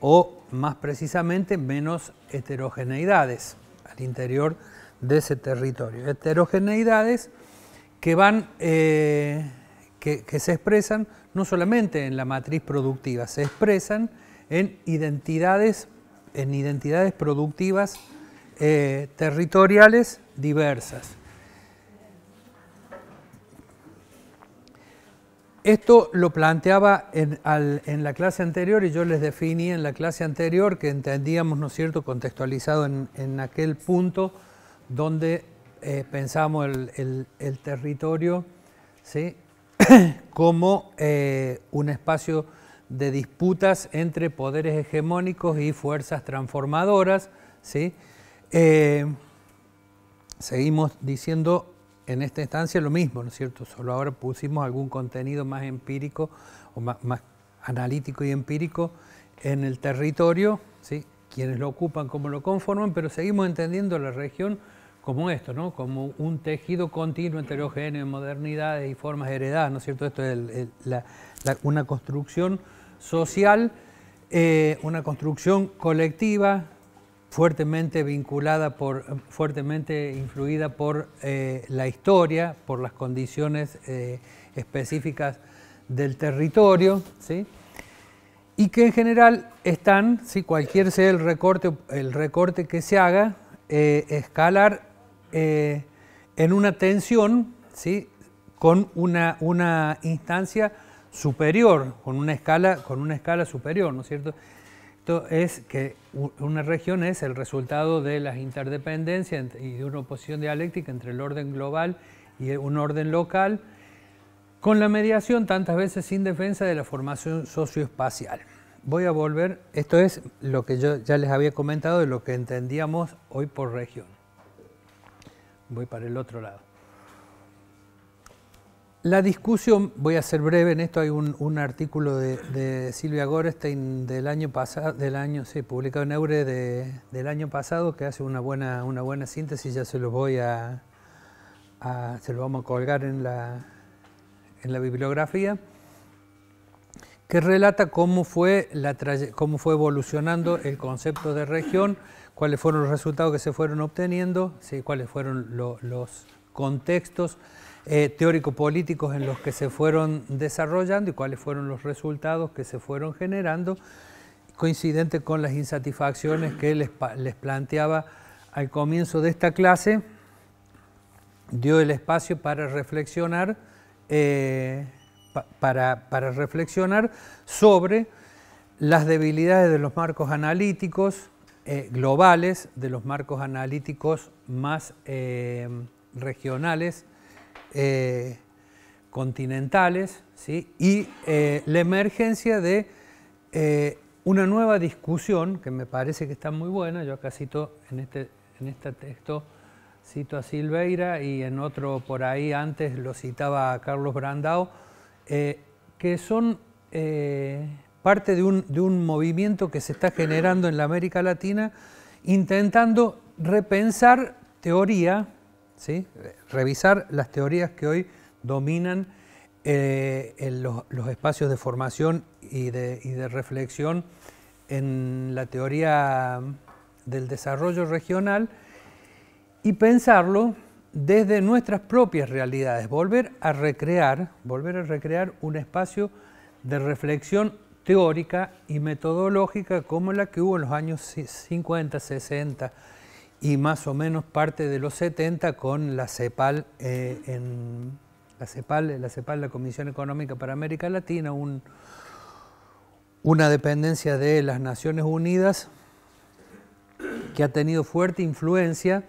o más precisamente menos heterogeneidades al interior de ese territorio. Heterogeneidades que van, eh, que, se expresan no solamente en la matriz productiva, se expresan en identidades, en identidades productivas eh, territoriales diversas. Esto lo planteaba en, la clase anterior y yo les definí en la clase anterior que entendíamos, ¿no es cierto?, contextualizado en, aquel punto donde eh, pensamos el, territorio *clears throat* como eh, un espacio de disputas entre poderes hegemónicos y fuerzas transformadoras. Eh, seguimos diciendo en esta instancia lo mismo, ¿no es cierto? Solo ahora pusimos algún contenido más empírico o más, analítico y empírico en el territorio, ¿sí? quienes lo ocupan, cómo lo conforman, pero seguimos entendiendo la región como esto, ¿no? como un tejido continuo heterogéneo de modernidades y formas heredadas, ¿no es cierto? Esto es una construcción social, eh, una construcción colectiva, fuertemente vinculada, por, fuertemente influida por eh, la historia, por las condiciones eh, específicas del territorio, ¿sí? y que en general están, si cualquier sea el recorte, el recorte que se haga, eh, escalar en una tensión ¿sí? con una, instancia superior, con una escala, con una escala superior, ¿no es cierto? Esto es que una región es el resultado de las interdependencias y de una oposición dialéctica entre el orden global y un orden local, con la mediación tantas veces sin defensa de la formación socioespacial. Voy a volver, esto es lo que yo ya les había comentado de lo que entendíamos hoy por región. Voy para el otro lado. La discusión, voy a ser breve en esto, hay un, artículo de, Silvia Gorestein del año pasado, del año, publicado en Eure de, del año pasado, que hace una buena, una buena síntesis, ya se lo voy a, se lo vamos a colgar en la, bibliografía, que relata cómo fue, la cómo fue evolucionando el concepto de región, cuáles fueron los resultados que se fueron obteniendo, cuáles fueron los contextos eh, teórico-políticos en los que se fueron desarrollando y cuáles fueron los resultados que se fueron generando, coincidente con las insatisfacciones que les, les planteaba al comienzo de esta clase, dio el espacio para reflexionar, eh, para, reflexionar sobre las debilidades de los marcos analíticos eh, globales, de los marcos analíticos más regionales eh, continentales y eh, la emergencia de eh, una nueva discusión que me parece que está muy buena. Yo acá cito en este, en este texto cito a Silveira y en otro por ahí antes lo citaba Carlos Brandao, que son parte de un, de un movimiento que se está generando en la América Latina intentando repensar teoría revisar las teorías que hoy dominan eh, los, espacios de formación y de, y de, reflexión en la teoría del desarrollo regional y pensarlo desde nuestras propias realidades, volver a recrear, volver a recrear un espacio de reflexión teórica y metodológica como la que hubo en los años 50, 60, y más o menos parte de los 70 con la CEPAL, eh, la, CEPAL la CEPAL, la Comisión Económica para América Latina, una dependencia de las Naciones Unidas que ha tenido fuerte influencia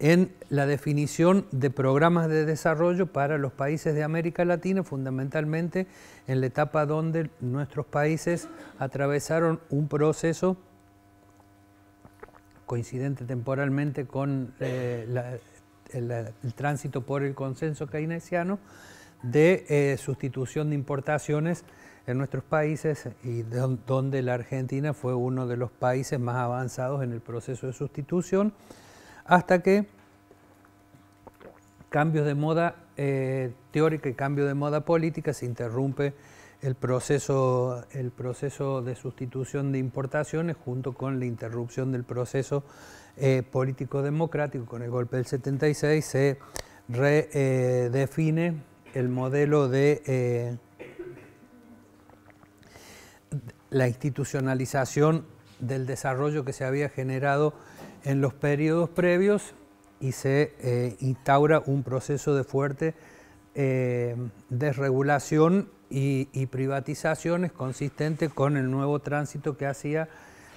en la definición de programas de desarrollo para los países de América Latina, fundamentalmente en la etapa donde nuestros países atravesaron un proceso coincidente temporalmente con eh, el, tránsito por el consenso keynesiano de eh, sustitución de importaciones en nuestros países y donde la Argentina fue uno de los países más avanzados en el proceso de sustitución, hasta que cambios de moda eh, teórica y cambio de moda política se interrumpe el proceso, el proceso de sustitución de importaciones junto con la interrupción del proceso eh, político-democrático con el golpe del 76 se redefine eh, el modelo de eh, la institucionalización del desarrollo que se había generado en los periodos previos y se instaura un proceso de fuerte desregulación y, privatizaciones consistentes con el nuevo tránsito que hacía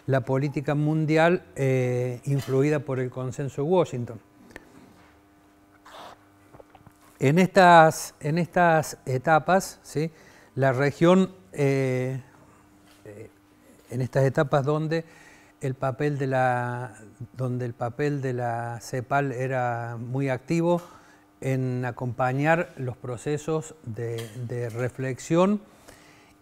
la política mundial eh, influida por el consenso de Washington. En estas, etapas, la región, eh, eh, en estas etapas donde donde el papel de la CEPAL era muy activo, en acompañar los procesos de, reflexión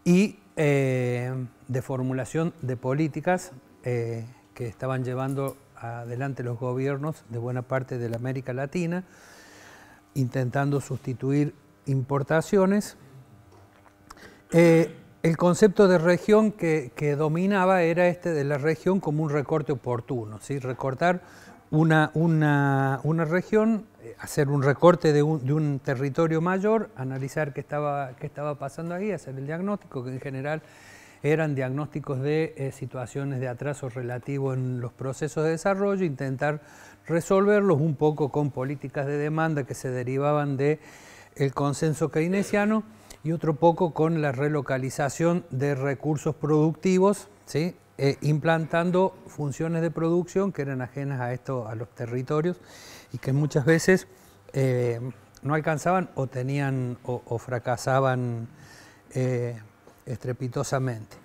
y eh, de formulación de políticas eh, que estaban llevando adelante los gobiernos de buena parte de la América Latina, intentando sustituir importaciones. Eh, el concepto de región que, dominaba era este de la región como un recorte oportuno, ¿sí? recortar una, una, región, eh, hacer un recorte de un, territorio mayor, analizar qué estaba, qué estaba pasando ahí, hacer el diagnóstico, que en general eran diagnósticos de eh, situaciones de atraso relativo en los procesos de desarrollo, intentar resolverlos un poco con políticas de demanda que se derivaban del consenso keynesiano y otro poco con la relocalización de recursos productivos, ¿sí? Eh, implantando funciones de producción que eran ajenas a, esto, a los territorios y que muchas veces eh, no alcanzaban o tenían o, fracasaban eh, estrepitosamente.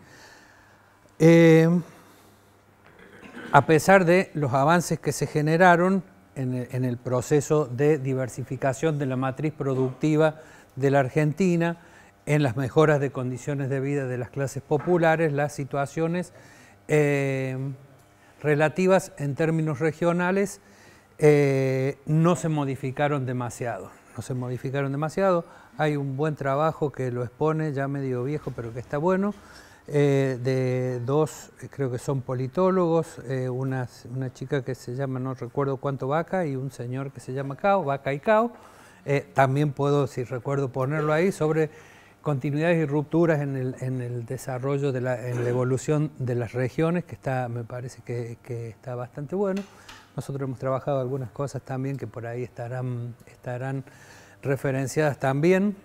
a pesar de los avances que se generaron en el proceso de diversificación de la matriz productiva de la Argentina, en las mejoras de condiciones de vida de las clases populares, las situaciones eh, relativas en términos regionales eh, no se modificaron demasiado. No se modificaron demasiado. Hay un buen trabajo que lo expone, ya medio viejo, pero que está bueno, eh, de dos, creo que son politólogos, una, una, chica que se llama, no recuerdo cuánto, Vaca, y un señor que se llama Cao, Vaca y Cao. también puedo, si recuerdo, ponerlo ahí sobre continuidades y rupturas en el, desarrollo, de la, en la evolución de las regiones, que está, me parece que, está bastante bueno. Nosotros hemos trabajado algunas cosas también que por ahí estarán, estarán referenciadas también,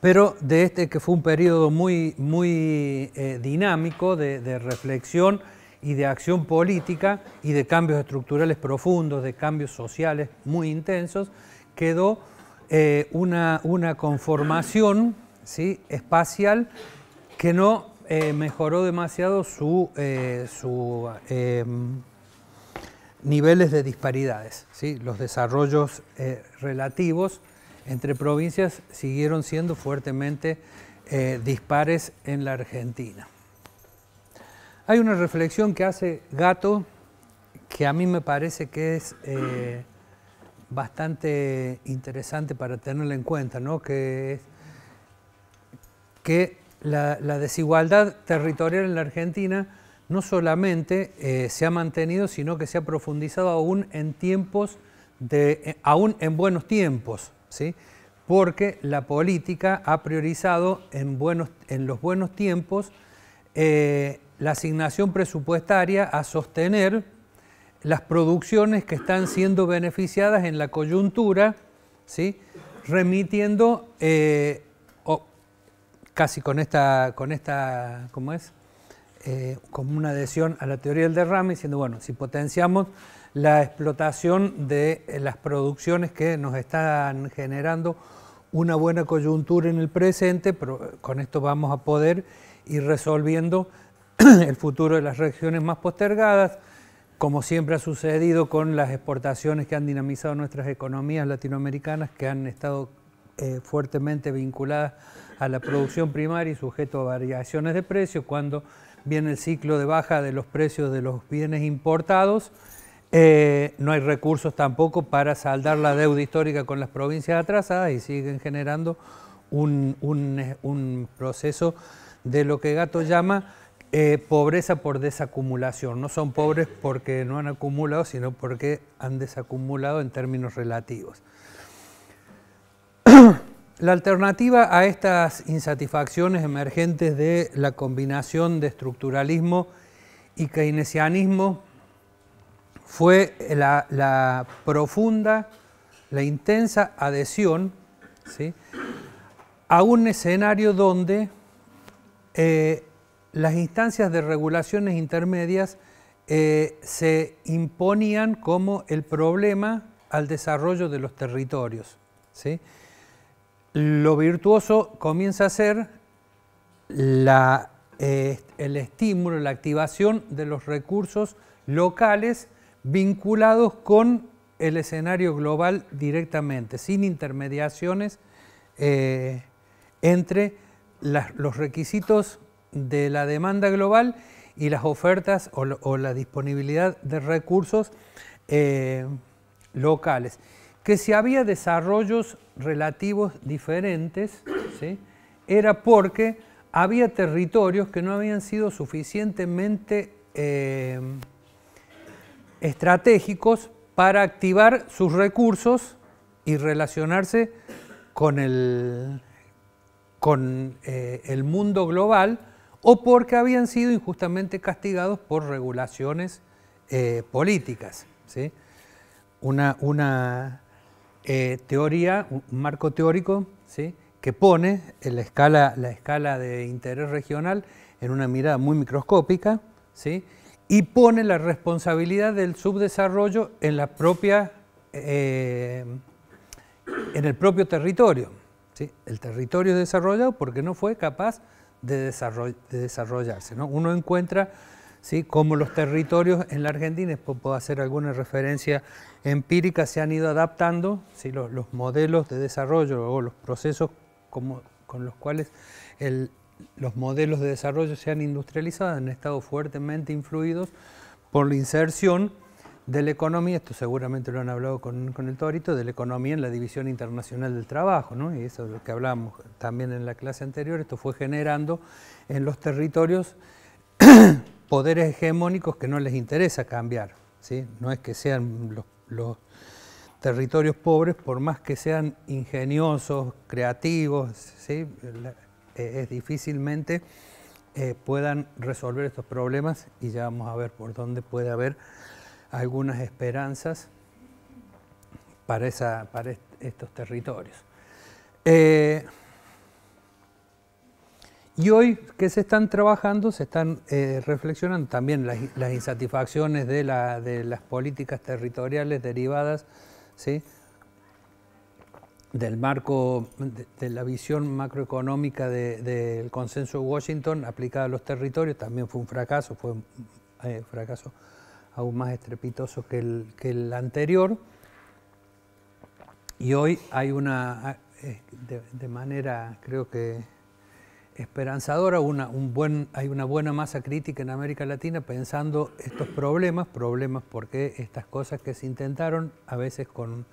pero de este que fue un periodo muy, muy eh, dinámico de, de reflexión y de acción política y de cambios estructurales profundos, de cambios sociales muy intensos, quedó eh, una, una, conformación ¿sí? espacial que no eh, mejoró demasiado sus eh, niveles de disparidades. ¿sí? Los desarrollos relativos entre provincias siguieron siendo fuertemente dispares en la Argentina. Hay una reflexión que hace Gato que a mí me parece que es bastante interesante para tenerla en cuenta, que que la, desigualdad territorial en la Argentina no solamente eh, se ha mantenido, sino que se ha profundizado aún en tiempos de, eh, aún en buenos tiempos, ¿sí? porque la política ha priorizado en, buenos, en los buenos tiempos eh, la asignación presupuestaria a sostener las producciones que están siendo beneficiadas en la coyuntura, ¿sí? remitiendo eh, casi con esta, con esta, ¿cómo es? Eh, como una adhesión a la teoría del derrame, diciendo, bueno, si potenciamos la explotación de las producciones que nos están generando una buena coyuntura en el presente, con esto vamos a poder ir resolviendo *clears throat* el futuro de las regiones más postergadas, como siempre ha sucedido con las exportaciones que han dinamizado nuestras economías latinoamericanas, que han estado eh, fuertemente vinculadas a la producción primaria y sujeto a variaciones de precio, cuando viene el ciclo de baja de los precios de los bienes importados, eh, no hay recursos tampoco para saldar la deuda histórica con las provincias atrasadas y siguen generando un proceso de lo que Gato llama eh, pobreza por desacumulación. No son pobres porque no han acumulado, sino porque han desacumulado en términos relativos. *clears throat* La alternativa a estas insatisfacciones emergentes de la combinación de estructuralismo y keynesianismo fue la, profunda, la intensa adhesión a un escenario donde eh, las instancias de regulaciones intermedias eh, se imponían como el problema al desarrollo de los territorios. Lo virtuoso comienza a ser eh, el estímulo, la activación de los recursos locales vinculados con el escenario global directamente, sin intermediaciones eh, entre los requisitos de la demanda global y las ofertas o, la disponibilidad de recursos eh, locales. Que si había desarrollos relativos diferentes, era porque había territorios que no habían sido suficientemente eh, estratégicos para activar sus recursos y relacionarse con el eh, mundo global o porque habían sido injustamente castigados por regulaciones eh, políticas. ¿sí? Una, eh, teoría, un marco teórico ¿sí? que pone la, escala, la escala de interés regional en una mirada muy microscópica ¿sí? y pone la responsabilidad del subdesarrollo en la propia... Eh, en el propio territorio. ¿sí? El territorio desarrollado porque no fue capaz de, desarrollarse. ¿no? Uno encuentra ¿sí? cómo los territorios en la Argentina, puedo hacer alguna referencia empírica, se han ido adaptando, ¿sí? los, modelos de desarrollo o los procesos como, con los cuales los modelos de desarrollo se han industrializado, han estado fuertemente influidos por la inserción de la economía, esto seguramente lo han hablado con, el Torito, de la economía en la División Internacional del Trabajo, ¿no? y eso es lo que hablamos también en la clase anterior, esto fue generando en los territorios *coughs* poderes hegemónicos que no les interesa cambiar, ¿sí? no es que sean los, territorios pobres, por más que sean ingeniosos, creativos, ¿sí? E, es difícilmente... Eh, puedan resolver estos problemas y ya vamos a ver por dónde puede haber algunas esperanzas para, esa, para estos territorios. Eh, y hoy que se están trabajando, se están eh, reflexionando también las, insatisfacciones de, las políticas territoriales derivadas del marco, de, la visión macroeconómica del consenso de Washington aplicada a los territorios. También fue un fracaso, fue un eh, fracaso aún más estrepitoso que el, anterior. Y hoy hay una, ah, eh, de, manera creo que esperanzadora, un buen, hay una buena masa crítica en América Latina pensando estos problemas, problemas porque estas cosas que se intentaron a veces con,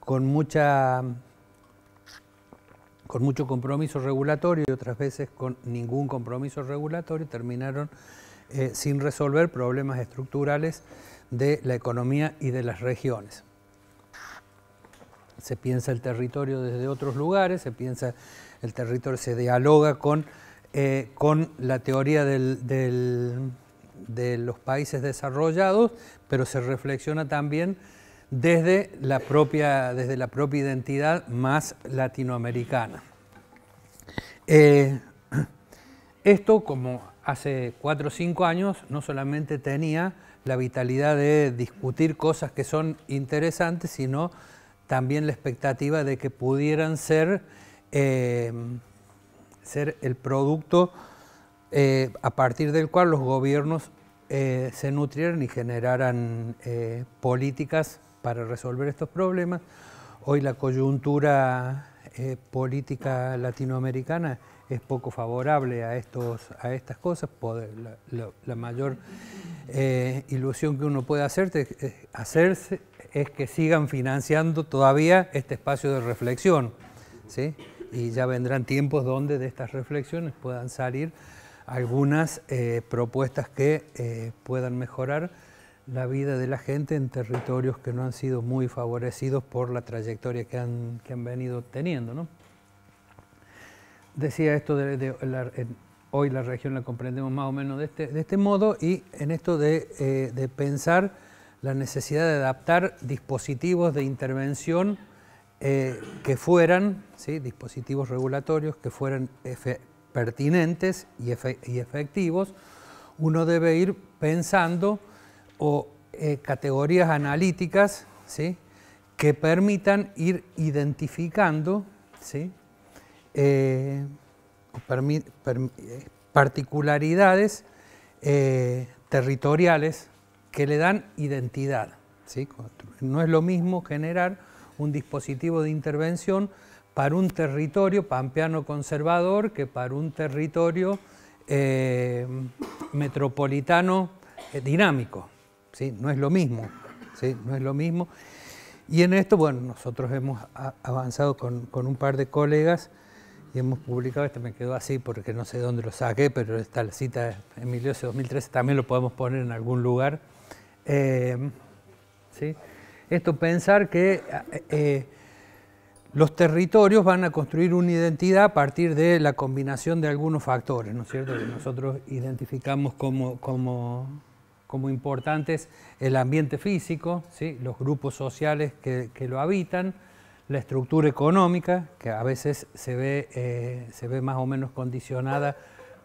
con, mucha, con mucho compromiso regulatorio y otras veces con ningún compromiso regulatorio terminaron eh, sin resolver problemas estructurales de la economía y de las regiones. Se piensa el territorio desde otros lugares, se piensa el territorio, se dialoga con, eh, con la teoría de los países desarrollados, pero se reflexiona también desde la propia, desde la propia identidad más latinoamericana. Eh, *clears throat* esto, como hace cuatro o cinco años no solamente tenía la vitalidad de discutir cosas que son interesantes, sino también la expectativa de que pudieran ser, em, ser el producto eh, a partir del cual los gobiernos eh, se nutrieran y generaran eh, políticas para resolver estos problemas. Hoy la coyuntura política latinoamericana es poco favorable a, estos, a estas cosas. la, mayor eh, ilusión que uno puede eh, hacerse, es, que sigan financiando todavía este espacio de reflexión. ¿sí? Y ya vendrán tiempos donde de estas reflexiones puedan salir algunas eh, propuestas que puedan mejorar la vida de la gente en territorios que no han sido muy favorecidos por la trayectoria que han, que han venido teniendo. ¿no? decía esto de, hoy la región la comprendemos más o menos de este, de este modo y en esto de, eh, pensar la necesidad de adaptar dispositivos de intervención eh, que fueran, ¿sí? dispositivos regulatorios que fueran pertinentes y, y, efectivos, uno debe ir pensando o eh, categorías analíticas ¿sí? que permitan ir identificando ¿sí? Eh, eh, particularidades eh, territoriales que le dan identidad. No es lo mismo generar un dispositivo de intervención para un territorio pampeano conservador que para un territorio metropolitano dinámico. ¿sí? No es lo mismo. No es lo mismo. Y en esto, bueno, nosotros hemos avanzado con un par de colegas y hemos publicado, este me quedó así porque no sé dónde lo saqué, pero esta la cita ese 2013 también lo podemos poner en algún lugar. Eh, ¿sí? Esto pensar que eh, eh, los territorios van a construir una identidad a partir de la combinación de algunos factores, ¿no es cierto? Que nosotros identificamos como, como, como importantes el ambiente físico, ¿sí? los grupos sociales que, que lo habitan, la estructura económica, que a veces se ve, eh, se ve más o menos condicionada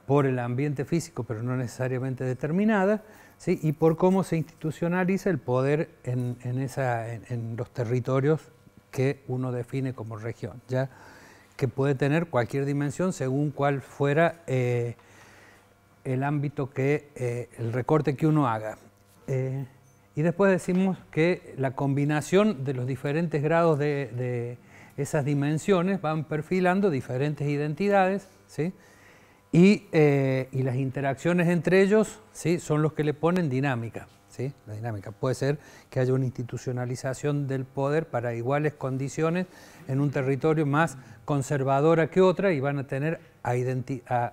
por el ambiente físico, pero no necesariamente determinada, ¿sí? y por cómo se institucionaliza el poder en, esa, en, los territorios que uno define como región, ¿ya? que puede tener cualquier dimensión según cuál fuera eh, el ámbito que, eh, el recorte que uno haga. Y después decimos que la combinación de los diferentes grados de, esas dimensiones van perfilando diferentes identidades, ¿sí? Eh, y, las interacciones entre ellos ¿sí? son los que le ponen dinámica. La dinámica puede ser que haya una institucionalización del poder para iguales condiciones en un territorio más conservadora que otra y van a tener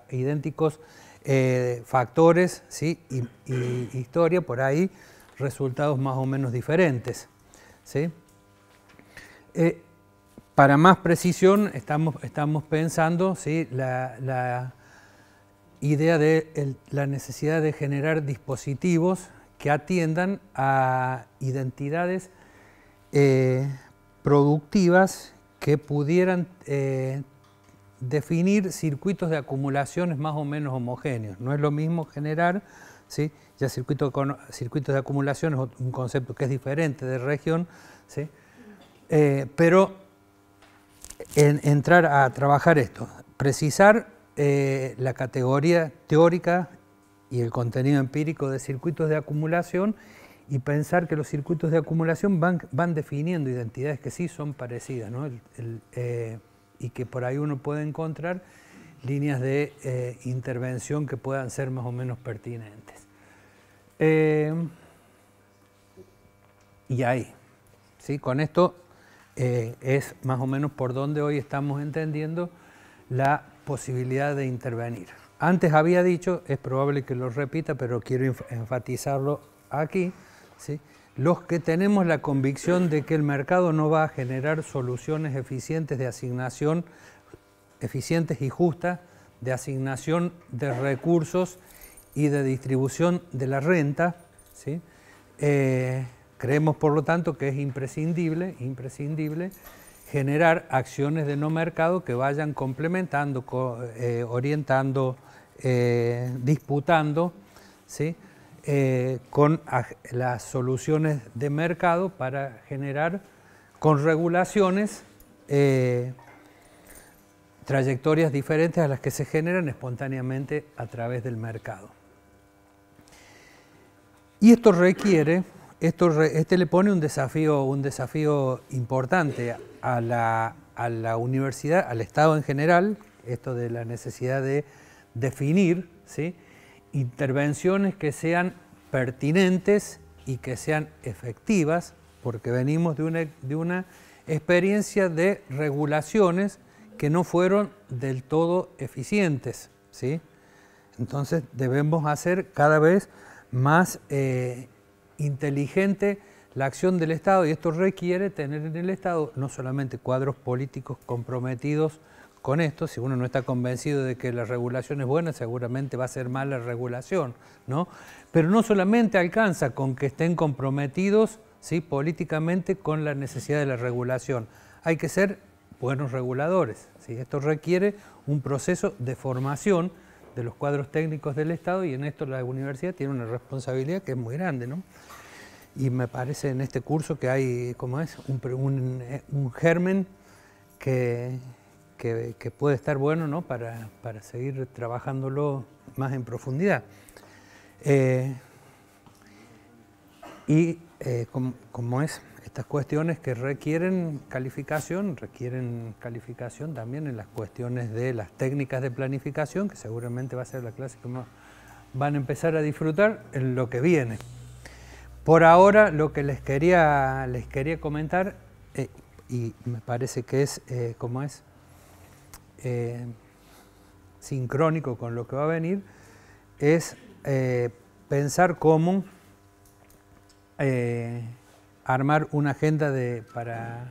idénticos eh, factores ¿sí? y historia por ahí resultados más o menos diferentes. ¿sí? Eh, para más precisión, estamos, estamos pensando ¿sí? la, idea de la necesidad de generar dispositivos que atiendan a identidades eh, productivas que pudieran eh, definir circuitos de acumulaciones más o menos homogéneos. No es lo mismo generar ¿sí? Ya circuito circuitos de acumulación es un concepto que es diferente de región, ¿sí? Eh, pero en, entrar a trabajar esto, precisar eh, la categoría teórica y el contenido empírico de circuitos de acumulación y pensar que los circuitos de acumulación van, definiendo identidades que sí son parecidas eh, y que por ahí uno puede encontrar líneas de intervención que puedan ser más o menos pertinentes. Eh, y ahí, ¿sí? con esto eh, es más o menos por donde hoy estamos entendiendo la posibilidad de intervenir. Antes había dicho, es probable que lo repita, pero quiero enfatizarlo aquí, ¿sí? los que tenemos la convicción de que el mercado no va a generar soluciones eficientes de asignación, eficientes y justas de asignación de recursos y de distribución de la renta. Eh, creemos, por lo tanto, que es imprescindible, imprescindible generar acciones de no mercado que vayan complementando, eh, orientando, eh, disputando con las soluciones de mercado para generar con regulaciones trayectorias diferentes a las que se generan espontáneamente a través del mercado. Y esto requiere, esto, este le pone un desafío, un desafío importante a la, universidad, al Estado en general, esto de la necesidad de definir intervenciones que sean pertinentes y que sean efectivas, porque venimos de una, experiencia de regulaciones que no fueron del todo eficientes. Entonces debemos hacer cada vez más eh, inteligente la acción del Estado y esto requiere tener en el Estado no solamente cuadros políticos comprometidos con esto, si uno no está convencido de que la regulación es buena, seguramente va a ser mala regulación, ¿no? Pero no solamente alcanza con que estén comprometidos ¿sí? políticamente con la necesidad de la regulación, hay que ser buenos reguladores, esto requiere un proceso de formación de los cuadros técnicos del Estado y en esto la universidad tiene una responsabilidad que es muy grande, ¿no? Y me parece en este curso que hay, como es? Un, germen que, que, puede estar bueno, ¿no? Para, seguir trabajándolo más en profundidad. Eh, y eh, como, es, cuestiones que requieren calificación, requieren calificación también en las cuestiones de las técnicas de planificación, que seguramente va a ser la clase que más van a empezar a disfrutar en lo que viene. Por ahora lo que les quería, les quería comentar, eh, y me parece que es, eh, como es, eh, sincrónico con lo que va a venir, es pensar cómo armar una agenda para,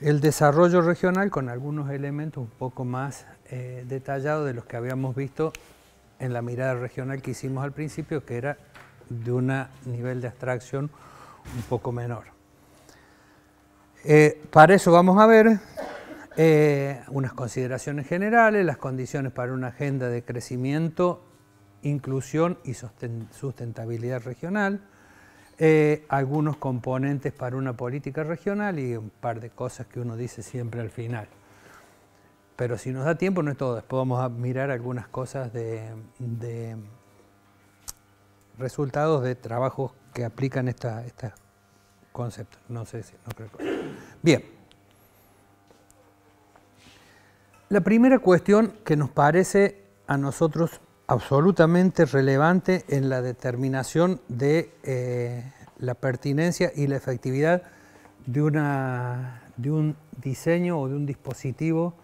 el desarrollo regional con algunos elementos un poco más eh, detallados de los que habíamos visto en la mirada regional que hicimos al principio, que era de un nivel de abstracción un poco menor. Eh, para eso vamos a ver eh, unas consideraciones generales, las condiciones para una agenda de crecimiento, inclusión y sustentabilidad regional, eh, algunos componentes para una política regional y un par de cosas que uno dice siempre al final. Pero si nos da tiempo, no es todo. Después vamos a mirar algunas cosas de, resultados de trabajos que aplican este esta concepto. No sé si, no creo. Bien. La primera cuestión que nos parece a nosotros absolutamente relevante en la determinación de eh, la pertinencia y la efectividad de, una, de un diseño o de un dispositivo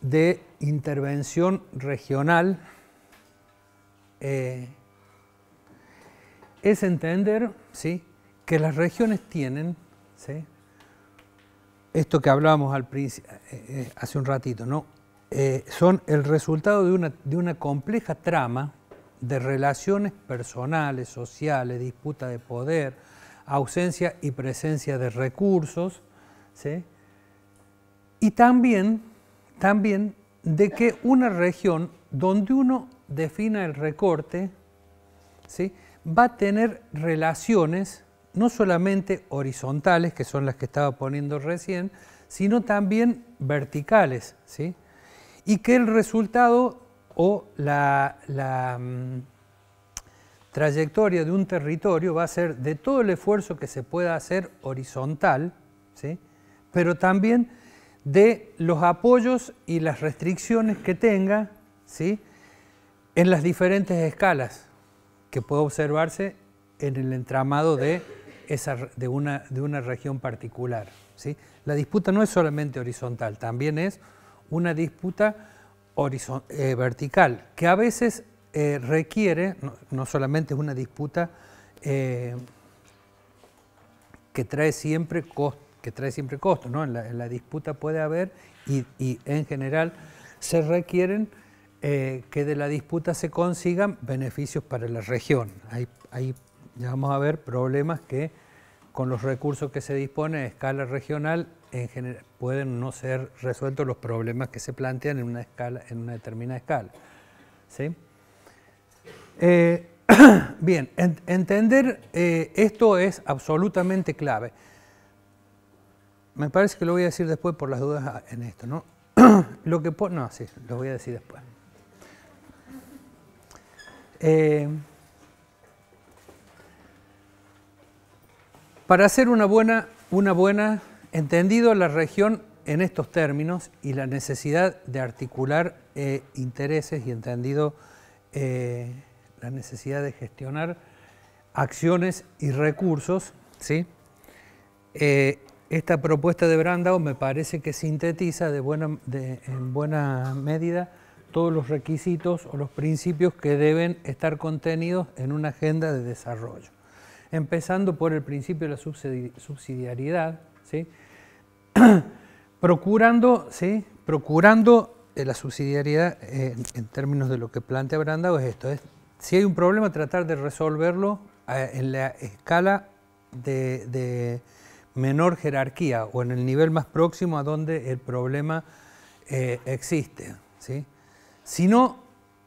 de intervención regional eh, es entender ¿sí? que las regiones tienen, esto que hablábamos al principio eh, hace un ratito, ¿no? Eh, son el resultado de una, de una compleja trama de relaciones personales, sociales, disputa de poder, ausencia y presencia de recursos, y también, también de que una región donde uno defina el recorte ¿sí? va a tener relaciones no solamente horizontales, que son las que estaba poniendo recién, sino también verticales. ¿sí? y que el resultado o la, mm, trayectoria de un territorio va a ser de todo el esfuerzo que se pueda hacer horizontal, pero también de los apoyos y las restricciones que tenga ¿sí? en las diferentes escalas que puede observarse en el entramado de, esa, de, una, región particular. La disputa no es solamente horizontal, también es una disputa eh, vertical, que a veces eh, requiere, no, solamente es una disputa eh, que trae siempre costos, que trae siempre ¿no? En la, disputa puede haber y, en general se requieren que de la disputa se consigan beneficios para la región. Hay, vamos a ver, problemas que con los recursos que se dispone a escala regional en general, pueden no ser resueltos los problemas que se plantean en una, escala, en una determinada escala. ¿sí? Eh, *clears throat* bien, entender eh, esto es absolutamente clave. Me parece que lo voy a decir después por las dudas en esto, ¿no? *clears throat* lo que no, sí, lo voy a decir después. Eh, para hacer una buena, una buena Entendido la región en estos términos y la necesidad de articular eh, intereses y entendido eh, la necesidad de gestionar acciones y recursos, eh, esta propuesta de Brandau me parece que sintetiza en buena medida todos los requisitos o los principios que deben estar contenidos en una agenda de desarrollo. Empezando por el principio de la subsidiariedad, *clears throat* ¿sí? procurando, procurando eh, la subsidiariedad eh, en, términos de lo que plantea Brandao es esto, si hay un problema tratar de resolverlo eh, en la escala de, menor jerarquía o en el nivel más próximo a donde el problema existe. Si no,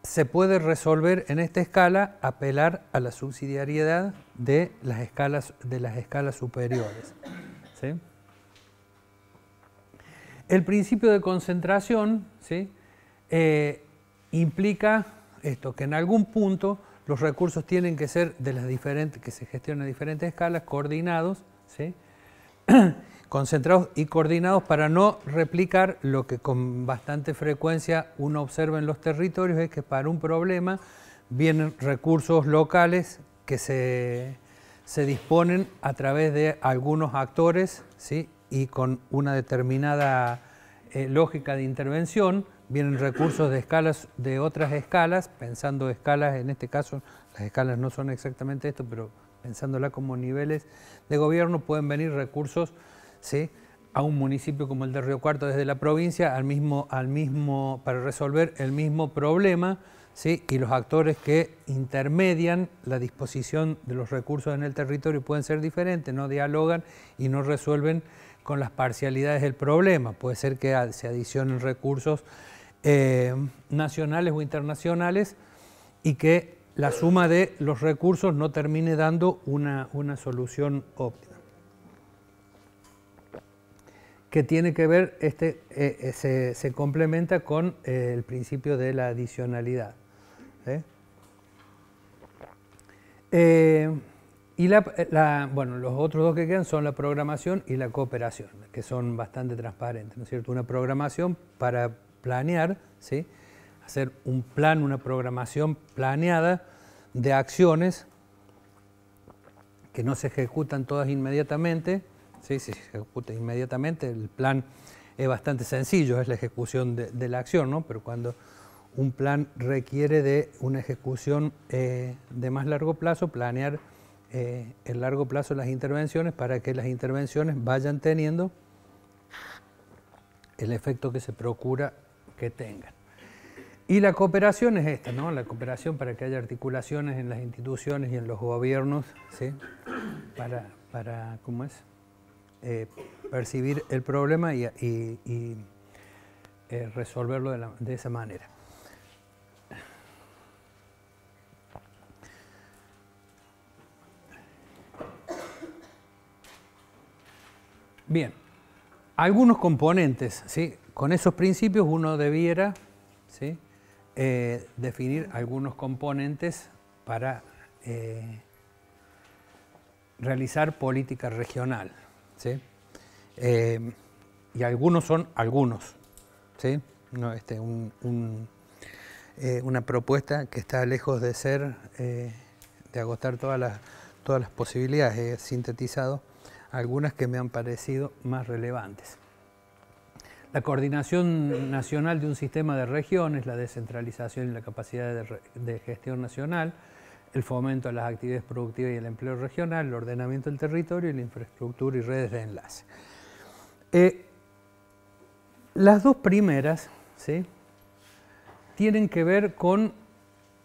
se puede resolver en esta escala apelar a la subsidiariedad de las escalas, de las escalas superiores. ¿sí? El principio de concentración ¿sí? Eh, implica esto, que en algún punto los recursos tienen que ser de las diferentes, que se gestionan a diferentes escalas, coordinados, ¿sí? *clears throat* concentrados y coordinados para no replicar lo que con bastante frecuencia uno observa en los territorios, es que para un problema vienen recursos locales que se, se disponen a través de algunos actores ¿sí? y con una determinada eh, lógica de intervención, vienen recursos de escalas de otras escalas, pensando escalas, en este caso las escalas no son exactamente esto, pero pensándola como niveles de gobierno, pueden venir recursos ¿sí? a un municipio como el de Río Cuarto desde la provincia al mismo, al mismo, para resolver el mismo problema ¿sí? y los actores que intermedian la disposición de los recursos en el territorio pueden ser diferentes, no dialogan y no resuelven con las parcialidades del problema. Puede ser que se adicionen recursos eh, nacionales o internacionales y que la suma de los recursos no termine dando una, solución óptima. Que tiene que ver, este, eh, eh, se, complementa con el principio de la adicionalidad. Y la, bueno, los otros dos que quedan son la programación y la cooperación, que son bastante transparentes, ¿no es cierto? Una programación para planear, ¿sí? hacer un plan, una programación planeada de acciones que no se ejecutan todas inmediatamente, ¿sí? si se ejecuta inmediatamente, el plan es bastante sencillo, es la ejecución de, la acción, ¿no? pero cuando un plan requiere de una ejecución eh, de más largo plazo, planear en eh, el largo plazo las intervenciones para que las intervenciones vayan teniendo el efecto que se procura que tengan. Y la cooperación es esta, ¿no? La cooperación para que haya articulaciones en las instituciones y en los gobiernos, ¿sí? Para, para ¿cómo es? Eh, percibir el problema y, eh, resolverlo de, de esa manera. Bien, algunos componentes, ¿sí? Con esos principios uno debiera eh, definir algunos componentes para eh, realizar política regional. Eh, y algunos son algunos. ¿sí? No, este, una propuesta que está lejos de ser, de agotar todas las, todas las posibilidades, he sintetizado algunas que me han parecido más relevantes. La coordinación nacional de un sistema de regiones, la descentralización y la capacidad de, gestión nacional, el fomento a las actividades productivas y el empleo regional, el ordenamiento del territorio y la infraestructura y redes de enlace. Eh, las dos primeras ¿sí? tienen que ver con,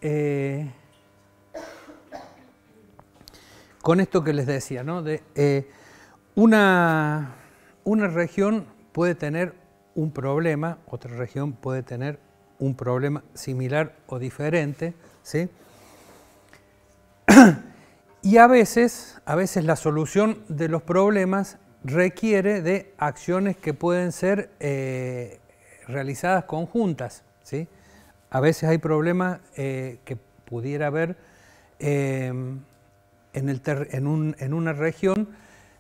eh, con esto que les decía, ¿no? de, eh, una, región puede tener un problema, otra región puede tener un problema similar o diferente, ¿sí? *clears throat* Y a veces, a veces la solución de los problemas requiere de acciones que pueden ser eh, realizadas conjuntas, ¿sí? A veces hay problemas eh, que pudiera haber eh, en una región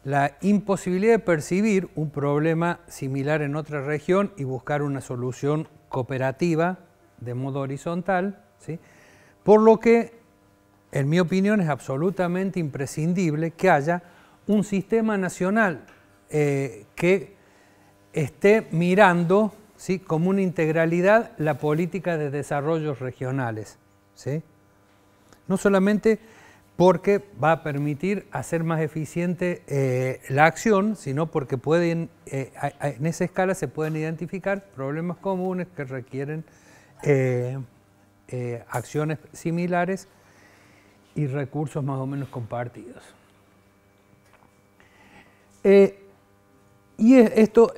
la imposibilidad de percibir un problema similar en otra región y buscar una solución cooperativa de modo horizontal, por lo que, en mi opinión, es absolutamente imprescindible que haya un sistema nacional eh, que esté mirando ¿sí? como una integralidad la política de desarrollos regionales. ¿sí? No solamente porque va a permitir hacer más eficiente eh, la acción, sino porque eh, en esa escala se pueden identificar problemas comunes que requieren eh, acciones similares y recursos más o menos compartidos. y esto,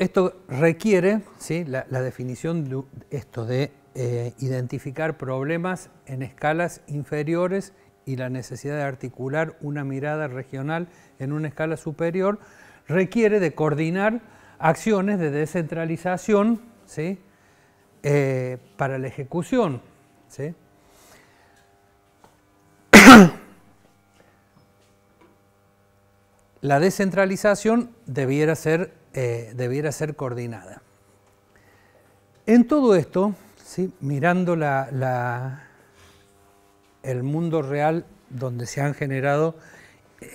requiere la, definición esto de identificar problemas en escalas inferiores y la necesidad de articular una mirada regional en una escala superior requiere de coordinar acciones de descentralización eh, para la ejecución. *coughs* la descentralización debiera ser, eh, debiera ser coordinada. En todo esto, ¿sí? mirando la el mundo real donde se han generado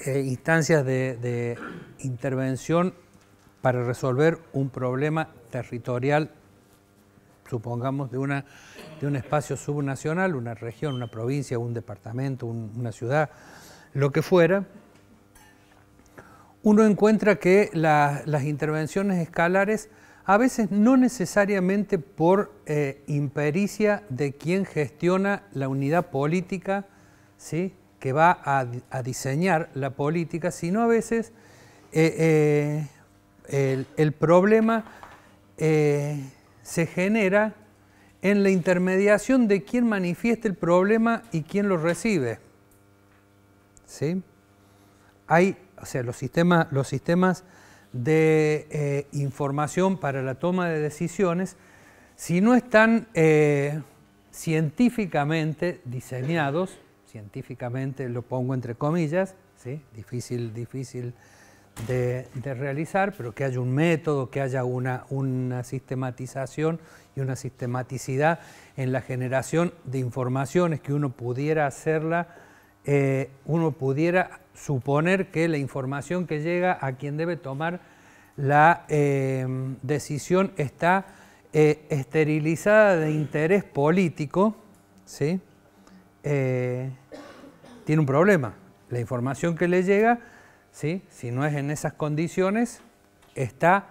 eh, instancias de, intervención para resolver un problema territorial, supongamos, de, una, de un espacio subnacional, una región, una provincia, un departamento, una ciudad, lo que fuera, uno encuentra que las intervenciones escalares a veces no necesariamente por eh, impericia de quien gestiona la unidad política, ¿sí? que va a, diseñar la política, sino a veces eh, eh, el, problema se genera en la intermediación de quien manifiesta el problema y quien lo recibe. ¿Sí? Hay, o sea, los sistemas, los sistemas de eh, información para la toma de decisiones si no están eh, científicamente diseñados, científicamente lo pongo entre comillas, difícil, difícil de, realizar, pero que haya un método, que haya una sistematización y una sistematicidad en la generación de informaciones que uno pudiera hacerla eh, uno pudiera suponer que la información que llega a quien debe tomar la eh, decisión está eh, esterilizada de interés político, ¿sí? tiene un problema. La información que le llega, ¿sí? si no es en esas condiciones, está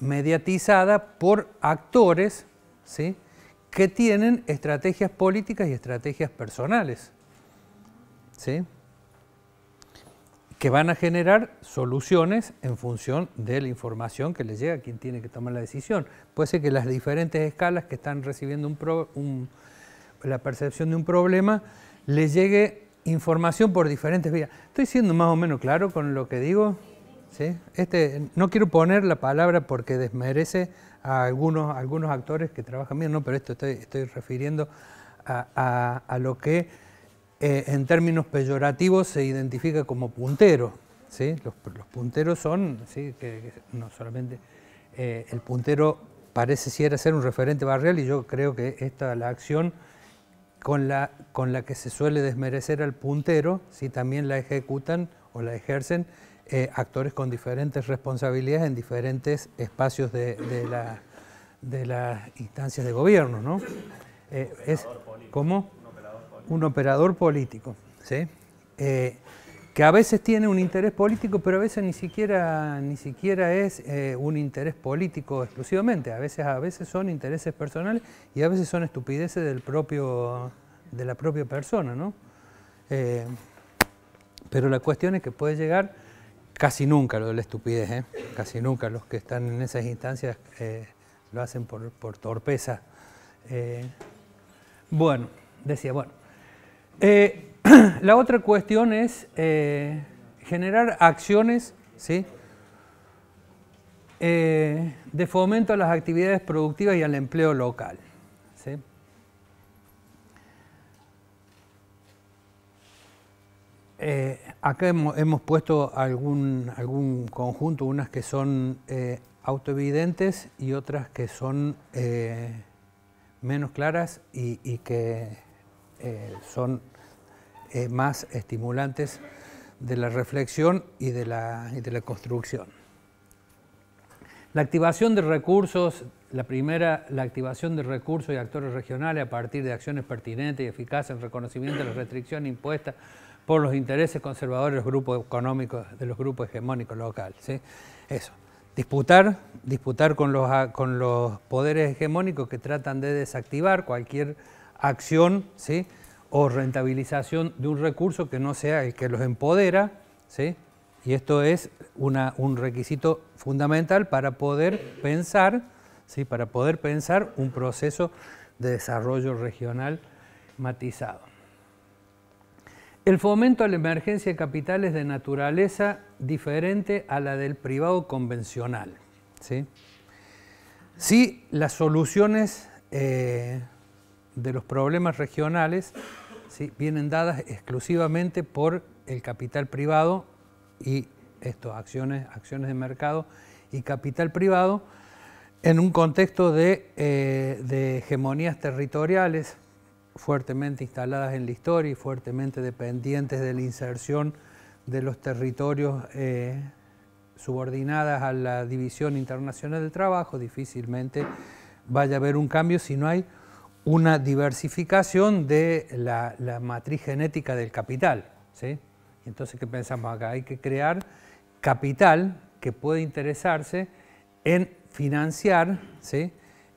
mediatizada por actores ¿sí? que tienen estrategias políticas y estrategias personales, ¿sí? que van a generar soluciones en función de la información que les llega a quien tiene que tomar la decisión. Puede ser que las diferentes escalas que están recibiendo la percepción de un problema les llegue información por diferentes vías. ¿Estoy siendo más o menos claro con lo que digo? Este, no quiero poner la palabra porque desmerece a algunos, algunos actores que trabajan bien, no, pero esto estoy, refiriendo a, lo que eh, en términos peyorativos se identifica como puntero. Los, punteros son, ¿sí? que, no solamente eh, el puntero parece ser un referente barrial y yo creo que esta la acción con la, que se suele desmerecer al puntero, si también la ejecutan o la ejercen eh, actores con diferentes responsabilidades en diferentes espacios de, las instancias de gobierno, ¿no? Eh, es como un operador político, ¿sí? Eh, que a veces tiene un interés político, pero a veces ni siquiera, ni siquiera es un interés político exclusivamente. A veces, a veces son intereses personales y a veces son estupideces del propio, de la propia persona, ¿no? pero la cuestión es que puede llegar casi nunca lo de la estupidez, ¿eh? casi nunca los que están en esas instancias eh, lo hacen por, torpeza. Eh, bueno, decía, bueno. *clears throat* la otra cuestión es generar acciones ¿sí? de fomento a las actividades productivas y al empleo local. ¿sí? Acá hemos, puesto algún, algún, conjunto, unas que son eh, autoevidentes y otras que son eh, menos claras y, que eh, son más estimulantes de la reflexión y de la, de la construcción. La activación de recursos, la primera, la activación de recursos y actores regionales a partir de acciones pertinentes y eficaces en reconocimiento de las restricciones impuestas por los intereses conservadores de los grupos económicos, de los grupos hegemónicos locales. Eso. Disputar, disputar con los, poderes hegemónicos que tratan de desactivar cualquier acción o rentabilización de un recurso que no sea el que los empodera, y esto es un requisito fundamental para poder pensar, ¿sí? para poder pensar un proceso de desarrollo regional matizado. El fomento a la emergencia de capitales de naturaleza diferente a la del privado convencional. Sí, las soluciones eh, de los problemas regionales vienen dadas exclusivamente por el capital privado y esto, acciones, acciones de mercado y capital privado, en un contexto de eh, hegemonías territoriales, fuertemente instaladas en la historia y fuertemente dependientes de la inserción de los territorios eh, subordinadas a la División Internacional del Trabajo, difícilmente vaya a haber un cambio si no hay una diversificación de la, matriz genética del capital. ¿sí? Entonces, ¿qué pensamos acá? Hay que crear capital que pueda interesarse en financiar ¿sí?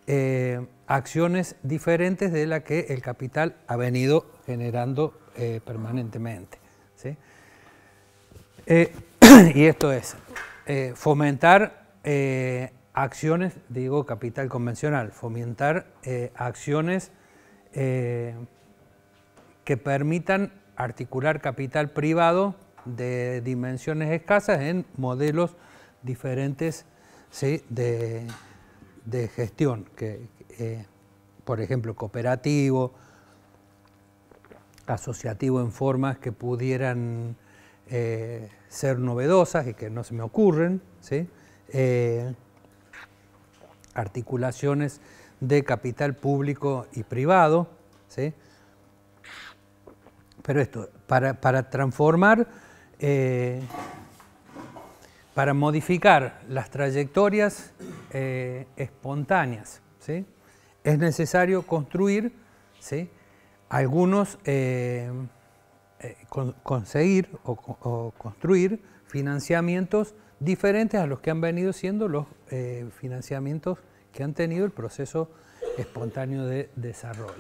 Eh, acciones diferentes de la que el capital ha venido generando eh, permanentemente. Eh, *clears throat* y esto es eh, fomentar acciones, digo capital convencional, fomentar acciones que permitan articular capital privado de dimensiones escasas en modelos diferentes de, de gestión que, eh, por ejemplo, cooperativo, asociativo en formas que pudieran eh, ser novedosas y que no se me ocurren, ¿sí? Eh, articulaciones de capital público y privado, ¿sí? pero esto, para, transformar, para modificar las trayectorias espontáneas, ¿sí? es necesario construir, algunos eh, eh, conseguir o, construir financiamientos diferentes a los que han venido siendo los eh, financiamientos que han tenido el proceso espontáneo de desarrollo.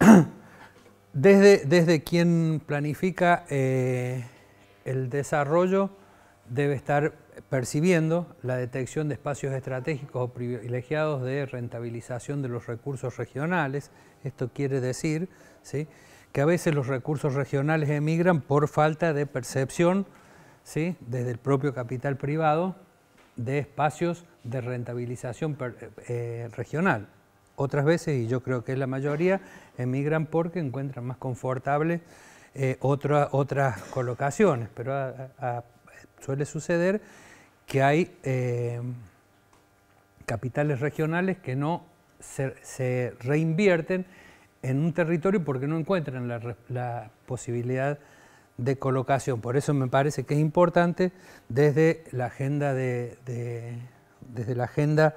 *clears throat* Desde, desde quien planifica el desarrollo debe estar percibiendo la detección de espacios estratégicos o privilegiados de rentabilización de los recursos regionales. Esto quiere decir ¿sí? que a veces los recursos regionales emigran por falta de percepción desde el propio capital privado de espacios de rentabilización eh, regional. Otras veces, y yo creo que es la mayoría, emigran porque encuentran más confortables eh, otra, otras colocaciones, pero a suele suceder que hay eh, capitales regionales que no se, reinvierten en un territorio porque no encuentran la, posibilidad de colocación. Por eso me parece que es importante desde la agenda de desde la agenda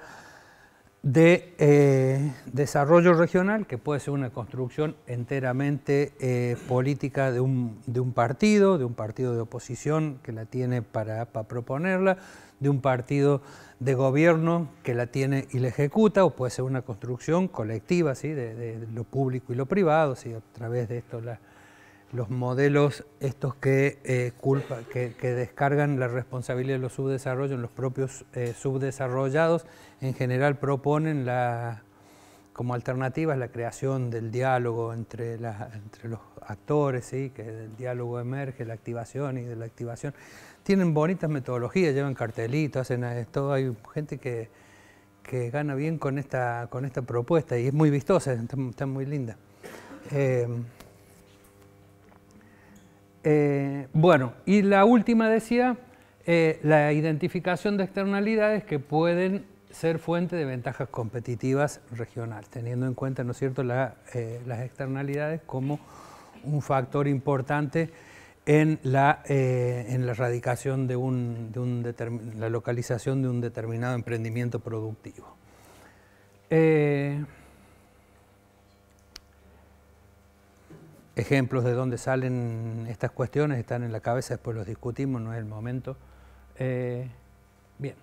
de eh, desarrollo regional, que puede ser una construcción enteramente eh, política de un, de un, partido, de un partido de oposición que la tiene para, proponerla, de un partido de gobierno que la tiene y la ejecuta, o puede ser una construcción colectiva, ¿sí? de, lo público y lo privado, ¿sí? a través de esto la, los modelos estos que, eh, culpa, que, descargan la responsabilidad de los subdesarrollos en los propios eh, subdesarrollados, en general proponen la, como alternativas la creación del diálogo entre, la, entre los actores, que del diálogo emerge la activación y de la activación. Tienen bonitas metodologías, llevan cartelitos, hacen esto, eh, hay gente que, gana bien con esta, con esta propuesta y es muy vistosa, está, muy linda. Eh, bueno, y la última decía, eh, la identificación de externalidades que pueden ser fuente de ventajas competitivas regionales, teniendo en cuenta, ¿no es cierto?, eh, las externalidades como un factor importante en la, en la erradicación de, la localización de un determinado emprendimiento productivo. ejemplos de dónde salen estas cuestiones, están en la cabeza, después los discutimos, no es el momento. Eh, bien.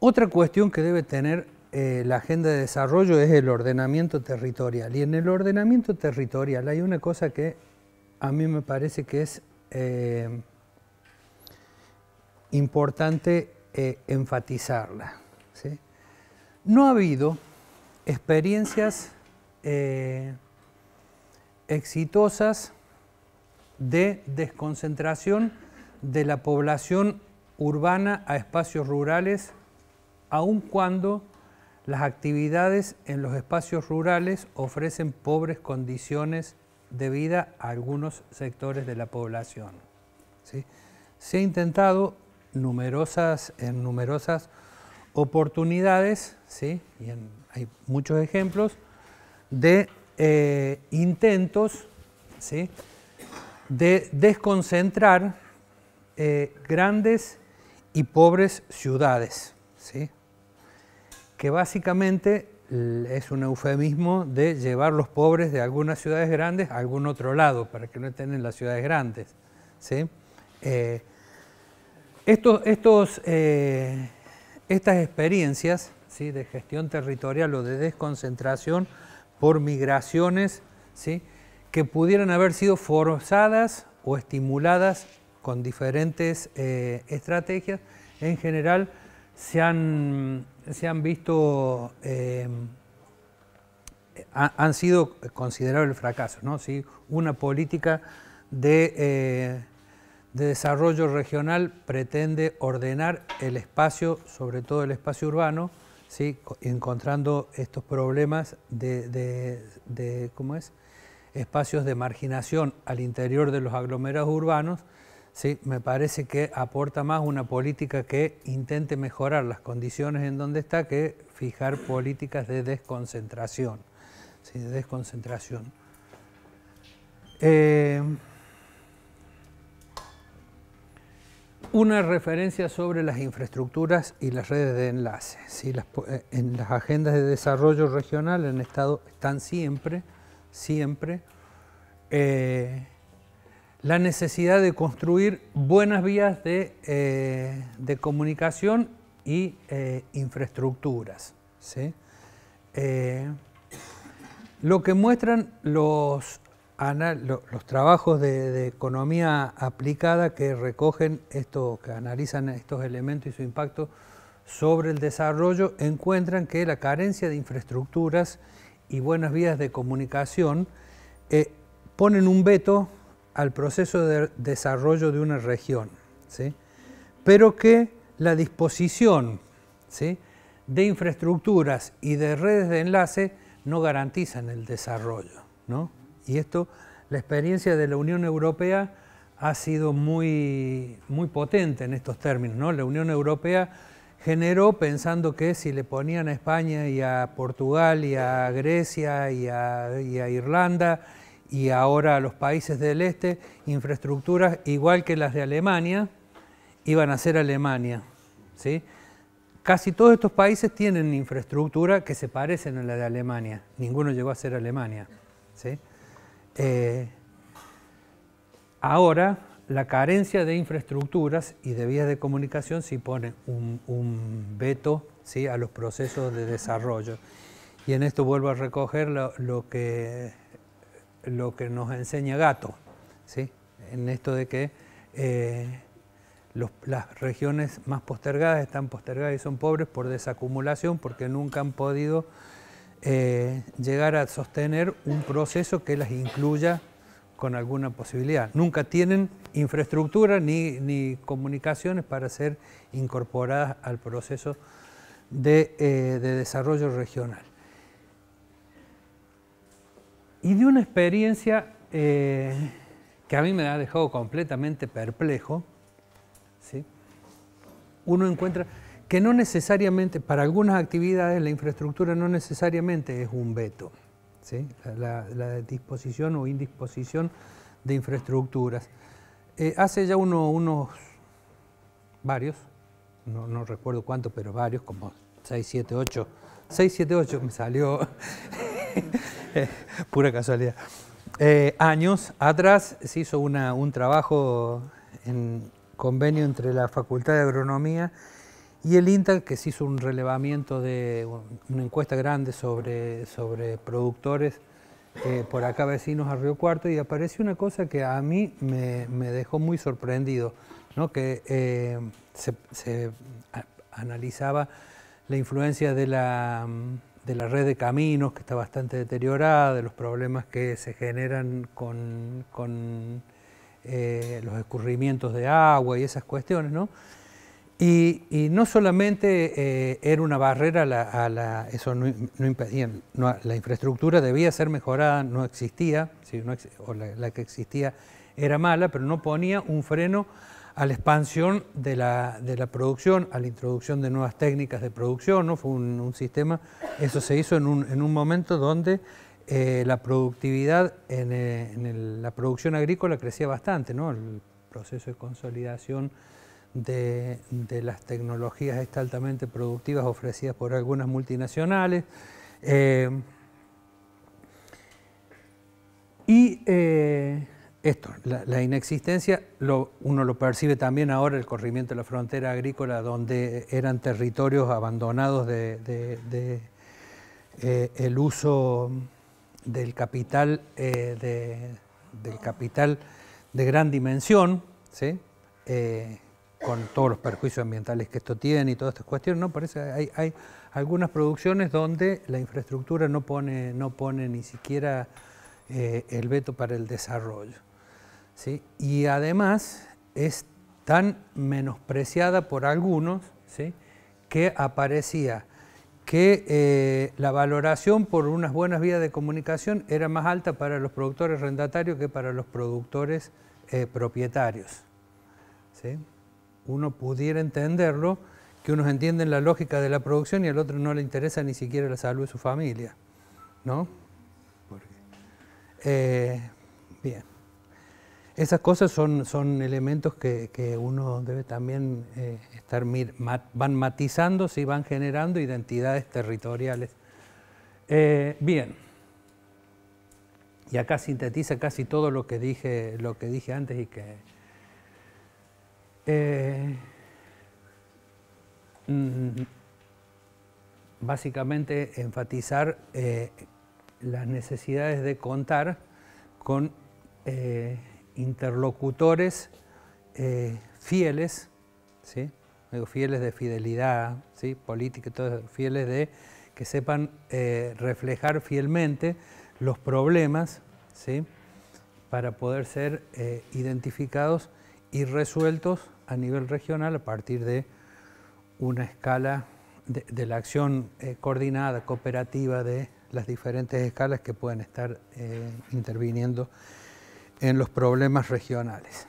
Otra cuestión que debe tener eh, la agenda de desarrollo es el ordenamiento territorial. Y en el ordenamiento territorial hay una cosa que a mí me parece que es eh, importante enfatizarla. No ha habido experiencias exitosas de desconcentración de la población urbana a espacios rurales, aun cuando las actividades en los espacios rurales ofrecen pobres condiciones de vida a algunos sectores de la población. ¿Sí? Se ha intentado numerosas, en numerosas oportunidades, ¿sí? y hay muchos ejemplos, de eh, intentos ¿sí? de desconcentrar eh, grandes y pobres ciudades, ¿sí? que básicamente es un eufemismo de llevar los pobres de algunas ciudades grandes a algún otro lado, para que no estén en las ciudades grandes. ¿sí? Eh, estas experiencias ¿sí? de gestión territorial o de desconcentración por migraciones ¿sí? que pudieran haber sido forzadas o estimuladas con diferentes eh, estrategias, en general se han, visto, eh, han sido considerables fracasos. ¿no? ¿Sí? Una política eh, de desarrollo regional pretende ordenar el espacio, sobre todo el espacio urbano, ¿sí? encontrando estos problemas de, de, ¿cómo es? espacios de marginación al interior de los aglomerados urbanos, ¿sí? me parece que aporta más una política que intente mejorar las condiciones en donde está que fijar políticas de desconcentración. ¿sí? desconcentración. Eh, una referencia sobre las infraestructuras y las redes de enlace. ¿sí? Eh, en las agendas de desarrollo regional en Estado están siempre, siempre, eh, la necesidad de construir buenas vías de, eh, comunicación y infraestructuras. lo que muestran los los trabajos de, economía aplicada que recogen esto, que analizan estos elementos y su impacto sobre el desarrollo, encuentran que la carencia de infraestructuras y buenas vías de comunicación eh, ponen un veto al proceso de desarrollo de una región, ¿sí? pero que la disposición de infraestructuras y de redes de enlace no garantizan el desarrollo. ¿no? Y esto, la experiencia de la Unión Europea ha sido muy, muy potente en estos términos. ¿no? La Unión Europea generó pensando que si le ponían a España y a Portugal y a Grecia y a, Irlanda y ahora a los países del este, infraestructuras igual que las de Alemania, iban a ser Alemania. ¿sí? Casi todos estos países tienen infraestructura que se parecen a la de Alemania. Ninguno llegó a ser Alemania. ¿sí? Eh, ahora, la carencia de infraestructuras y de vías de comunicación sí pone un, veto ¿sí? a los procesos de desarrollo. Y en esto vuelvo a recoger lo, que, lo que nos enseña Gato, ¿sí? en esto de que eh, las regiones más postergadas están postergadas y son pobres por desacumulación porque nunca han podido eh, llegar a sostener un proceso que las incluya con alguna posibilidad. Nunca tienen infraestructura ni, comunicaciones para ser incorporadas al proceso de, eh, desarrollo regional. Y de una experiencia eh, que a mí me ha dejado completamente perplejo, uno encuentra que no necesariamente, para algunas actividades la infraestructura no necesariamente es un veto, la, disposición o indisposición de infraestructuras. Eh, hace ya uno, unos varios, no, recuerdo cuántos, pero varios, como 6, 7, 8, 6, 7, 8 me salió, *laughs* eh, pura casualidad, eh, años atrás se hizo una, un trabajo en convenio entre la Facultad de Agronomía y el INTA, que se hizo un relevamiento de una encuesta grande sobre, productores eh, por acá vecinos a Río Cuarto, y apareció una cosa que a mí me, dejó muy sorprendido, que eh, se, analizaba la influencia de la, red de caminos, que está bastante deteriorada, de los problemas que se generan con, eh, los escurrimientos de agua y esas cuestiones, y, no solamente eh, era una barrera, la, la, eso no, impedía, la infraestructura debía ser mejorada, no existía, o la, que existía era mala, pero no ponía un freno a la expansión de la, de la producción, a la introducción de nuevas técnicas de producción, ¿no? fue un, sistema, eso se hizo en un, en un momento donde eh, la productividad en, eh, la producción agrícola crecía bastante, ¿no? El proceso de consolidación de, las tecnologías altamente productivas ofrecidas por algunas multinacionales. Eh, y eh, esto, la, inexistencia, uno lo percibe también ahora el corrimiento de la frontera agrícola, donde eran territorios abandonados de, eh, el uso del capital, de, del capital de gran dimensión, ¿sí? con todos los perjuicios ambientales que esto tiene y todas estas cuestiones, ¿no? Parece hay, hay algunas producciones donde la infraestructura no pone, no pone ni siquiera eh, el veto para el desarrollo. Y además es tan menospreciada por algunos ¿sí? que aparecía que eh, la valoración por unas buenas vías de comunicación era más alta para los productores rendatarios que para los productores eh, propietarios. ¿sí? uno pudiera entenderlo, que unos entienden la lógica de la producción y al otro no le interesa ni siquiera la salud de su familia. ¿No? Eh, bien. Esas cosas son, son elementos que, uno debe también eh, estar, van matizando, se van generando identidades territoriales. Eh, bien. Y acá sintetiza casi todo lo que dije, lo que dije antes y que eh, mm, mm, básicamente enfatizar eh, las necesidades de contar con eh, interlocutores fieles, ¿sí? fieles de fidelidad, ¿sí? política, fieles de que sepan reflejar fielmente los problemas ¿sí? para poder ser identificados y resueltos a nivel regional a partir de una escala de, la acción eh, coordinada, cooperativa de las diferentes escalas que pueden estar eh, interviniendo en los problemas regionales.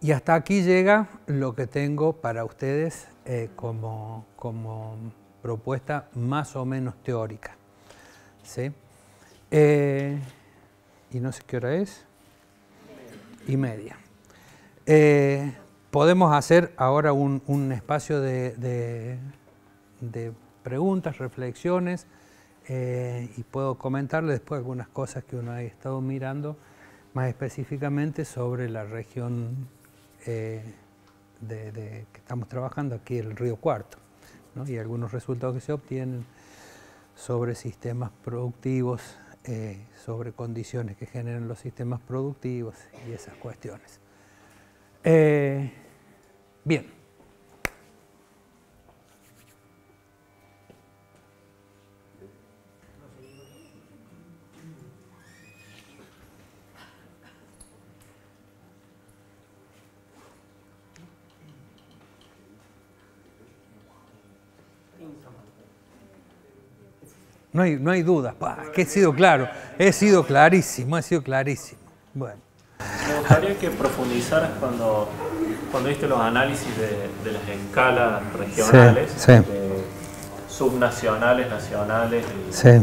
Y hasta aquí llega lo que tengo para ustedes eh, como, como, propuesta más o menos teórica. ¿Sí? y no sé qué hora es. Y media. Eh, podemos hacer ahora un, espacio de, preguntas, reflexiones, eh, y puedo comentarle después algunas cosas que uno ha estado mirando más específicamente sobre la región eh, de, que estamos trabajando aquí, el río Cuarto, y algunos resultados que se obtienen sobre sistemas productivos, sobre condiciones que generan los sistemas productivos y esas cuestiones. Eh, bien. No hay, no hay dudas, he sido claro, he sido clarísimo, he sido clarísimo. Bueno gustaría que profundizaras cuando, cuando viste los análisis de, las escalas regionales, eh, subnacionales, nacionales y,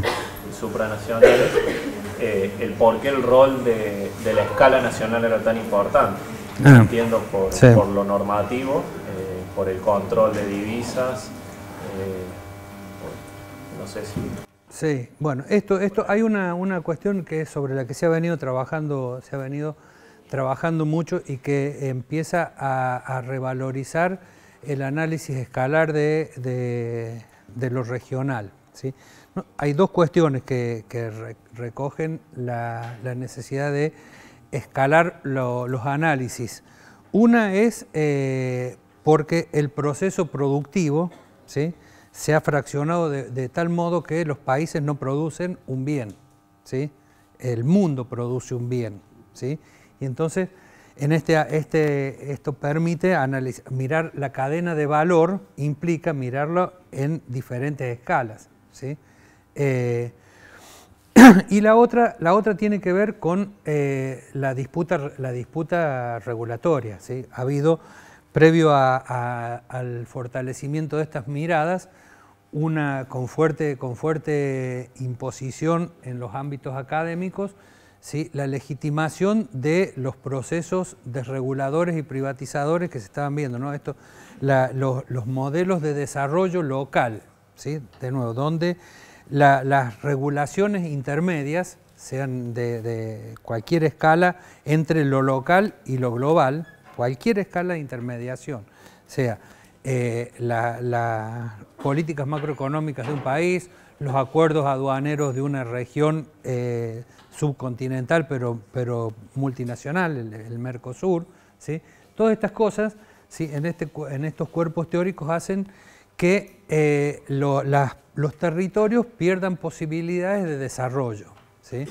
supranacionales, eh, el por qué el rol de, la escala nacional era tan importante. Ah, Entiendo por, por, lo normativo, eh, por el control de divisas, no sé si Sí, bueno, esto, esto hay una, una, cuestión que es sobre la que se ha venido trabajando, se ha venido trabajando mucho y que empieza a, revalorizar el análisis escalar de, lo regional. ¿sí? hay dos cuestiones que, recogen la, necesidad de escalar los análisis. Una es eh, porque el proceso productivo se ha fraccionado de, de, tal modo que los países no producen un bien. ¿sí? El mundo produce un bien. ¿sí? Y entonces, en este, este, esto permite analizar, mirar la cadena de valor, implica mirarlo en diferentes escalas. Eh, *clears throat* y la otra, tiene que ver con eh, la, disputa, regulatoria. Ha habido, previo al fortalecimiento de estas miradas, una con fuerte imposición en los ámbitos académicos la legitimación de los procesos desreguladores y privatizadores que se estaban viendo, ¿no? Esto, los, modelos de desarrollo local, ¿sí? de nuevo, donde las regulaciones intermedias, sean de, cualquier escala, entre lo local y lo global, cualquier escala de intermediación, sea eh, las políticas macroeconómicas de un país, los acuerdos aduaneros de una región eh, subcontinental, pero, pero multinacional, el, Mercosur. ¿sí? Todas estas cosas ¿sí? en, este, en estos cuerpos teóricos hacen que eh, los territorios pierdan posibilidades de desarrollo. ¿sí?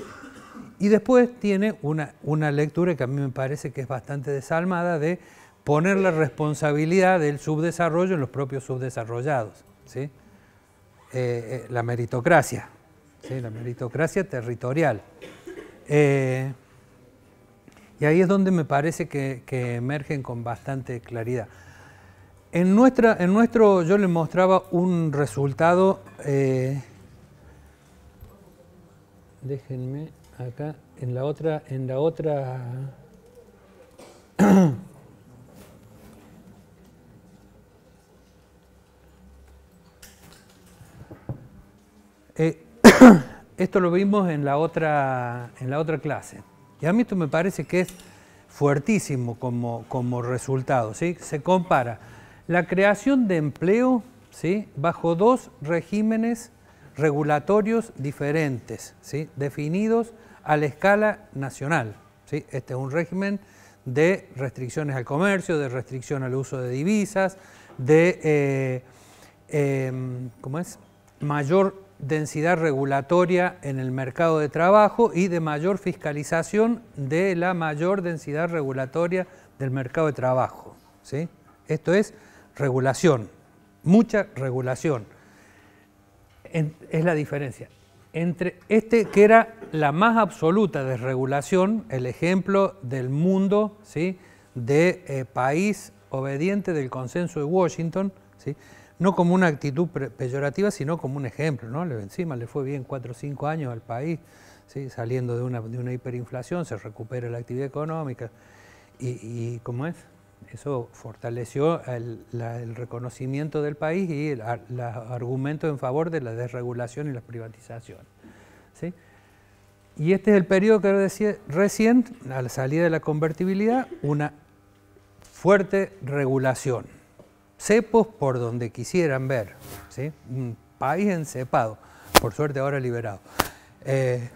Y después tiene una, lectura que a mí me parece que es bastante desalmada de poner la responsabilidad del subdesarrollo en los propios subdesarrollados. ¿sí? Eh, eh, la meritocracia, ¿sí? la meritocracia territorial. Eh, y ahí es donde me parece que, emergen con bastante claridad. En, nuestra, en nuestro yo les mostraba un resultado, eh, déjenme acá, en la otra, en la otra *coughs* eh, esto lo vimos en la otra, en la otra clase. Y a mí esto me parece que es fuertísimo como, como resultado. ¿sí? Se compara la creación de empleo ¿sí? bajo dos regímenes regulatorios diferentes, ¿sí? definidos a la escala nacional. ¿sí? Este es un régimen de restricciones al comercio, de restricción al uso de divisas, de eh, em, es? mayor densidad regulatoria en el mercado de trabajo y de mayor fiscalización de la mayor densidad regulatoria del mercado de trabajo. ¿sí? Esto es regulación, mucha regulación. es la diferencia. Entre este que era la más absoluta desregulación, el ejemplo del mundo, ¿sí? de eh, país obediente del consenso de Washington, ¿sí? no como una actitud peyorativa, sino como un ejemplo, ¿no? Encima le fue bien cuatro o cinco años al país, saliendo de una, de una, hiperinflación, se recupera la actividad económica. Y, ¿cómo es? Eso fortaleció el, reconocimiento del país y los argumentos en favor de la desregulación y la privatización. ¿sí? Y este es el periodo que recién, a la salida de la convertibilidad, una fuerte regulación cepos por donde quisieran ver. Un país encepado, por suerte ahora liberado. Eh,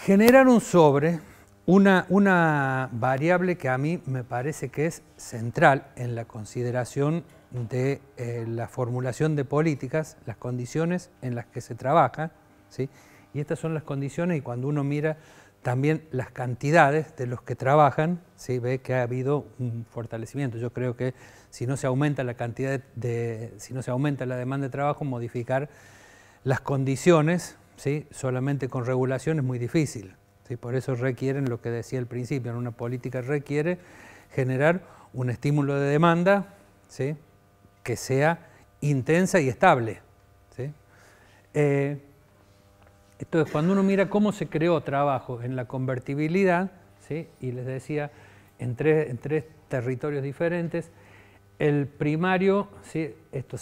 generan un sobre una, variable que a mí me parece que es central en la consideración de eh, la formulación de políticas, las condiciones en las que se trabaja, ¿sí? y estas son las condiciones y cuando uno mira también las cantidades de los que trabajan, ¿sí? ve que ha habido un fortalecimiento. Yo creo que si no se aumenta la cantidad de, si no se aumenta la demanda de trabajo, modificar las condiciones, ¿sí? solamente con regulación es muy difícil. ¿sí? Por eso requieren lo que decía al principio, en una política requiere generar un estímulo de demanda ¿sí? que sea intensa y estable. ¿sí? Eh, entonces, cuando uno mira cómo se creó trabajo en la convertibilidad, y les decía, en tres, territorios diferentes, el primario, ¿sí? Esto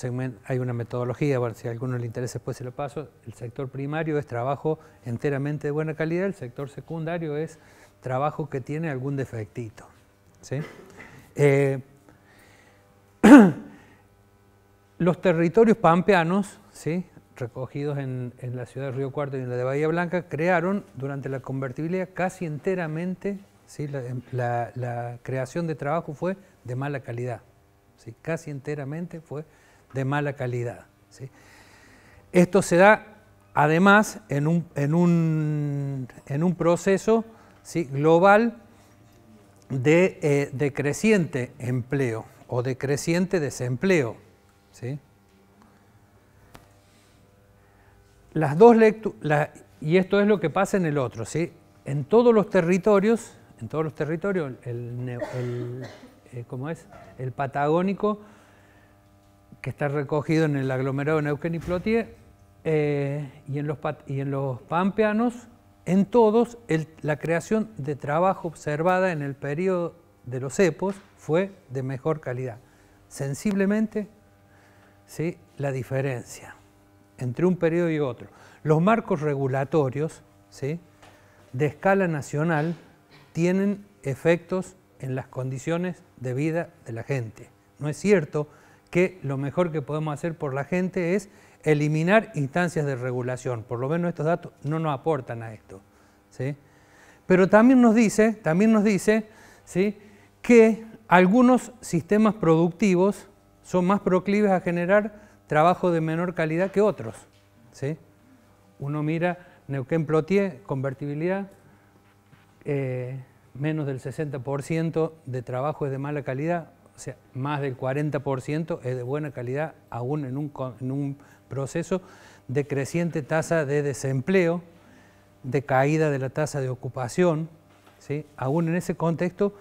hay una metodología, si a alguno le interesa después se lo paso, el sector primario es trabajo enteramente de buena calidad, el sector secundario es trabajo que tiene algún defectito. Eh, *clears throat* los territorios pampeanos, ¿sí? recogidos en, la ciudad de Río Cuarto y en la de Bahía Blanca, crearon durante la convertibilidad casi enteramente, ¿sí? la, em, creación de trabajo fue de mala calidad, ¿sí? casi enteramente fue de mala calidad. Esto se da además en un, proceso ¿sí? global de eh, decreciente empleo o decreciente desempleo. ¿sí? las dos y esto es lo que pasa en el otro, ¿sí? En todos los territorios, en todos los territorios, el, eh, es? El patagónico, que está recogido en el aglomerado Neuquén y Plotier, eh, y, en los, pampeanos, en todos, la creación de trabajo observada en el periodo de los Epos fue de mejor calidad. Sensiblemente, ¿sí? la diferencia entre un periodo y otro. Los marcos regulatorios ¿sí? de escala nacional tienen efectos en las condiciones de vida de la gente. No es cierto que lo mejor que podemos hacer por la gente es eliminar instancias de regulación. Por lo menos estos datos no nos aportan a esto. ¿sí? Pero también nos dice, también nos dice ¿sí? que algunos sistemas productivos son más proclives a generar trabajo de menor calidad que otros. ¿sí? Uno mira Neuquén Plotier, convertibilidad, eh, menos del 60% de trabajo es de mala calidad, o sea, más del 40% es de buena calidad, aún en un, proceso de creciente tasa de desempleo, de caída de la tasa de ocupación. ¿sí? Aún en ese contexto,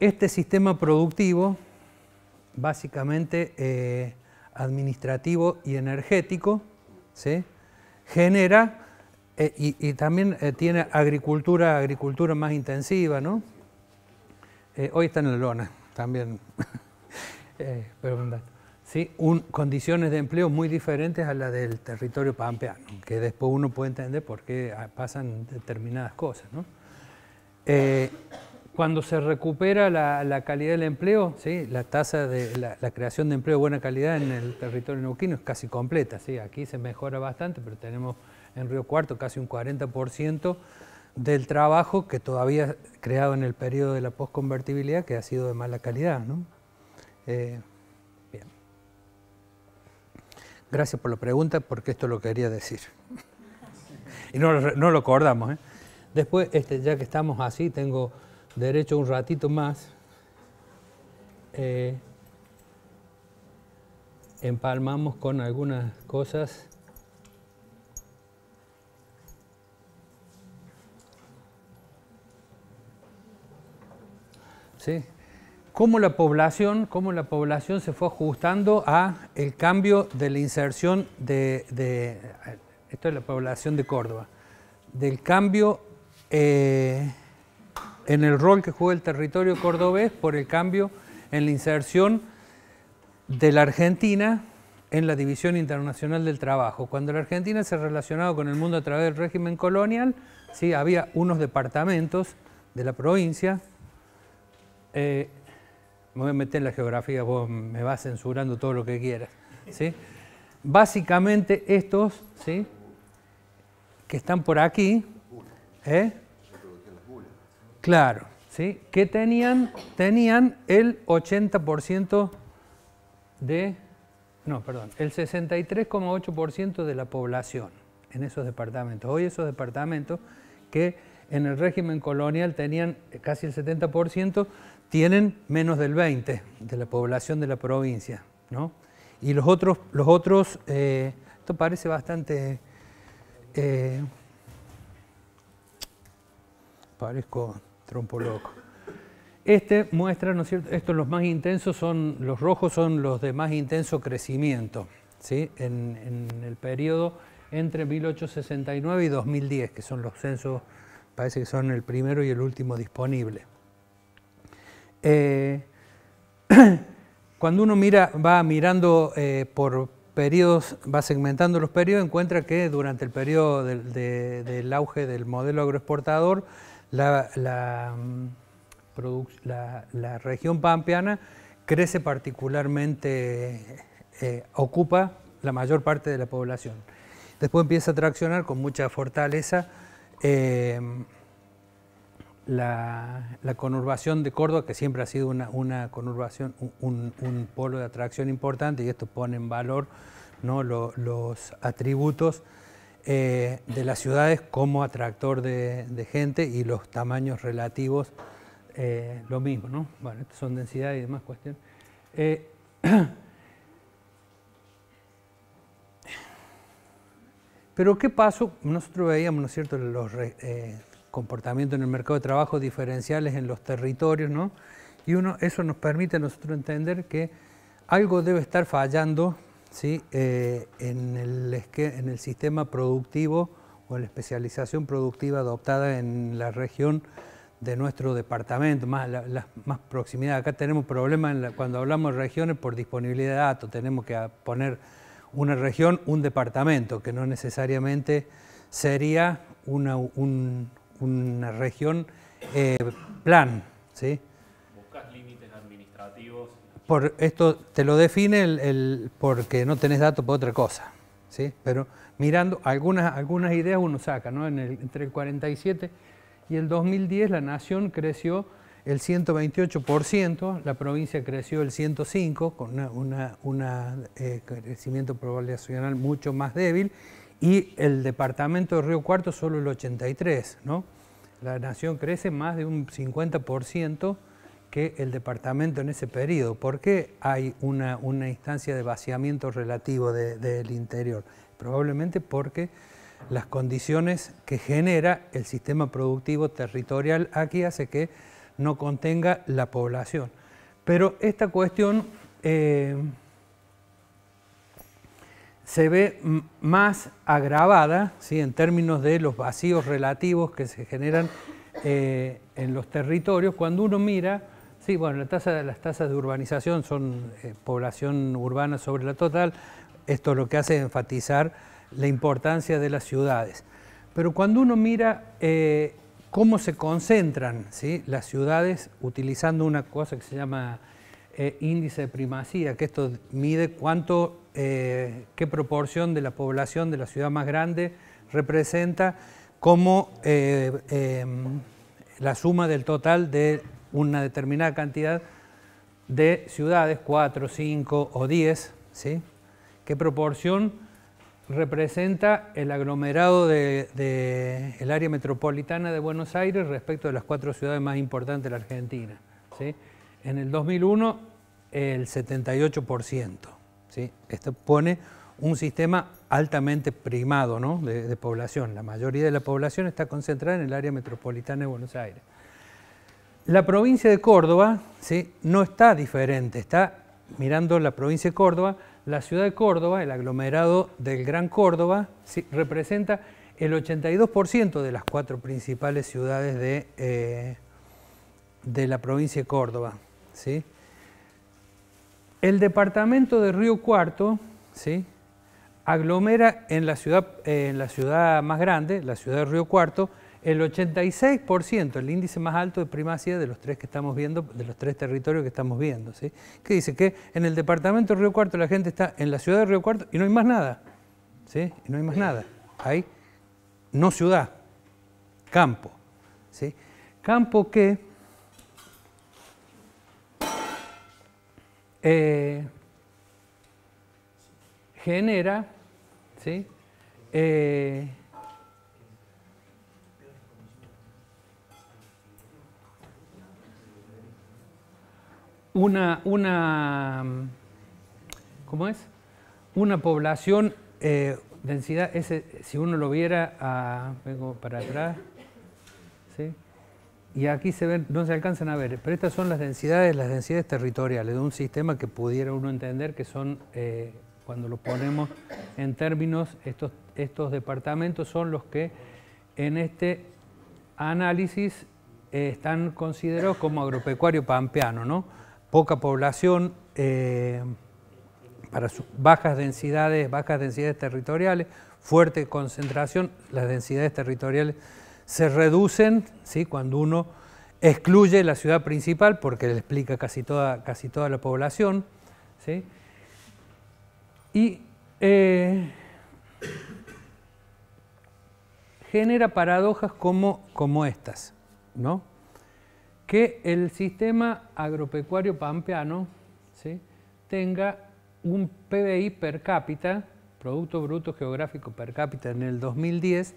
este sistema productivo básicamente eh, administrativo y energético, ¿sí? genera eh, y, también eh, tiene agricultura, agricultura más intensiva, ¿no? Eh, hoy está en la lona también, *laughs* ¿sí? condiciones de empleo muy diferentes a las del territorio pampeano, que después uno puede entender por qué ah, pasan determinadas cosas, ¿no? Cuando se recupera la, calidad del empleo, ¿sí? la tasa de la, creación de empleo de buena calidad en el territorio neuquino es casi completa. ¿sí? Aquí se mejora bastante, pero tenemos en Río Cuarto casi un 40% del trabajo que todavía creado en el periodo de la postconvertibilidad que ha sido de mala calidad. Eh, bien. Gracias por la pregunta, porque esto lo quería decir. y no, lo acordamos. ¿eh? Después, este, ya que estamos así, tengo derecho un ratito más, eh, empalmamos con algunas cosas ¿Sí? cómo la población, cómo la población se fue ajustando a el cambio de la inserción de, esto es la población de Córdoba, del cambio eh, en el rol que juega el territorio cordobés por el cambio en la inserción de la Argentina en la División Internacional del Trabajo. Cuando la Argentina se relacionaba con el mundo a través del régimen colonial, ¿sí? había unos departamentos de la provincia. Eh, me voy a meter en la geografía, vos me vas censurando todo lo que quieras. ¿sí? Básicamente estos, ¿sí? que están por aquí, ¿eh? Claro, ¿sí? Que tenían, tenían el 80% de, no, perdón, el 63,8% de la población en esos departamentos. Hoy esos departamentos que en el régimen colonial tenían casi el 70%, tienen menos del 20% de la población de la provincia. ¿no? Y los otros, los otros eh, esto parece bastante... Eh, parezco Trompo loco. Este muestra, ¿no es cierto? Estos los más intensos son, los rojos son los de más intenso crecimiento, ¿sí? En, el periodo entre 1869 y 2010, que son los censos, parece que son el primero y el último disponible. Eh, *clears throat* cuando uno mira, va mirando eh, por periodos, va segmentando los periodos, encuentra que durante el periodo del auge del modelo agroexportador, la, región pampeana crece particularmente, eh, ocupa la mayor parte de la población. Después empieza a traccionar con mucha fortaleza eh, la, conurbación de Córdoba, que siempre ha sido una, conurbación, un, polo de atracción importante, y esto pone en valor los atributos eh, de las ciudades como atractor de, gente y los tamaños relativos, eh, lo mismo, ¿no? Bueno, son densidad y demás cuestiones. Eh, *clears throat* pero ¿qué pasó? Nosotros veíamos, ¿no es cierto?, los comportamientos en el mercado de trabajo diferenciales en los territorios, ¿no? Y uno, eso nos permite a nosotros entender que algo debe estar fallando ¿sí? Eh, en, el en, el sistema productivo o en la especialización productiva adoptada en la región de nuestro departamento, más, la, más proximidad. Acá tenemos problemas cuando hablamos de regiones por disponibilidad de datos, tenemos que poner una región, un departamento, que no necesariamente sería una, región eh, plan. ¿sí? por esto te lo define el, porque no tenés datos por otra cosa. ¿sí? Pero mirando algunas, algunas ideas uno saca, ¿no? el, entre el 47 y el 2010 la nación creció el 128%, la provincia creció el 105%, con un una, eh, crecimiento poblacional mucho más débil, y el departamento de Río Cuarto solo el 83%. ¿no? La nación crece más de un 50% que el departamento en ese periodo. ¿Por qué hay una, instancia de vaciamiento relativo del interior? Probablemente porque las condiciones que genera el sistema productivo territorial aquí hace que no contenga la población. Pero esta cuestión eh, se ve más agravada ¿sí? en términos de los vacíos relativos que se generan eh, en los territorios cuando uno mira Sí, bueno, las tasas de urbanización son eh, población urbana sobre la total. Esto lo que hace es enfatizar la importancia de las ciudades. Pero cuando uno mira eh, cómo se concentran las ciudades utilizando una cosa que se llama eh, índice de primacía, que esto mide cuánto, qué proporción de la población de la ciudad más grande representa como em, la suma del total de una determinada cantidad de ciudades, 4, 5 o 10, ¿sí? ¿Qué proporción representa el aglomerado del de, área metropolitana de Buenos Aires respecto de las cuatro ciudades más importantes de la Argentina? ¿sí? En el 2001, el 78%. ¿sí? Esto pone un sistema altamente primado de población. La mayoría de la población está concentrada en el área metropolitana de Buenos Aires. La provincia de Córdoba ¿sí? no está diferente, está mirando la provincia de Córdoba, la ciudad de Córdoba, el aglomerado del Gran Córdoba, representa el 82% de las cuatro principales ciudades de, eh, la provincia de Córdoba. El departamento de Río Cuarto ¿sí? aglomera en la, ciudad, en la ciudad más grande, la ciudad de Río Cuarto, el 86%, el índice más alto de primacía de los tres que estamos viendo, de los tres territorios que estamos viendo, ¿sí? que dice que en el departamento de Río Cuarto la gente está en la ciudad de Río Cuarto y no hay más nada. ¿sí? no hay más nada. Hay no ciudad, campo. ¿sí? Campo que eh, genera ¿sí? Eh, una, ¿cómo es? Una población, eh, densidad, si uno lo viera, a, ah, vengo para atrás, y aquí se ven, no se alcanzan a ver, pero estas son las densidades, las densidades territoriales de un sistema que pudiera uno entender que son, eh, cuando lo ponemos en términos, estos, departamentos son los que en este análisis eh, están considerados como agropecuario pampeano, ¿no? poca población, eh, para bajas densidades, bajas densidades territoriales, fuerte concentración, las densidades territoriales se reducen ¿sí? cuando uno excluye la ciudad principal porque le explica casi toda, casi toda la población. Y eh, genera paradojas como, como estas. ¿no? que el sistema agropecuario pampeano tenga un PBI per cápita, Producto Bruto Geográfico per cápita en el 2010,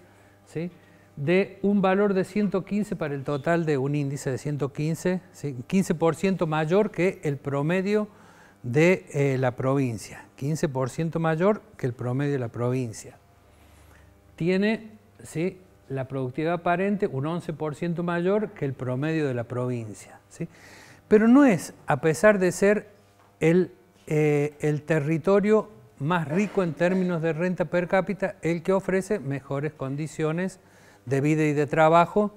de un valor de 115 para el total de un índice de 115, 15% mayor que el promedio de eh, la provincia, 15% mayor que el promedio de la provincia. Tiene ¿sí? la productividad aparente un 11% mayor que el promedio de la provincia. ¿sí? Pero no es, a pesar de ser eh, el, territorio más rico en términos de renta per cápita, el que ofrece mejores condiciones de vida y de trabajo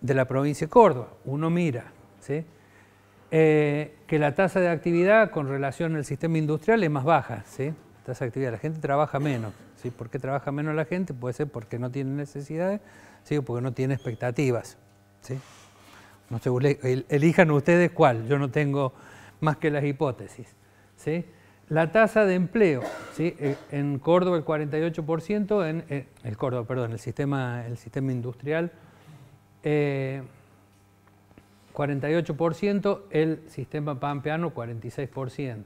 de la provincia de Córdoba. Uno mira ¿sí? Eh, que la tasa de actividad con relación al sistema industrial es más baja. ¿sí? Tasa actividad, la gente trabaja menos. ¿Por qué trabaja menos la gente? Puede ser porque no tiene necesidades, ¿sí? porque no tiene expectativas. No elijan ustedes cuál, yo no tengo más que las hipótesis. ¿sí? La tasa de empleo, ¿sí? Eh, en Córdoba el 48%, eh, el Córdoba, perdón, el sistema, el sistema industrial, 48%, eh, el sistema pampeano 46%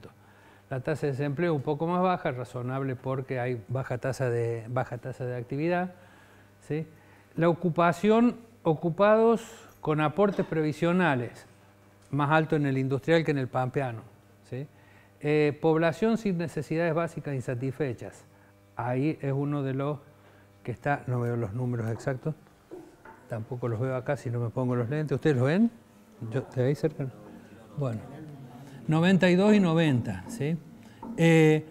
la tasa de desempleo un poco más baja, razonable porque hay baja tasa de, baja tasa de actividad. ¿sí? La ocupación, ocupados con aportes previsionales, más alto en el industrial que en el pampeano. ¿sí? Eh, población sin necesidades básicas insatisfechas. Ahí es uno de los que está, no veo los números exactos, tampoco los veo acá si no me pongo los lentes. ¿Ustedes lo ven? ¿Te veis cerca? Bueno. 92 y 90. ¿sí? Eh,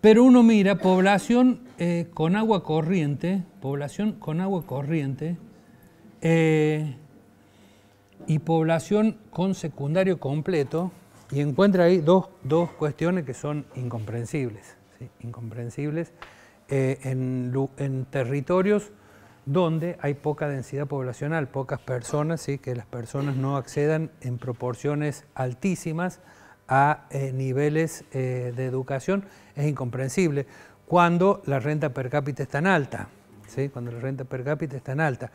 pero uno mira población eh, con agua corriente, población con agua corriente eh, y población con secundario completo y encuentra ahí dos, cuestiones que son incomprensibles, incomprensibles en, territorios donde hay poca densidad poblacional, pocas personas, ¿sí? que las personas no accedan en proporciones altísimas a eh, niveles eh, de educación es incomprensible cuando la renta per cápita es tan alta, ¿sí? cuando la renta per cápita es tan alta.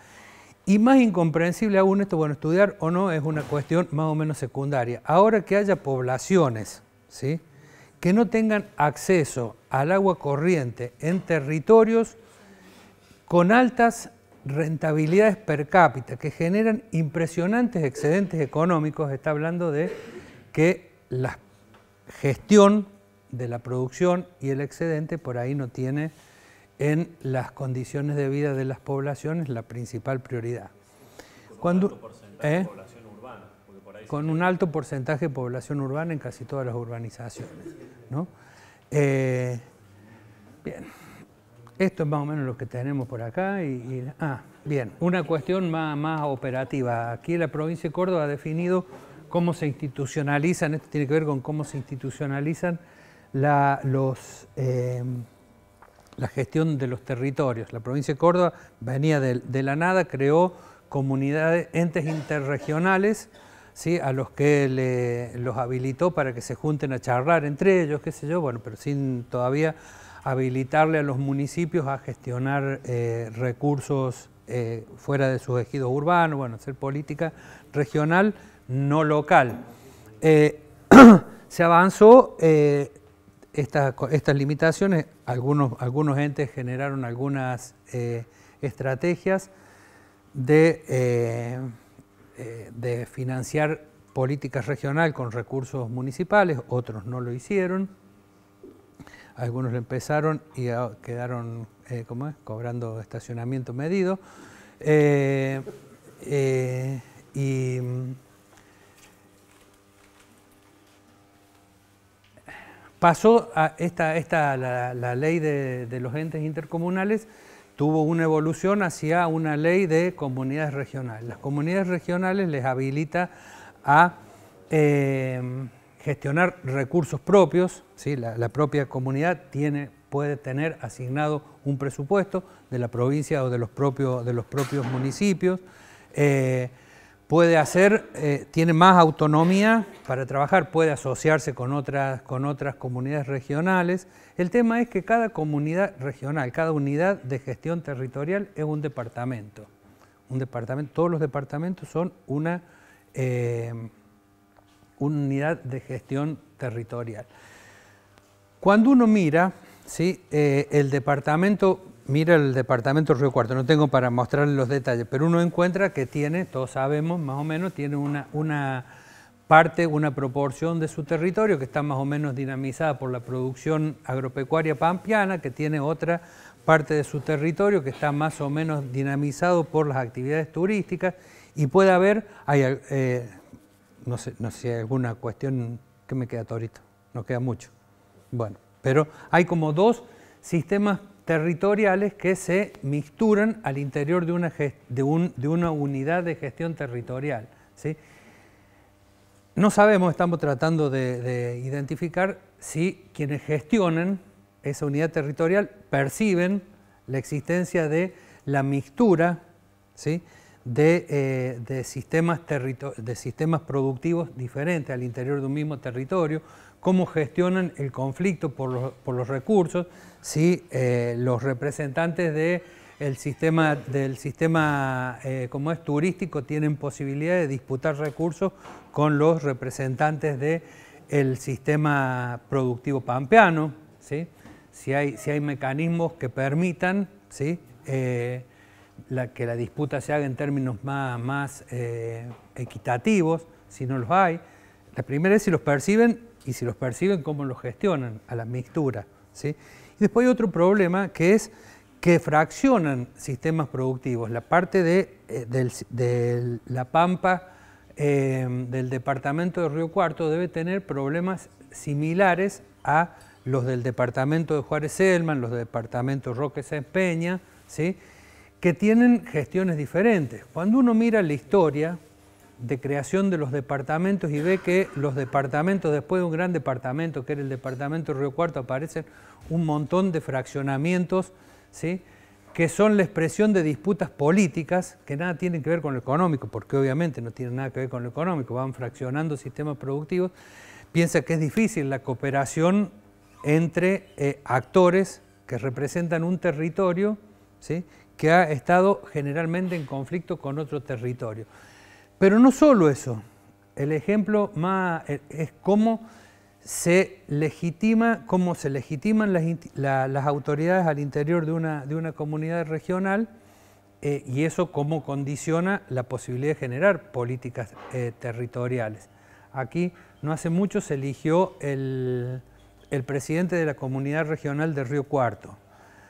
Y más incomprensible aún esto, bueno, estudiar o no es una cuestión más o menos secundaria. Ahora que haya poblaciones ¿sí? que no tengan acceso al agua corriente en territorios con altas rentabilidades per cápita que generan impresionantes excedentes económicos, está hablando de que la gestión de la producción y el excedente por ahí no tiene en las condiciones de vida de las poblaciones la principal prioridad. Cuando, con un alto porcentaje de población urbana en casi todas las urbanizaciones. ¿no? Eh, bien, esto es más o menos lo que tenemos por acá. ah, bien, una cuestión más, más operativa. Aquí la provincia de Córdoba ha definido cómo se institucionalizan, esto tiene que ver con cómo se institucionalizan la, los, eh, la gestión de los territorios. La provincia de Córdoba venía de, la nada, creó comunidades, entes interregionales, ¿sí? a los que los habilitó para que se junten a charlar entre ellos, qué sé yo, bueno, pero sin todavía habilitarle a los municipios a gestionar eh, recursos eh, fuera de sus ejidos urbanos, bueno, hacer política regional, no local. Eh, *clears throat* se avanzó eh, estas limitaciones, algunos, algunos entes generaron algunas eh, estrategias de, de financiar políticas regional con recursos municipales, otros no lo hicieron, algunos empezaron y quedaron cobrando estacionamiento medido. y Pasó a esta, la, ley de, los entes intercomunales, tuvo una evolución hacia una ley de comunidades regionales. Las comunidades regionales les habilita a em, gestionar recursos propios, ¿sí? la, propia comunidad tiene, puede tener asignado un presupuesto de la provincia o de los propios, de los propios municipios, eh, puede hacer, eh, tiene más autonomía para trabajar, puede asociarse con otras, con otras comunidades regionales. El tema es que cada comunidad regional, cada unidad de gestión territorial es un departamento. Un departamento todos los departamentos son una, eh, unidad de gestión territorial. Cuando uno mira, ¿sí? Eh, el departamento mira el departamento Río Cuarto, no tengo para mostrarles los detalles, pero uno encuentra que tiene, todos sabemos más o menos, tiene una, parte, una proporción de su territorio que está más o menos dinamizada por la producción agropecuaria pampiana, que tiene otra parte de su territorio que está más o menos dinamizado por las actividades turísticas y puede haber, hay, eh, no, sé, no sé si hay alguna cuestión que me queda torito, no queda mucho. Bueno, pero hay como dos sistemas territoriales que se mixturan al interior de una, unidad de gestión territorial. No sabemos, estamos tratando de, identificar si quienes gestionan esa unidad territorial perciben la existencia de la mixtura eh, de, sistemas de sistemas productivos diferentes al interior de un mismo territorio, cómo gestionan el conflicto por los recursos, ¿sí? Eh, los representantes de sistema, del sistema eh, como es turístico tienen posibilidad de disputar recursos con los representantes del sistema productivo pampeano, ¿sí? si, hay, si hay mecanismos que permitan eh, que la disputa se haga en términos más, equitativos, si no los hay. La primera es si los perciben y si los perciben, cómo los gestionan a la mixtura después hay otro problema que es que fraccionan sistemas productivos. La parte de, eh, la pampa eh, del departamento de Río Cuarto debe tener problemas similares a los del departamento de Juárez Selman, los departamentos departamento Roque Sáenz Peña, ¿sí? que tienen gestiones diferentes. Cuando uno mira la historia de creación de los departamentos y ve que los departamentos, después de un gran departamento, que era el departamento Río Cuarto, aparecen un montón de fraccionamientos, ¿sí? que son la expresión de disputas políticas que nada tienen que ver con lo económico, porque obviamente no tienen nada que ver con lo económico, van fraccionando sistemas productivos. Piensa que es difícil la cooperación entre eh, actores que representan un territorio que ha estado generalmente en conflicto con otro territorio. Pero no solo eso, el ejemplo más eh, es cómo se legitima, cómo se legitiman las, autoridades al interior de una, de una comunidad regional eh, y eso cómo condiciona la posibilidad de generar políticas eh, territoriales. Aquí no hace mucho se eligió el, presidente de la comunidad regional de Río Cuarto.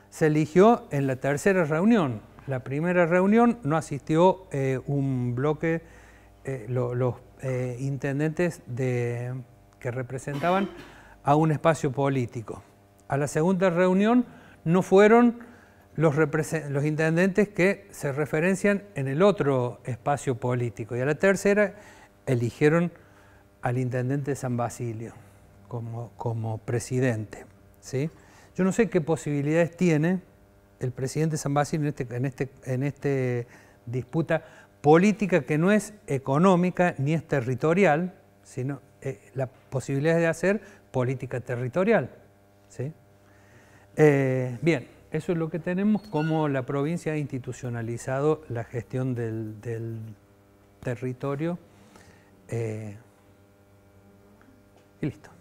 Se eligió en la tercera reunión. La primera reunión no asistió un bloque eh, los eh, intendentes que representaban a un espacio político. A la segunda reunión no fueron los, intendentes que se referencian en el otro espacio político. Y a la tercera eligieron al intendente de San Basilio como, presidente. Yo no sé qué posibilidades tiene el presidente San Basilio en, este, en, este, en esta disputa política que no es económica ni es territorial, sino eh, la posibilidad de hacer política territorial. Eh, bien, eso es lo que tenemos, como la provincia ha institucionalizado la gestión del, territorio. Eh, y listo.